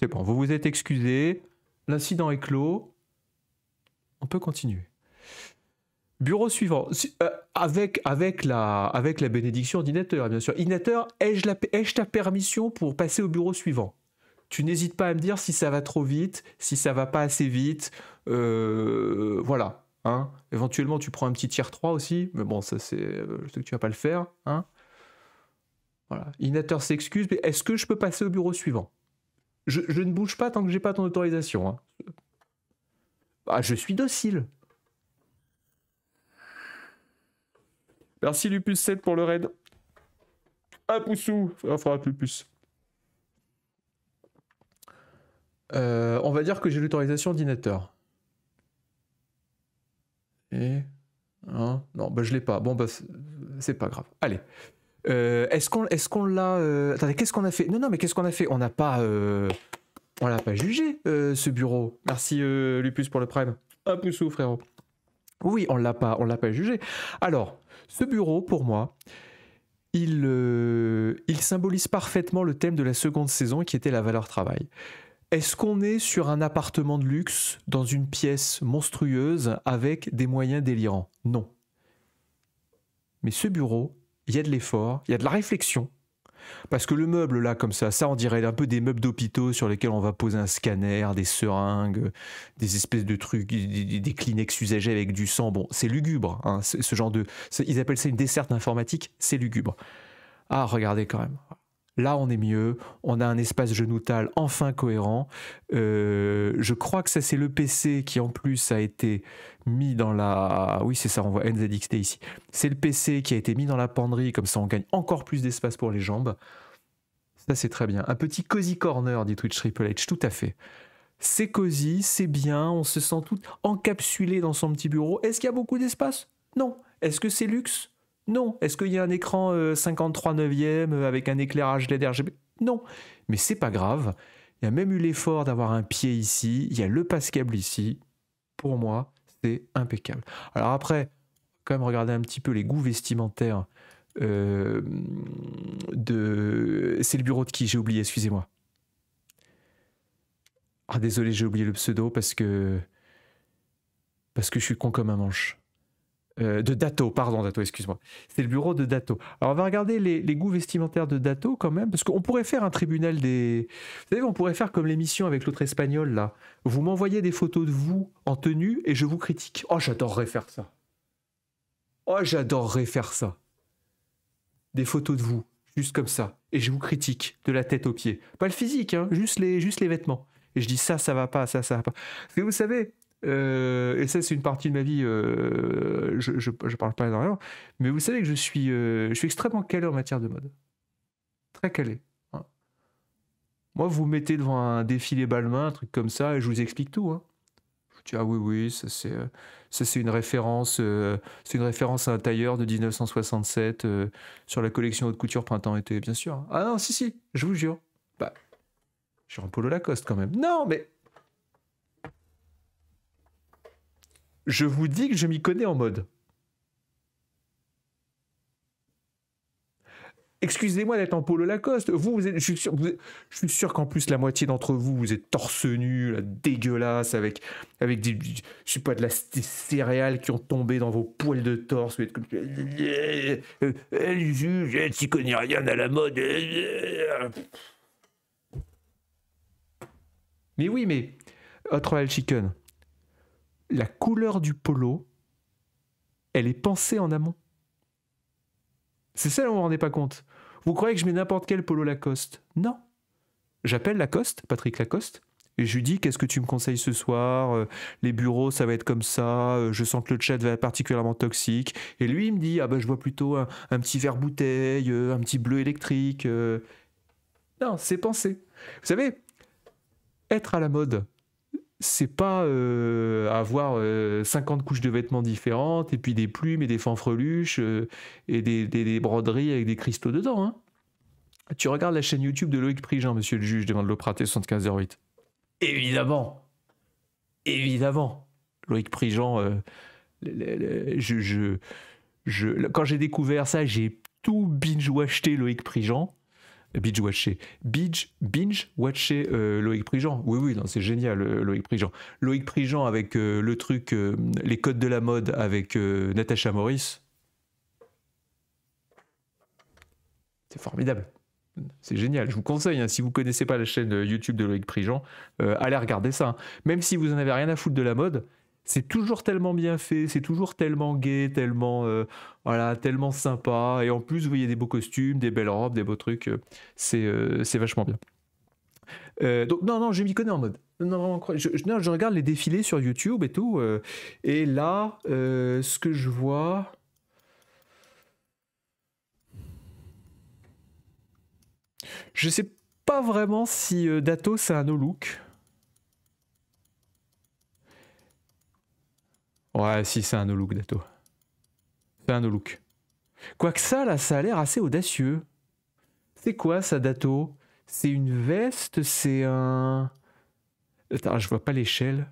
Speaker 1: C'est bon, vous vous êtes excusé, l'incident est clos, on peut continuer. Bureau suivant, euh, avec, avec, la, avec la bénédiction d'Inateur, bien sûr. Inateur, ai-je ai ta permission pour passer au bureau suivant Tu n'hésites pas à me dire si ça va trop vite, si ça va pas assez vite. Euh, voilà. Hein. Éventuellement, tu prends un petit tiers 3 aussi, mais bon, ça c'est. Euh, je sais que tu vas pas le faire. Hein. Voilà. Inateur s'excuse, mais est-ce que je peux passer au bureau suivant je, ne bouge pas tant que j'ai pas ton autorisation. Hein. Ah, je suis docile. Merci Lupus 7 pour le raid. Un ah, Poussou Il fera plus on va dire que j'ai l'autorisation ordinateur. Et... non, bah je l'ai pas. Bon, bah c'est pas grave. Allez. Euh, est-ce qu'on est-ce qu'on l'a euh, attendez qu'est-ce qu'on a fait non non mais qu'est-ce qu'on a fait on n'a pas euh, on l'a pas jugé ce bureau merci Lupus pour le prime un poussou frérot oui on l'a pas on l'a pas jugé alors ce bureau pour moi il il symbolise parfaitement le thème de la seconde saison qui était la valeur travail est-ce qu'on est sur un appartement de luxe dans une pièce monstrueuse avec des moyens délirants non mais ce bureau il y a de l'effort, il y a de la réflexion. Parce que le meuble, là, comme ça, ça, on dirait un peu des meubles d'hôpitaux sur lesquels on va poser un scanner, des seringues, des espèces de trucs, des, Kleenex usagés avec du sang. Bon, c'est lugubre, hein, ce genre de. Ils appellent ça une desserte informatique, c'est lugubre. Ah, regardez quand même. Là, on est mieux. On a un espace genoutal enfin cohérent. Euh, je crois que ça, c'est le PC qui, en plus, a été mis dans la. Oui, c'est ça, on voit NZXT ici. C'est le PC qui a été mis dans la penderie. Comme ça, on gagne encore plus d'espace pour les jambes. Ça, c'est très bien. Un petit cozy corner, dit Twitch Triple H. Tout à fait c'est cosy, c'est bien, on se sent tout encapsulé dans son petit bureau. Est-ce qu'il y a beaucoup d'espace Non. Est-ce que c'est luxe non. Est-ce qu'il y a un écran 53 euh, 53 neuvième euh, avec un éclairage LED RGB Non. Mais c'est pas grave. Il y a même eu l'effort d'avoir un pied ici. Il y a le passe câble ici. Pour moi, c'est impeccable. Alors après, quand même regarder un petit peu les goûts vestimentaires. Euh, de. C'est le bureau de qui J'ai oublié, excusez-moi. Ah, désolé, j'ai oublié le pseudo parce que. Parce que je suis con comme un manche. Euh, de Dato, pardon, Dato, excuse-moi. C'est le bureau de Dato. Alors, on va regarder les, goûts vestimentaires de Dato quand même, parce qu'on pourrait faire un tribunal des. Vous savez, on pourrait faire comme l'émission avec l'autre espagnol là. Vous m'envoyez des photos de vous en tenue et je vous critique. Oh, j'adorerais faire ça. Oh, j'adorerais faire ça. Des photos de vous, juste comme ça, et je vous critique de la tête aux pieds. Pas le physique, hein, juste les, juste les vêtements. Et je dis ça, ça va pas, ça, ça va pas. Parce que vous savez, euh, et ça, c'est une partie de ma vie, euh, je, je, parle pas énormément, mais vous savez que je suis, euh, je suis extrêmement calé en matière de mode. Très calé. Hein. Moi, vous mettez devant un défilé balmain, un truc comme ça, et je vous explique tout. Hein. Je vous dis, ah oui, oui, ça c'est, ça, c'est une référence c'est une référence à un tailleur de 1967 sur la collection haute couture printemps-été, bien sûr. Hein. Ah non, si, si, je vous jure. Bah, je suis un polo Lacoste quand même. Non, mais je vous dis que je m'y connais en mode. Excusez-moi d'être en polo Lacoste. Vous, je suis sûr, qu'en plus la moitié d'entre vous, vous êtes torse nu, dégueulasse, avec, avec des, je sais pas, de la céréales qui ont tombé dans vos poils de torse. Vous êtes euh, elle s'y rien à la mode. Mais oui, mais Autre chicken la couleur du polo, elle est pensée en amont. C'est ça, on ne vous pas compte. Vous croyez que je mets n'importe quel polo Lacoste Non. J'appelle Lacoste, Patrick Lacoste, et je lui dis qu'est-ce que tu me conseilles ce soir euh, Les bureaux, ça va être comme ça. Euh, je sens que le chat va être particulièrement toxique. Et lui, il me dit ah ben je vois plutôt un, petit verre bouteille, euh, un petit bleu électrique. Non, c'est pensé. Vous savez, être à la mode, c'est pas euh, avoir 50 euh, couches de vêtements différentes et puis des plumes et des fanfreluches euh, et des, broderies avec des cristaux dedans. Hein. Tu regardes la chaîne YouTube de Loïc Prigent, monsieur le juge, demande l'Opraté 7508. Évidemment Évidemment Loïc Prigent, quand j'ai découvert ça, j'ai tout binge-acheté Loïc Prigent. Binge watcher. Binge, binge watcher euh, Loïc Prigent. Oui, oui, c'est génial, euh, Loïc Prigent. Loïc Prigent avec euh, le truc, les codes de la mode avec Natacha Maurice. C'est formidable. C'est génial. Je vous conseille, hein, si vous ne connaissez pas la chaîne YouTube de Loïc Prigent, allez regarder ça. Hein. Même si vous n'en avez rien à foutre de la mode, c'est toujours tellement bien fait, c'est toujours tellement gai, tellement, euh, voilà, tellement sympa. Et en plus, vous voyez des beaux costumes, des belles robes, des beaux trucs. Euh, euh, c'est vachement bien. donc non, non, je m'y connais en mode. Non, je, je, regarde les défilés sur YouTube et tout. et là, ce que je vois... Je sais pas vraiment si Dato c'est un no-look. Ouais, si, c'est un no-look, Dato. C'est un no-look. Quoique ça, là, ça a l'air assez audacieux. C'est quoi ça, Dato C'est une veste C'est un. Attends, je vois pas l'échelle.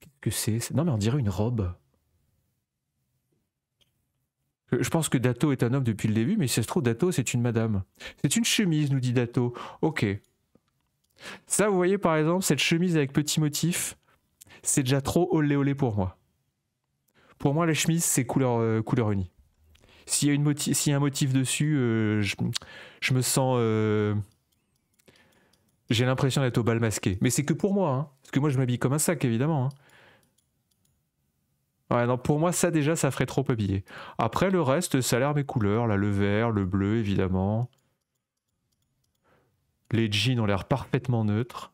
Speaker 1: Qu'est-ce que c'est Non, mais on dirait une robe. Euh, je pense que Dato est un homme depuis le début, mais si ça se trouve, Dato, c'est une madame. C'est une chemise, nous dit Dato. Ok. Ça, vous voyez, par exemple, cette chemise avec petit motif, c'est déjà trop olé olé pour moi. Pour moi, la chemise, c'est couleur, euh, couleur unie. S'il y, a y a un motif dessus, euh, je, me sens euh, j'ai l'impression d'être au bal masqué. Mais c'est que pour moi, hein. parce que moi je m'habille comme un sac évidemment. Hein. pour moi ça déjà ça ferait trop habiller. Après le reste, ça a l'air mes couleurs, là le vert, le bleu évidemment. Les jeans ont l'air parfaitement neutres.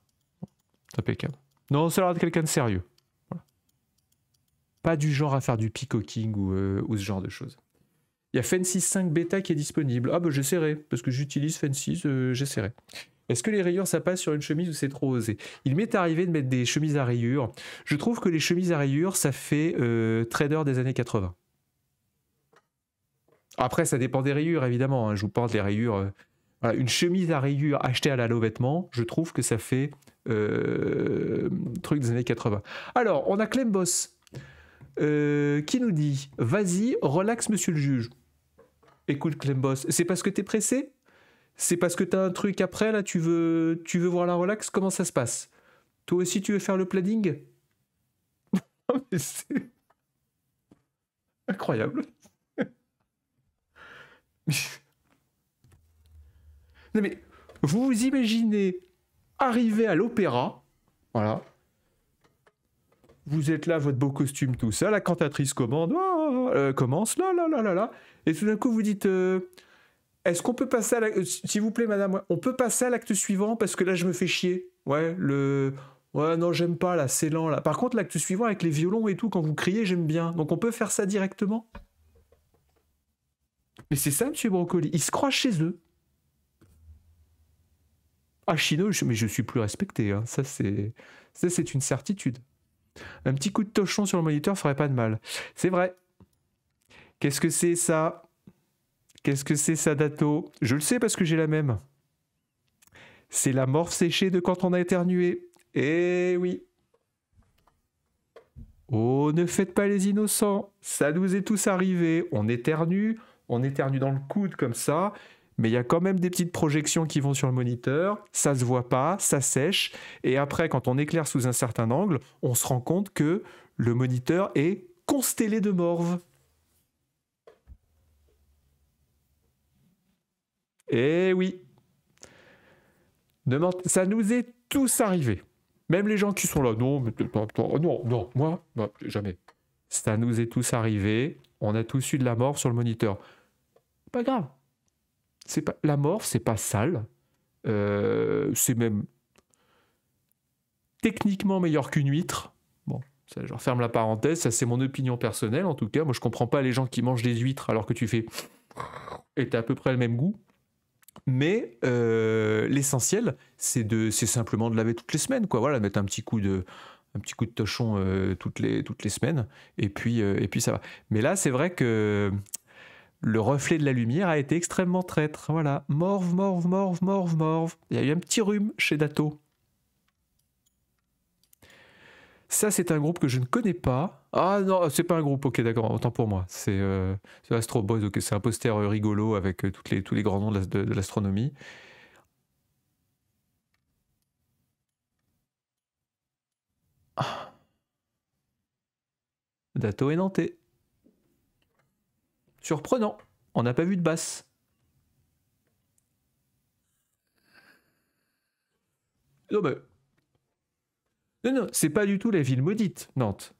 Speaker 1: Impeccable. Non, ça a l'air de quelqu'un de sérieux pas du genre à faire du peacocking ou, euh, ce genre de choses. Il y a Fancy 5 bêta qui est disponible. Ah bah j'essaierai, parce que j'utilise Fancy, 6 euh, j'essaierai. Est-ce que les rayures ça passe sur une chemise ou c'est trop osé Il m'est arrivé de mettre des chemises à rayures. Je trouve que les chemises à rayures ça fait euh, trader des années 80. Après ça dépend des rayures évidemment. Hein. Je vous parle des rayures. voilà. une chemise à rayures achetée à la vêtement, je trouve que ça fait truc des années 80. Alors on a Clem Boss euh, qui nous dit Vas-y, relax, monsieur le juge. Écoute, Clemboss, c'est parce que t'es pressé C'est parce que t'as un truc après, là, tu veux, tu veux voir la relax Comment ça se passe Toi aussi, tu veux faire le planning incroyable. mais, vous vous imaginez arriver à l'opéra, voilà, vous êtes là, votre beau costume, tout ça, la cantatrice commande, oh, oh, oh, euh, commence, là, là, là, là, là, et tout d'un coup vous dites, euh, est-ce qu'on peut passer à euh, S'il vous plaît, madame, on peut passer à l'acte suivant, parce que là, je me fais chier. Ouais, le... Ouais, non, j'aime pas, là, c'est lent, là. Par contre, l'acte suivant, avec les violons et tout, quand vous criez, j'aime bien. Donc on peut faire ça directement mais c'est ça, monsieur Brocoli. Ils se croient chez eux. Ah, Chino, mais je suis plus respecté. Hein. Ça, c'est, ça, c'est une certitude. Un petit coup de tochon sur le moniteur ferait pas de mal. C'est vrai. Qu'est-ce que c'est ça Qu'est-ce que c'est ça, Dato Je le sais parce que j'ai la même. C'est la morphe séchée de quand on a éternué. Eh oui. Oh, ne faites pas les innocents. Ça nous est tous arrivé. On éternue, on éternue dans le coude comme ça mais il y a quand même des petites projections qui vont sur le moniteur, ça se voit pas, ça sèche, et après, quand on éclaire sous un certain angle, on se rend compte que le moniteur est constellé de morve. Eh oui Ça nous est tous arrivé. Même les gens qui sont là, non, non, non, moi, jamais. Ça nous est tous arrivé, on a tous eu de la mort sur le moniteur. Pas grave, c'est pas la mort, c'est pas sale. Euh, c'est même techniquement meilleur qu'une huître. Bon, ça, je referme la parenthèse. Ça, c'est mon opinion personnelle. En tout cas, moi, je comprends pas les gens qui mangent des huîtres alors que tu fais et as à peu près le même goût. Mais euh, l'essentiel, c'est de, c'est simplement de laver toutes les semaines, quoi. Voilà, mettre un petit coup de, un petit coup de tochon euh, toutes les toutes les semaines, et puis et puis ça va. Mais là, c'est vrai que le reflet de la lumière a été extrêmement traître. Voilà, morve, morve, morve, morve, morve. Il y a eu un petit rhume chez Dato. Ça, c'est un groupe que je ne connais pas. Ah non, c'est pas un groupe, ok, d'accord, autant pour moi. C'est euh, Astro Boys, c'est un poster euh, rigolo avec euh, tous les grands noms de, l'astronomie. Ah. Dato est nantais. Surprenant, on n'a pas vu de basse. Non, mais... Non, non, c'est pas du tout la ville maudite, Nantes.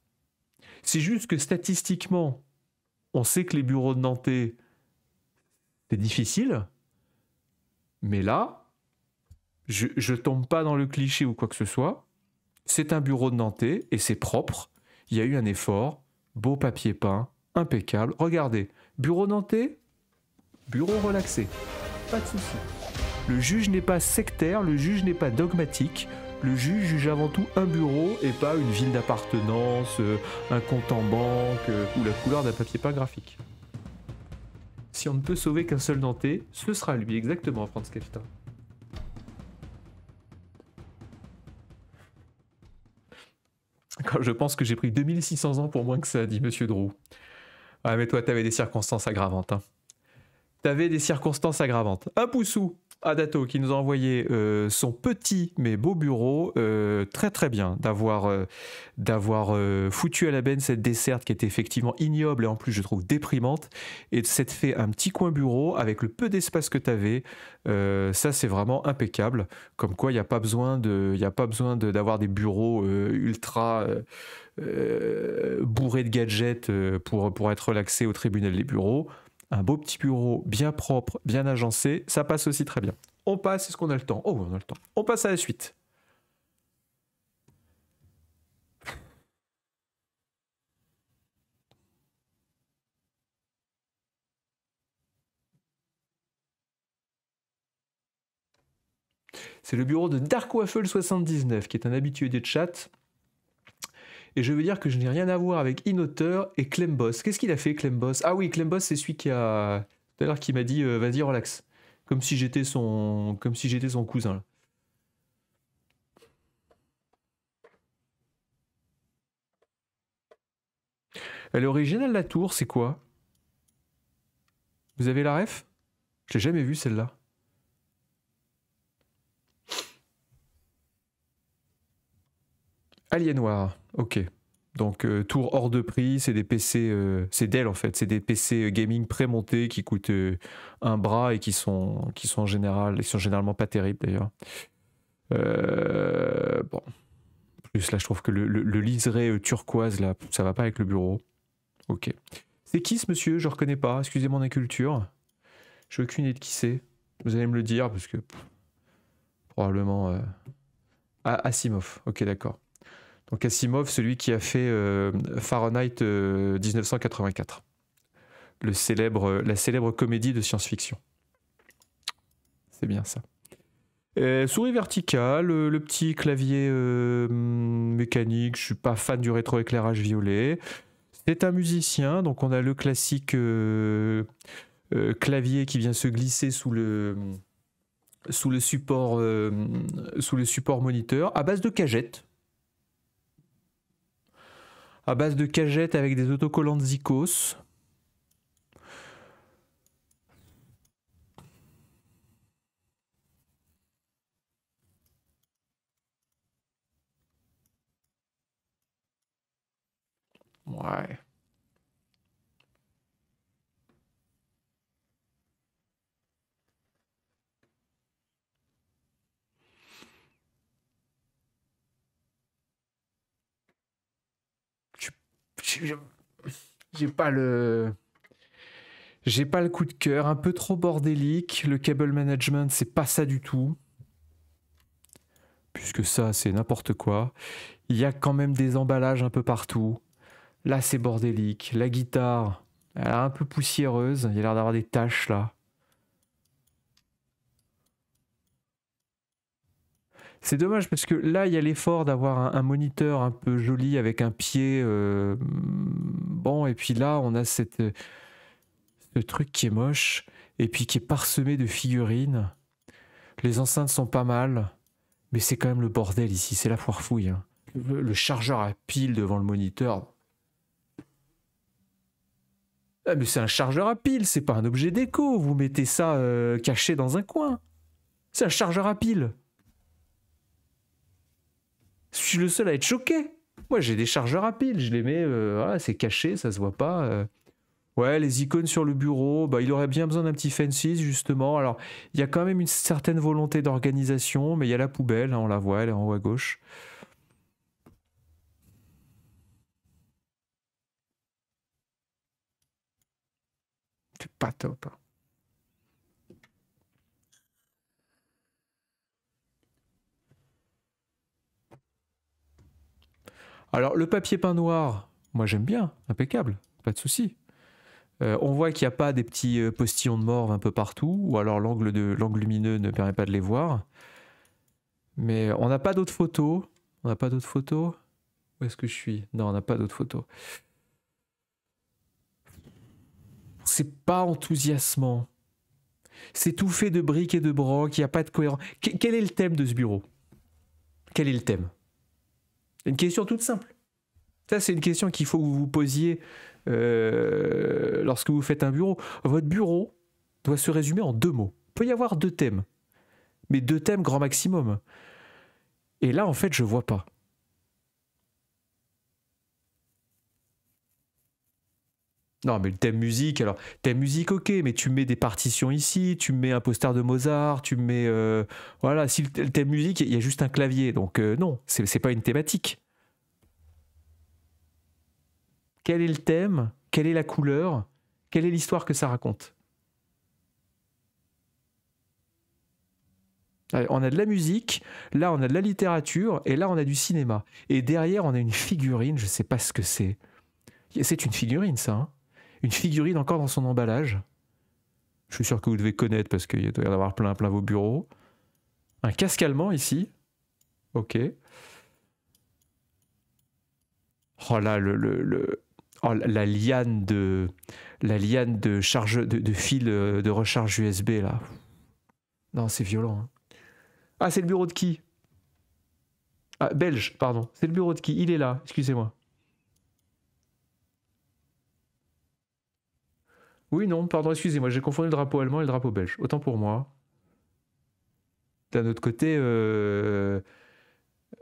Speaker 1: C'est juste que statistiquement, on sait que les bureaux de Nantais, c'est difficile. Mais là, je, je tombe pas dans le cliché ou quoi que ce soit. C'est un bureau de Nantais et c'est propre. Il y a eu un effort. Beau papier peint, impeccable. Regardez, Bureau nantais Bureau relaxé. Pas de souci. Le juge n'est pas sectaire, le juge n'est pas dogmatique. Le juge juge avant tout un bureau et pas une ville d'appartenance, euh, un compte en banque euh, ou la couleur d'un papier pas graphique. Si on ne peut sauver qu'un seul Nantais, ce sera lui exactement, Franz Kafka. je pense que j'ai pris 2600 ans pour moins que ça, dit Monsieur Drou. Ah, mais toi, t'avais des circonstances aggravantes. Hein. T'avais des circonstances aggravantes. Un poussou Adato qui nous a envoyé euh, son petit mais beau bureau. Euh, très très bien d'avoir euh, d'avoir foutu à la benne cette desserte qui était effectivement ignoble et en plus je trouve déprimante et de s'être fait un petit coin bureau avec le peu d'espace que tu avais. ça c'est vraiment impeccable. Comme quoi il n'y a pas besoin de d'avoir des bureaux ultra euh, bourré de gadgets euh, pour, pour être relaxé au tribunal des bureaux. Un beau petit bureau bien propre, bien agencé, ça passe aussi très bien. On passe, est-ce qu'on a le temps Oh, on a le temps. On passe à la suite. C'est le bureau de Dark 79, qui est un habitué des chats et je veux dire que je n'ai rien à voir avec Inauteur et Clemboss. Qu'est-ce qu'il a fait, Clemboss Ah oui, Clemboss c'est celui qui a. Tout qui m'a dit euh, vas-y, relax. Comme si j'étais son, comme si j'étais son cousin. Là. Euh, originale La Tour, c'est quoi Vous avez la ref Je l'ai jamais vu celle-là. Alienware, ok. Donc euh, tour hors de prix, c'est des PC, euh, c'est Dell en fait, c'est des PC euh, gaming prémontés qui coûtent un bras et qui sont, qui sont en général, ils sont généralement pas terribles d'ailleurs. bon, plus là je trouve que le, liseré turquoise là, ça va pas avec le bureau. Ok. C'est qui ce monsieur Je reconnais pas. Excusez mon inculture. je aucune idée de qui c'est. Vous allez me le dire parce que probablement ah, Asimov. Ok d'accord. Donc Asimov, celui qui a fait euh, Fahrenheit 1984, euh, euh, la célèbre comédie de science-fiction. C'est bien ça. souris verticale, le, petit clavier hum, mécanique, je suis pas fan du rétroéclairage violet. C'est un musicien, donc on a le classique clavier qui vient se glisser sous le, sous le, support, sous le support moniteur à base de cagettes à base de cagettes avec des autocollants de Zikos. Ouais. j'ai pas le j'ai pas le coup de cœur, un peu trop bordélique. Le cable management, c'est pas ça du tout. Puisque ça, c'est n'importe quoi. Il y a quand même des emballages un peu partout. Là, c'est bordélique. La guitare, elle est un peu poussiéreuse. Il y a l'air d'avoir des taches là. C'est dommage parce que là, il y a l'effort d'avoir un, moniteur un peu joli avec un pied euh, bon, et puis là, on a cette, euh, ce truc qui est moche et puis qui est parsemé de figurines. Les enceintes sont pas mal, mais c'est quand même le bordel ici, c'est la foire fouille. Hein. Le, chargeur à pile devant le moniteur. Ah, mais c'est un chargeur à pile, c'est pas un objet déco, vous mettez ça euh, caché dans un coin. C'est un chargeur à pile. Je suis le seul à être choqué. Moi, j'ai des chargeurs rapides, je les mets, euh, voilà, c'est caché, ça se voit pas. Euh. Ouais, les icônes sur le bureau, bah, il aurait bien besoin d'un petit fancy, justement. Alors, il y a quand même une certaine volonté d'organisation, mais il y a la poubelle, hein, on la voit, elle est en haut à gauche. C'est pas top. Hein. Alors, le papier peint noir, moi j'aime bien, impeccable, pas de souci. Euh, on voit qu'il n'y a pas des petits euh, postillons de morve un peu partout, ou alors l'angle lumineux ne permet pas de les voir. Mais on n'a pas d'autres photos. On n'a pas d'autres photos. Où est-ce que je suis Non, on n'a pas d'autres photos. C'est pas enthousiasmant. C'est tout fait de briques et de brocs, il n'y a pas de cohérence. Quel est le thème de ce bureau Quel est le thème une question toute simple. Ça, c'est une question qu'il faut que vous vous posiez euh, lorsque vous faites un bureau. Votre bureau doit se résumer en deux mots. Il peut y avoir deux thèmes, mais deux thèmes grand maximum. Et là, en fait, je vois pas. Non, mais le thème musique, alors, thème musique, ok, mais tu mets des partitions ici, tu mets un poster de Mozart, tu mets. Euh, voilà, si le thème musique, il y a juste un clavier, donc euh, non, non, c'est pas une thématique. Quel est le thème Quelle est la couleur Quelle est l'histoire que ça raconte On a de la musique, là on a de la littérature, et là on a du cinéma. Et derrière on a une figurine, je ne sais pas ce que c'est. C'est une figurine ça. Hein une figurine encore dans son emballage. Je suis sûr que vous devez connaître parce qu'il doit y en avoir plein, plein vos bureaux. Un casque allemand ici. Ok. Oh là, le, oh, la liane de la liane de charge de, fil euh, de recharge USB là. Non, c'est violent. Hein. Ah, c'est le bureau de qui ah, Belge, pardon. C'est le bureau de qui Il est là. Excusez-moi. Oui, non, pardon, excusez-moi, j'ai confondu le drapeau allemand et le drapeau belge. Autant pour moi. D'un autre côté, euh,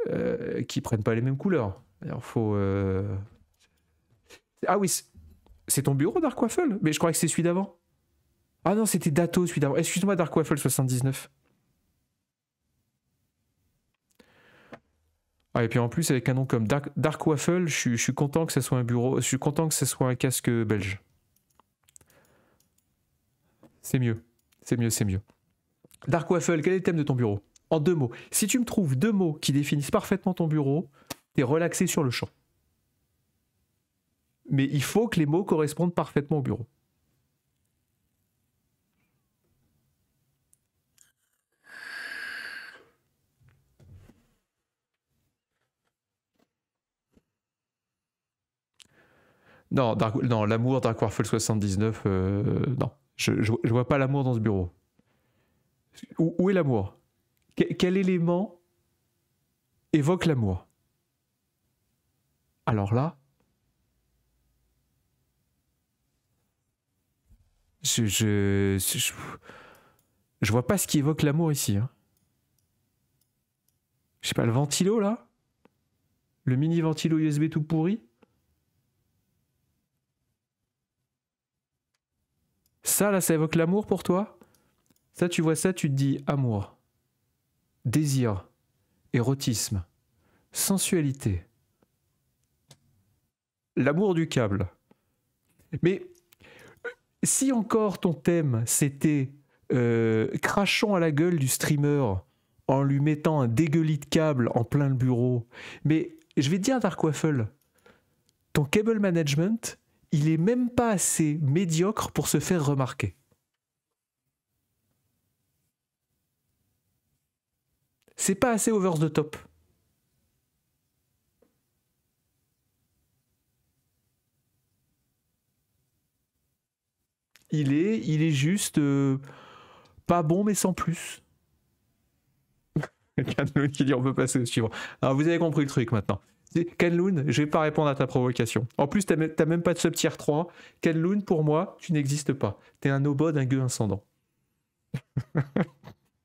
Speaker 1: euh, qui prennent pas les mêmes couleurs. Alors, faut. Euh, ah oui, c'est ton bureau, Dark Waffle Mais je crois que c'est celui d'avant. Ah non, c'était Dato, celui d'avant. Excuse-moi, Dark Waffle 79. Ah, et puis en plus, avec un nom comme Dark, Waffle, je suis content que ce soit un bureau, je suis content que ce soit un casque belge c'est mieux. C'est mieux, c'est mieux. Dark Waffle, quel est le thème de ton bureau En deux mots. Si tu me trouves deux mots qui définissent parfaitement ton bureau, t'es relaxé sur le champ. Mais il faut que les mots correspondent parfaitement au bureau. Non, l'amour Dark Waffle 79, euh, non. Je ne vois pas l'amour dans ce bureau. Où, est l'amour Quel élément évoque l'amour Alors là, je, je, vois pas ce qui évoque l'amour ici. Hein. Je sais pas, le ventilo là Le mini ventilo USB tout pourri Ça, là, ça évoque l'amour pour toi Ça, tu vois ça, tu te dis amour, désir, érotisme, sensualité. L'amour du câble. Mais euh, si encore ton thème, c'était euh, crachons à la gueule du streamer en lui mettant un dégueulis de câble en plein le bureau, mais je vais dire, DarkWaffle, ton cable management, il est même pas assez médiocre pour se faire remarquer. C'est pas assez over the top. Il est, il est juste euh, pas bon mais sans plus. Quelqu'un qui dit on peut passer au suivant. Alors vous avez compris le truc maintenant. Loon, je vais pas répondre à ta provocation. En plus, t'as même pas de sub tier 3. Loon, pour moi, tu n'existes pas. T'es un obode, un gueux incendant.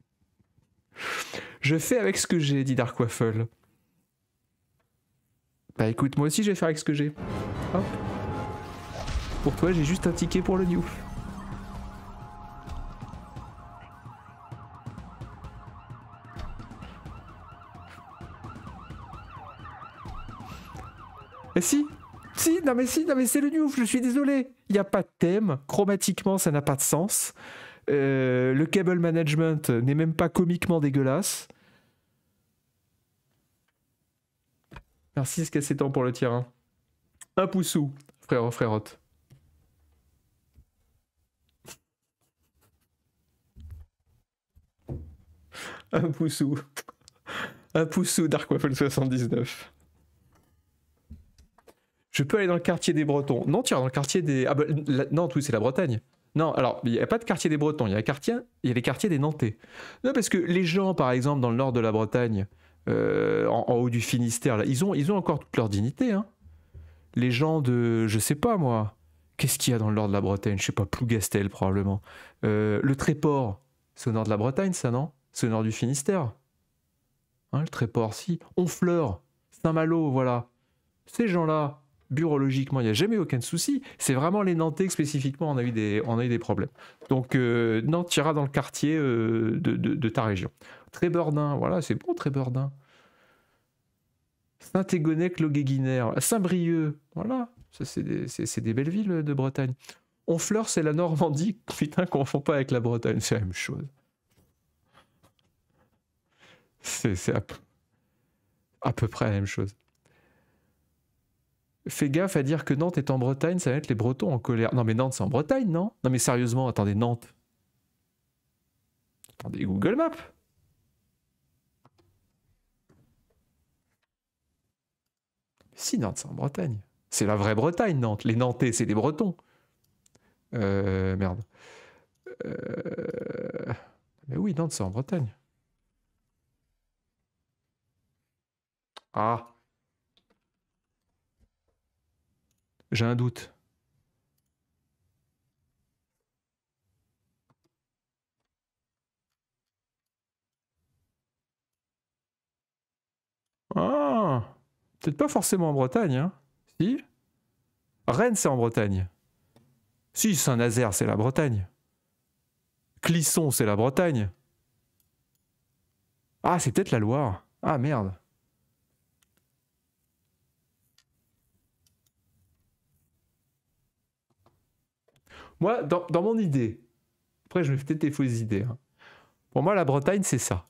Speaker 1: je fais avec ce que j'ai, dit Dark Waffle. Bah écoute, moi aussi je vais faire avec ce que j'ai. Pour toi, j'ai juste un ticket pour le new. Mais si Si, non mais si, non mais c'est le newf, je suis désolé. Il n'y a pas de thème, chromatiquement ça n'a pas de sens. Euh, le cable management n'est même pas comiquement dégueulasse. Merci s'étend pour le tir Un poussou, frère frérot Un poussou. Un poussou Dark Waffle 79. Je peux aller dans le quartier des Bretons. Non, tu vas dans le quartier des. Ah bah, non, oui, c'est la Bretagne. Non, alors, il n'y a pas de quartier des Bretons, il y, a quartier, y a les quartiers des Nantais. Non, parce que les gens, par exemple, dans le nord de la Bretagne, euh, en, haut du Finistère, ils, ont, ils ont encore toute leur dignité. Hein. Les gens de, je sais pas moi, qu'est-ce qu'il y a dans le nord de la Bretagne Je sais pas, Plougastel probablement. Euh, le Tréport, c'est au nord de la Bretagne ça, non C'est au nord du Finistère. Hein, le Tréport, si. Honfleur, Saint-Malo, voilà. Ces gens-là, Bureologiquement, il n'y a jamais aucun souci. C'est vraiment les Nantais spécifiquement, on a eu des, on a eu des problèmes. Donc euh, Nantes ira dans le quartier euh, de, ta région. Trébordin, voilà, c'est bon Trébordin. Saint-Égonec, Loguéguinère, Saint-Brieuc, voilà, ça c'est des, belles villes de Bretagne. Honfleur, c'est la Normandie, putain, confond pas avec la Bretagne, c'est la même chose. C'est à peu près la même chose fais gaffe à dire que Nantes est en Bretagne, ça va être les Bretons en colère. Non mais Nantes c'est en Bretagne, non Non mais sérieusement, attendez, Nantes. Attendez, Google Maps. Si Nantes c'est en Bretagne. C'est la vraie Bretagne, Nantes. Les Nantais, c'est des Bretons. Euh, merde. Euh, mais oui, Nantes c'est en Bretagne. Ah J'ai un doute. Ah Peut-être pas forcément en Bretagne, hein Si Rennes, c'est en Bretagne. Si, Saint-Nazaire, c'est la Bretagne. Clisson, c'est la Bretagne. Ah, c'est peut-être la Loire. Ah merde. Moi, dans, mon idée, après je vais peut-être des fausses idées. Hein. Pour moi, la Bretagne, c'est ça.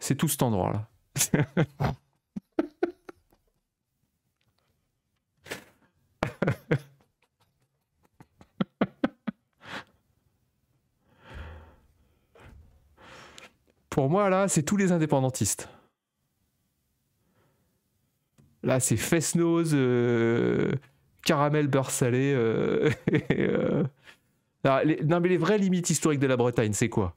Speaker 1: C'est tout cet endroit-là. Pour moi, là, c'est tous les indépendantistes. Là, c'est Fesnose, euh, caramel beurre salé. Euh, euh. Non, les, mais les vraies limites historiques de la Bretagne, c'est quoi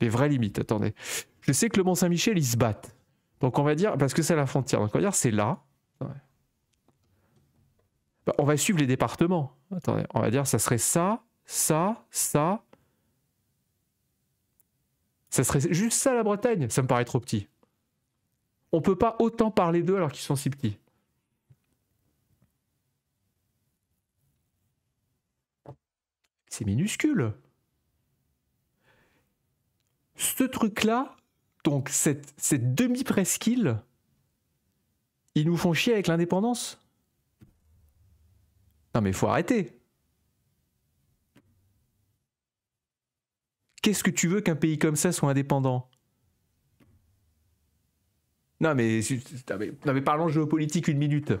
Speaker 1: Les vraies limites, attendez. Je sais que le Mont-Saint-Michel, ils se battent. Donc on va dire, parce que c'est la frontière, donc on va dire c'est là. Bah, on va suivre les départements. Attendez, on va dire ça serait ça, ça, ça. Ça serait juste ça la Bretagne. Ça me paraît trop petit. On peut pas autant parler d'eux alors qu'ils sont si petits. c'est minuscule. Ce truc-là, donc cette, cette demi-presqu'île, ils nous font chier avec l'indépendance. Non mais faut arrêter. Qu'est-ce que tu veux qu'un pays comme ça soit indépendant non mais, non mais parlons géopolitique une minute.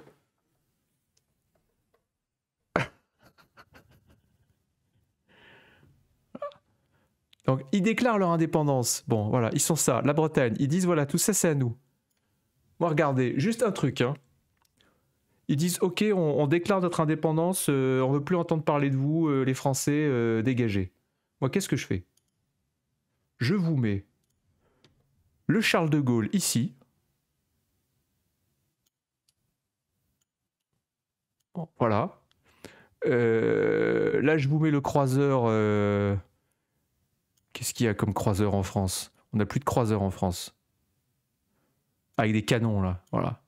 Speaker 1: Donc ils déclarent leur indépendance. Bon, voilà, ils sont ça, la Bretagne. Ils disent, voilà, tout ça c'est à nous. Moi, regardez, juste un truc. Hein. Ils disent, ok, on, déclare notre indépendance, euh, on ne veut plus entendre parler de vous, euh, les Français, euh, dégagez. Moi, qu'est-ce que je fais Je vous mets le Charles de Gaulle ici. Voilà. Euh, là, je vous mets le croiseur Qu'est-ce qu'il y a comme croiseur en France On n'a plus de croiseur en France. Avec ah, des canons, là. Voilà.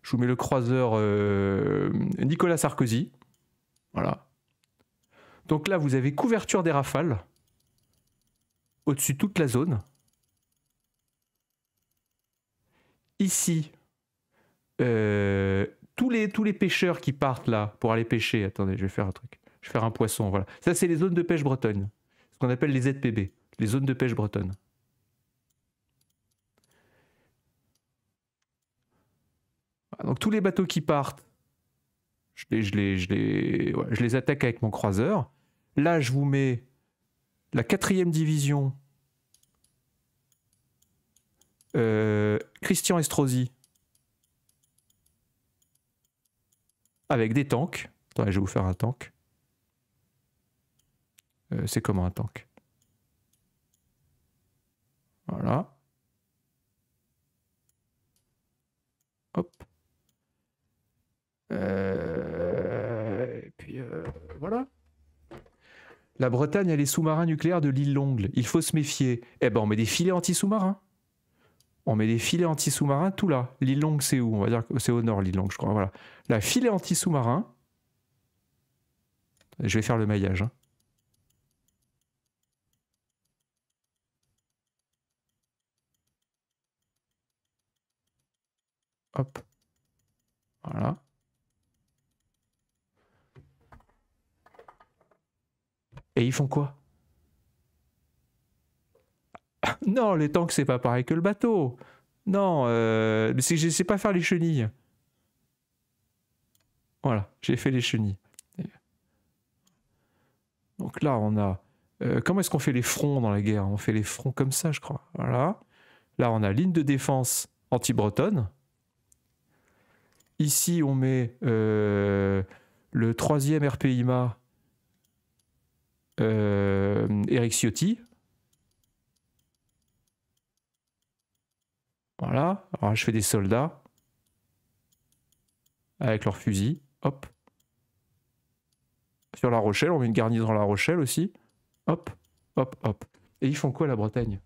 Speaker 1: Je vous mets le croiseur euh, Nicolas Sarkozy. Voilà. Donc là, vous avez couverture des rafales au-dessus de toute la zone. Ici, euh, tous, les, tous les pêcheurs qui partent là pour aller pêcher. Attendez, je vais faire un truc. Je vais faire un poisson. Voilà. Ça, c'est les zones de pêche bretonne, ce qu'on appelle les ZPB les zones de pêche bretonnes. Donc tous les bateaux qui partent, je les, les, les, je les attaque avec mon croiseur. Là, je vous mets la quatrième division. Euh, Christian Estrosi avec des tanks. Attendez, je vais vous faire un tank. Euh, c'est comment un tank voilà. Hop. Euh, et puis euh, voilà. La Bretagne a les sous-marins nucléaires de l'île Longue. Il faut se méfier. Eh ben, on met des filets anti-sous-marins. On met des filets anti-sous-marins tout là. L'île Longue, c'est où On va dire que c'est au nord, l'île Longue, je crois. Voilà. La filet anti-sous-marin. Je vais faire le maillage. Hein. Hop. Voilà. Et ils font quoi Non, les tanks, c'est pas pareil que le bateau. Non, euh, c'est que je sais pas faire les chenilles. Voilà, j'ai fait les chenilles. Donc là, on a... Euh, comment est-ce qu'on fait les fronts dans la guerre On fait les fronts comme ça, je crois. Voilà. Là, on a ligne de défense anti-bretonne. Ici, on met euh, le troisième RPIMA, euh, Eric Ciotti. Voilà. je fais des soldats avec leurs fusils. Hop. Sur La Rochelle, on met une garnison dans La Rochelle aussi. Hop, hop, hop. Et ils font quoi la Bretagne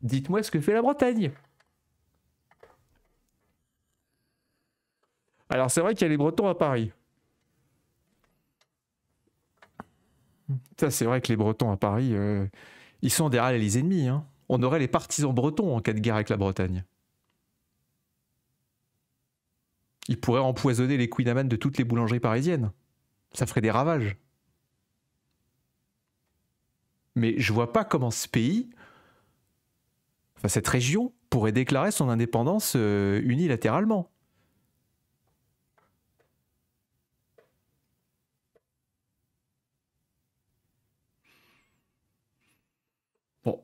Speaker 1: Dites-moi ce que fait la Bretagne Alors c'est vrai qu'il y a les Bretons à Paris. Ça, c'est vrai que les Bretons à Paris, euh, ils sont derrière les ennemis. Hein. On aurait les partisans bretons en cas de guerre avec la Bretagne. Ils pourraient empoisonner les quinamans de toutes les boulangeries parisiennes. Ça ferait des ravages. Mais je vois pas comment ce pays, enfin cette région, pourrait déclarer son indépendance euh, unilatéralement. Bon.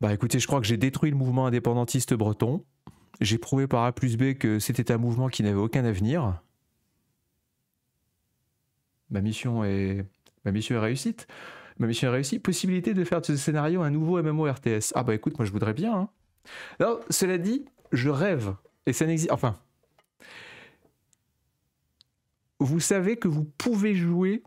Speaker 1: Bah écoutez, je crois que j'ai détruit le mouvement indépendantiste breton. J'ai prouvé par A plus B que c'était un mouvement qui n'avait aucun avenir. Ma mission est, ma mission est réussite. Ma mission est réussie. Possibilité de faire de ce scénario un nouveau MMORTS. Ah bah écoute, moi je voudrais bien. Alors, hein. cela dit, je rêve. Et ça n'existe... Enfin... Vous savez que vous pouvez jouer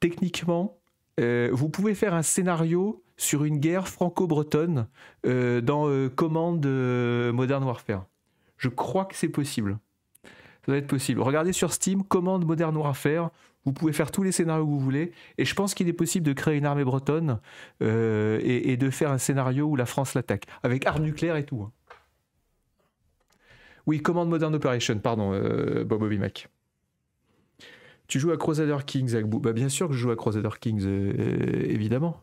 Speaker 1: techniquement. Euh, vous pouvez faire un scénario sur une guerre franco-bretonne euh, dans euh, Command euh, Modern Warfare. Je crois que c'est possible. Ça doit être possible. Regardez sur Steam, Command Modern Warfare. Vous pouvez faire tous les scénarios que vous voulez. Et je pense qu'il est possible de créer une armée bretonne et, de faire un scénario où la France l'attaque, avec armes nucléaires et tout. Hein. Oui, Command Modern Operation, pardon, Bob Bobby Tu joues à Crusader Kings, avec Bah bien sûr que je joue à Crusader Kings, évidemment.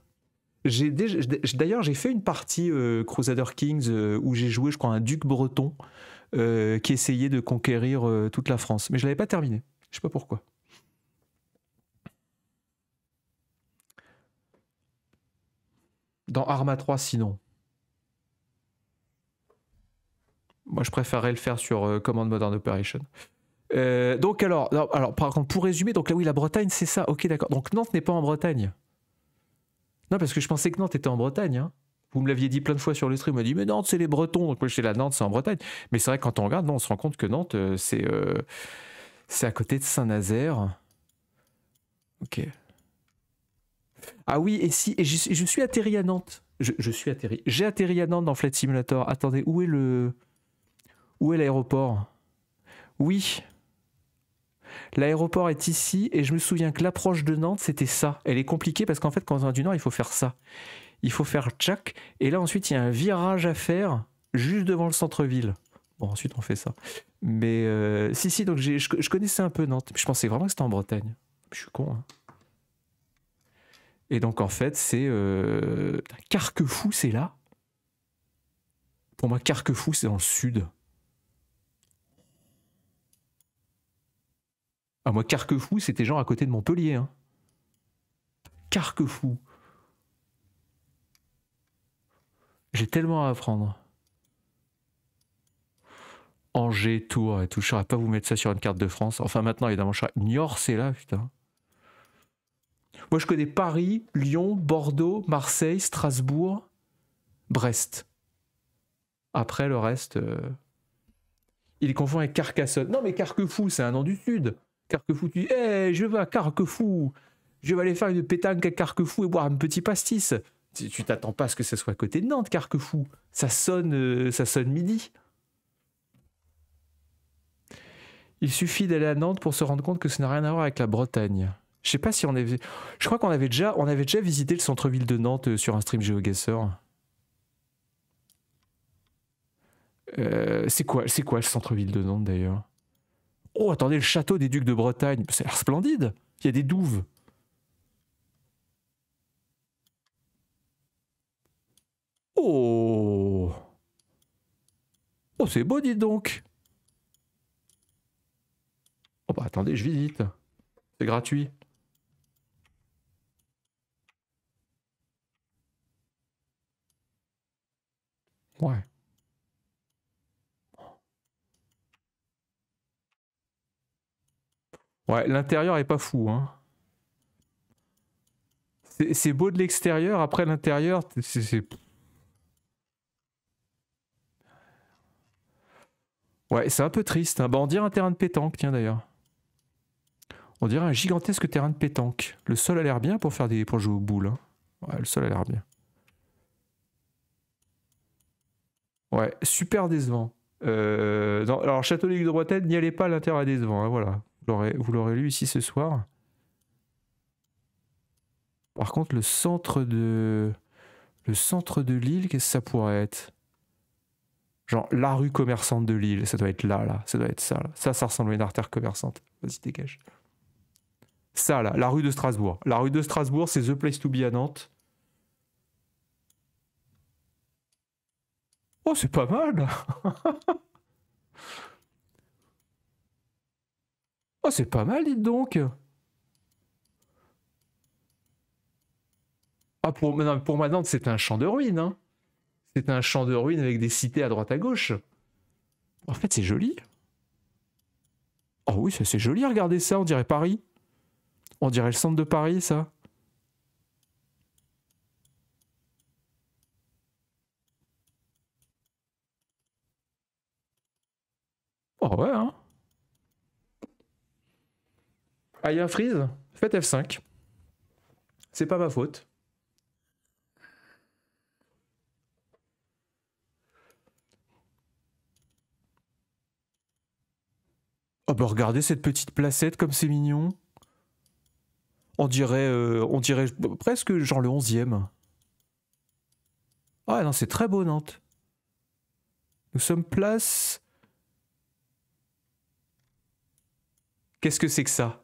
Speaker 1: D'ailleurs, j'ai fait une partie euh, Crusader Kings euh, où j'ai joué, je crois, un duc breton euh, qui essayait de conquérir toute la France. Mais je ne l'avais pas terminé. Je sais pas pourquoi. Dans Arma 3, sinon. Moi, je préférerais le faire sur Command Modern Operation. donc, alors, alors, par contre, pour résumer, donc là, oui, la Bretagne, c'est ça. Ok, d'accord. Donc, Nantes n'est pas en Bretagne. Non, parce que je pensais que Nantes était en Bretagne. Hein. Vous me l'aviez dit plein de fois sur le stream. On m'a dit, mais Nantes, c'est les Bretons. Donc moi, j'étais la Nantes, c'est en Bretagne. Mais c'est vrai, quand on regarde, non, on se rend compte que Nantes, euh, euh, c'est à côté de Saint-Nazaire. Ok. Ah oui, et si, et je, suis atterri à Nantes. Je, suis atterri. J'ai atterri à Nantes dans Flight Simulator. Attendez, où est le. Où est l'aéroport Oui, L'aéroport est ici et je me souviens que l'approche de Nantes, c'était ça. Elle est compliquée parce qu'en fait, quand on est du Nord, il faut faire ça. Il faut faire tchac. Et là, ensuite, il y a un virage à faire juste devant le centre-ville. Bon, ensuite, on fait ça. Mais euh, si, si, donc je, connaissais un peu Nantes. Je pensais vraiment que c'était en Bretagne. Je suis con. Hein. Et donc, en fait, c'est. Euh, Carquefou, c'est là. Pour moi, Carquefou, c'est dans le sud. Ah, moi, Carquefou, c'était genre à côté de Montpellier. Hein. Carquefou. J'ai tellement à apprendre. Angers, Tours et tout. Je ne saurais pas vous mettre ça sur une carte de France. Enfin, maintenant, évidemment, je Niort, c'est là, putain. Moi, je connais Paris, Lyon, Bordeaux, Marseille, Strasbourg, Brest. Après, le reste. Il euh, Il confond avec Carcassonne. Non, mais Carquefou, c'est un nom du Sud. Carquefou, tu dis hey, eh, je vais à Carquefou, je vais aller faire une pétanque à Carquefou et boire un petit pastis. Tu t'attends pas à ce que ça soit à côté de Nantes, Carquefou. Ça sonne, euh, ça sonne midi. Il suffit d'aller à Nantes pour se rendre compte que ça n'a rien à voir avec la Bretagne. Je sais pas si on avait. Je crois qu'on avait déjà, on avait déjà visité le centre-ville de Nantes euh, sur un stream GeoGuessr. Euh, c'est quoi, c'est quoi le centre-ville de Nantes d'ailleurs Oh, attendez, le château des ducs de Bretagne, c'est l'air splendide. Il y a des douves. Oh Oh, c'est beau, dites donc Oh bah attendez, je visite. C'est gratuit. Ouais. Ouais, l'intérieur est pas fou. Hein. C'est beau de l'extérieur, après l'intérieur, c'est. Ouais, c'est un peu triste. Hein. Bah, on dirait un terrain de pétanque, tiens d'ailleurs. On dirait un gigantesque terrain de pétanque. Le sol a l'air bien pour faire des pour jouer aux boules. Hein. Ouais, le sol a l'air bien. Ouais, super décevant. Euh, non, alors, Château de Bretagne, n'y allez pas, l'intérieur est décevant. voilà. Vous l'aurez lu ici ce soir. Par contre, le centre de le centre de Lille, qu'est-ce que ça pourrait être Genre la rue commerçante de Lille. ça doit être là, là, ça doit être ça, là. Ça, ça ressemble à une artère commerçante. Vas-y, dégage. Ça, là, la rue de Strasbourg. La rue de Strasbourg, c'est The Place to Be à Nantes. Oh, c'est pas mal Oh, c'est pas mal, dites donc. Ah, pour, ma c'est un champ de ruines. Hein. C'est un champ de ruines avec des cités à droite à gauche. En fait, c'est joli. Oh oui, c'est joli, regardez ça, on dirait Paris. On dirait le centre de Paris, ça. Oh ouais, hein un Freeze, faites F5. C'est pas ma faute. Oh bah regardez cette petite placette comme c'est mignon. On dirait, euh, on dirait presque genre le 11e. Ah non, c'est très beau Nantes. Nous sommes place... Qu'est-ce que c'est que ça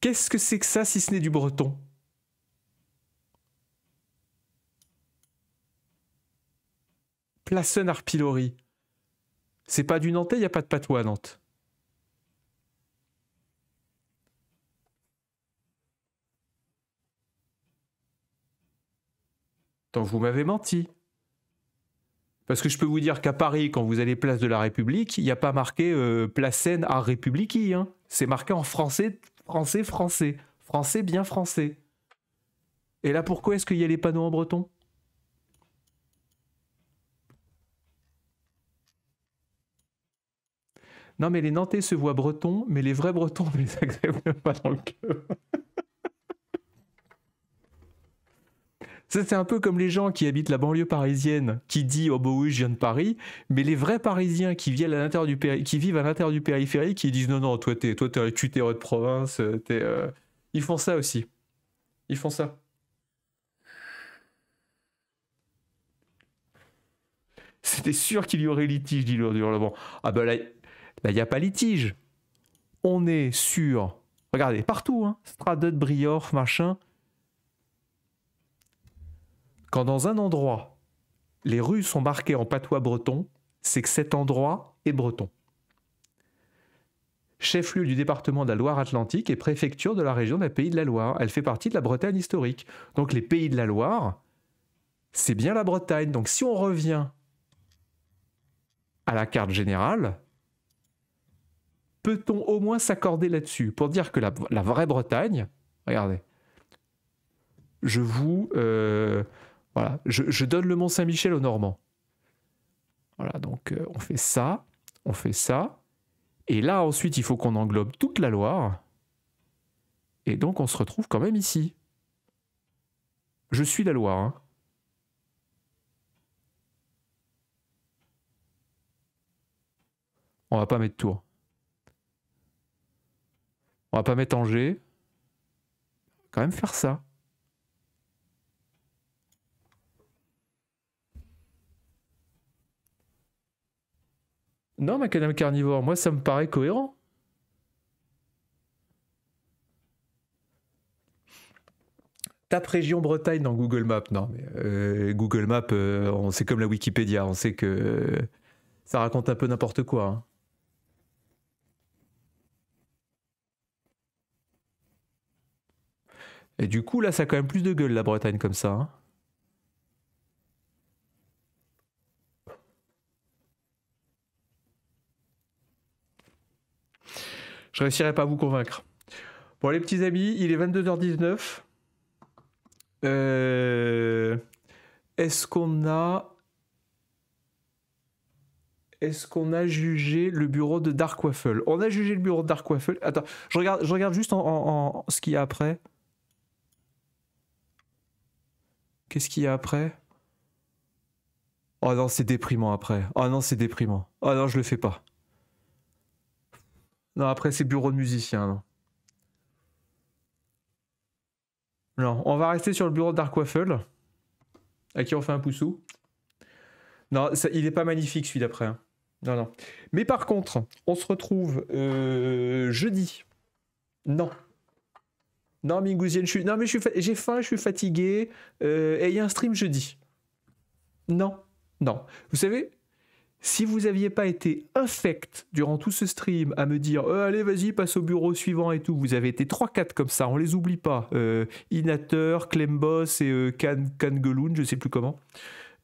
Speaker 1: Qu'est-ce que c'est que ça si ce n'est du breton Placen Arpilori. C'est pas du Nantais, il n'y a pas de patois à Nantes. Donc vous m'avez menti. Parce que je peux vous dire qu'à Paris, quand vous allez place de la République, il n'y a pas marqué Place euh, Placen à République. Hein. C'est marqué en français français, français, français, bien français. Et là, pourquoi est-ce qu'il y a les panneaux en breton Non, mais les Nantais se voient bretons, mais les vrais bretons ne les acceptent pas dans le cœur. C'est un peu comme les gens qui habitent la banlieue parisienne, qui disent oh bah oui je viens de Paris, mais les vrais Parisiens qui vivent à l'intérieur du qui vivent à l'intérieur du périphérique, qui disent non non toi t'es toi t'es de province, euh, t'es euh, ils font ça aussi, ils font ça. C'était sûr qu'il y aurait litige, dit le bon Ah ben là, il n'y a pas litige. On est sûr. regardez, partout, hein, Brior, machin, quand dans un endroit, les rues sont marquées en patois breton, c'est que cet endroit est breton. Chef-lieu du département de la Loire-Atlantique et préfecture de la région des Pays de la Loire. Elle fait partie de la Bretagne historique. Donc les Pays de la Loire, c'est bien la Bretagne. Donc si on revient à la carte générale, peut-on au moins s'accorder là-dessus pour dire que la, vraie Bretagne, regardez, je vous, euh, voilà, je, donne le Mont-Saint-Michel aux Normands. Voilà, donc euh, on fait ça, on fait ça. Et là, ensuite, il faut qu'on englobe toute la Loire. Et donc, on se retrouve quand même ici. Je suis la Loire. On hein. On va pas mettre Tours. On va pas mettre Angers. On va quand même faire ça. Non, ma carnivore, moi ça me paraît cohérent. Tape région Bretagne dans Google Maps. Non, mais euh, Google Maps, euh, c'est comme la Wikipédia, on sait que euh, ça raconte un peu n'importe quoi. Hein. Et du coup, là, ça a quand même plus de gueule, la Bretagne, comme ça. Hein. Je réussirai pas à vous convaincre. Bon, les petits amis, il est 22h19. Euh, est-ce qu'on a. Est-ce qu'on a jugé le bureau de Dark Waffle On a jugé le bureau de Dark Waffle. Attends, je regarde, je regarde juste en, ce qu'il y a après. Qu'est-ce qu'il y a après Oh non, c'est déprimant après. Oh non, c'est déprimant. Oh non, je le fais pas. Non, après, c'est bureau de musicien. Non. non. on va rester sur le bureau de Waffle. À qui on fait un poussou. Non, il n'est pas magnifique celui d'après. Hein. Non, non. Mais par contre, on se retrouve euh, jeudi. Non. Non, Mingouzienne, je suis. Non, mais j'ai faim, je suis fatigué. Euh, et il y a un stream jeudi. Non. Non. Vous savez, si vous n'aviez pas été infect durant tout ce stream à me dire euh, allez vas-y passe au bureau suivant et tout, vous avez été 3-4 comme ça, on les oublie pas. Euh, Inator, Clemboss et Can euh, Kan, Kangeloun, je sais plus comment.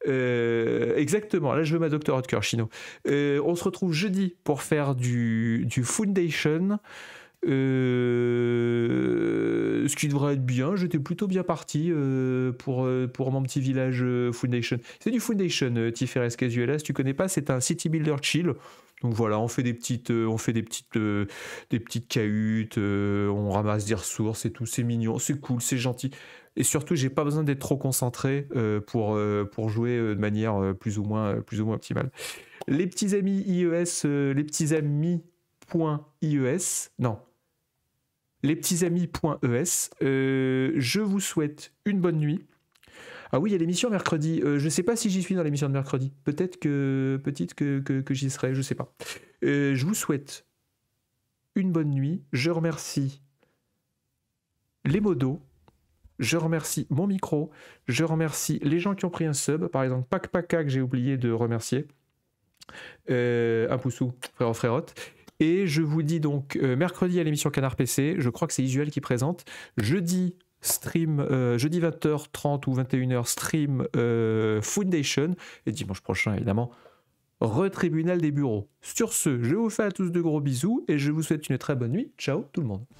Speaker 1: Euh, exactement, là je veux ma docteur Cœur Chino. on se retrouve jeudi pour faire du, du Foundation. Euh, ce qui devrait être bien, j'étais plutôt bien parti euh, pour, euh, pour mon petit village Foundation. C'est du Foundation, Tiferes Casuela, si tu connais pas, c'est un city builder chill. Donc voilà, on fait des petites, on fait des petites, des petites cahutes, on ramasse des ressources et tout, c'est mignon, c'est cool, c'est gentil. Et surtout, j'ai pas besoin d'être trop concentré pour, pour jouer de manière plus ou moins, plus ou moins optimale. Les petits amis IES, les petits amis .ies, non, lespetitsamis.es. Euh, je vous souhaite une bonne nuit. Ah oui, il y a l'émission mercredi. Euh, je ne sais pas si j'y suis dans l'émission de mercredi. Peut-être que, petite que, que, j'y serai, je ne sais pas. Euh, je vous souhaite une bonne nuit. Je remercie les modos. Je remercie mon micro. Je remercie les gens qui ont pris un sub. Par exemple, Pac Paca que j'ai oublié de remercier. Euh, un poussou, frère frérot et je vous dis donc euh, mercredi à l'émission Canard PC, je crois que c'est Isuel qui présente. Jeudi, stream euh, jeudi 20h30 ou 21h stream euh, Foundation et dimanche prochain évidemment retribunal des bureaux. Sur ce, je vous fais à tous de gros bisous et je vous souhaite une très bonne nuit. Ciao tout le monde.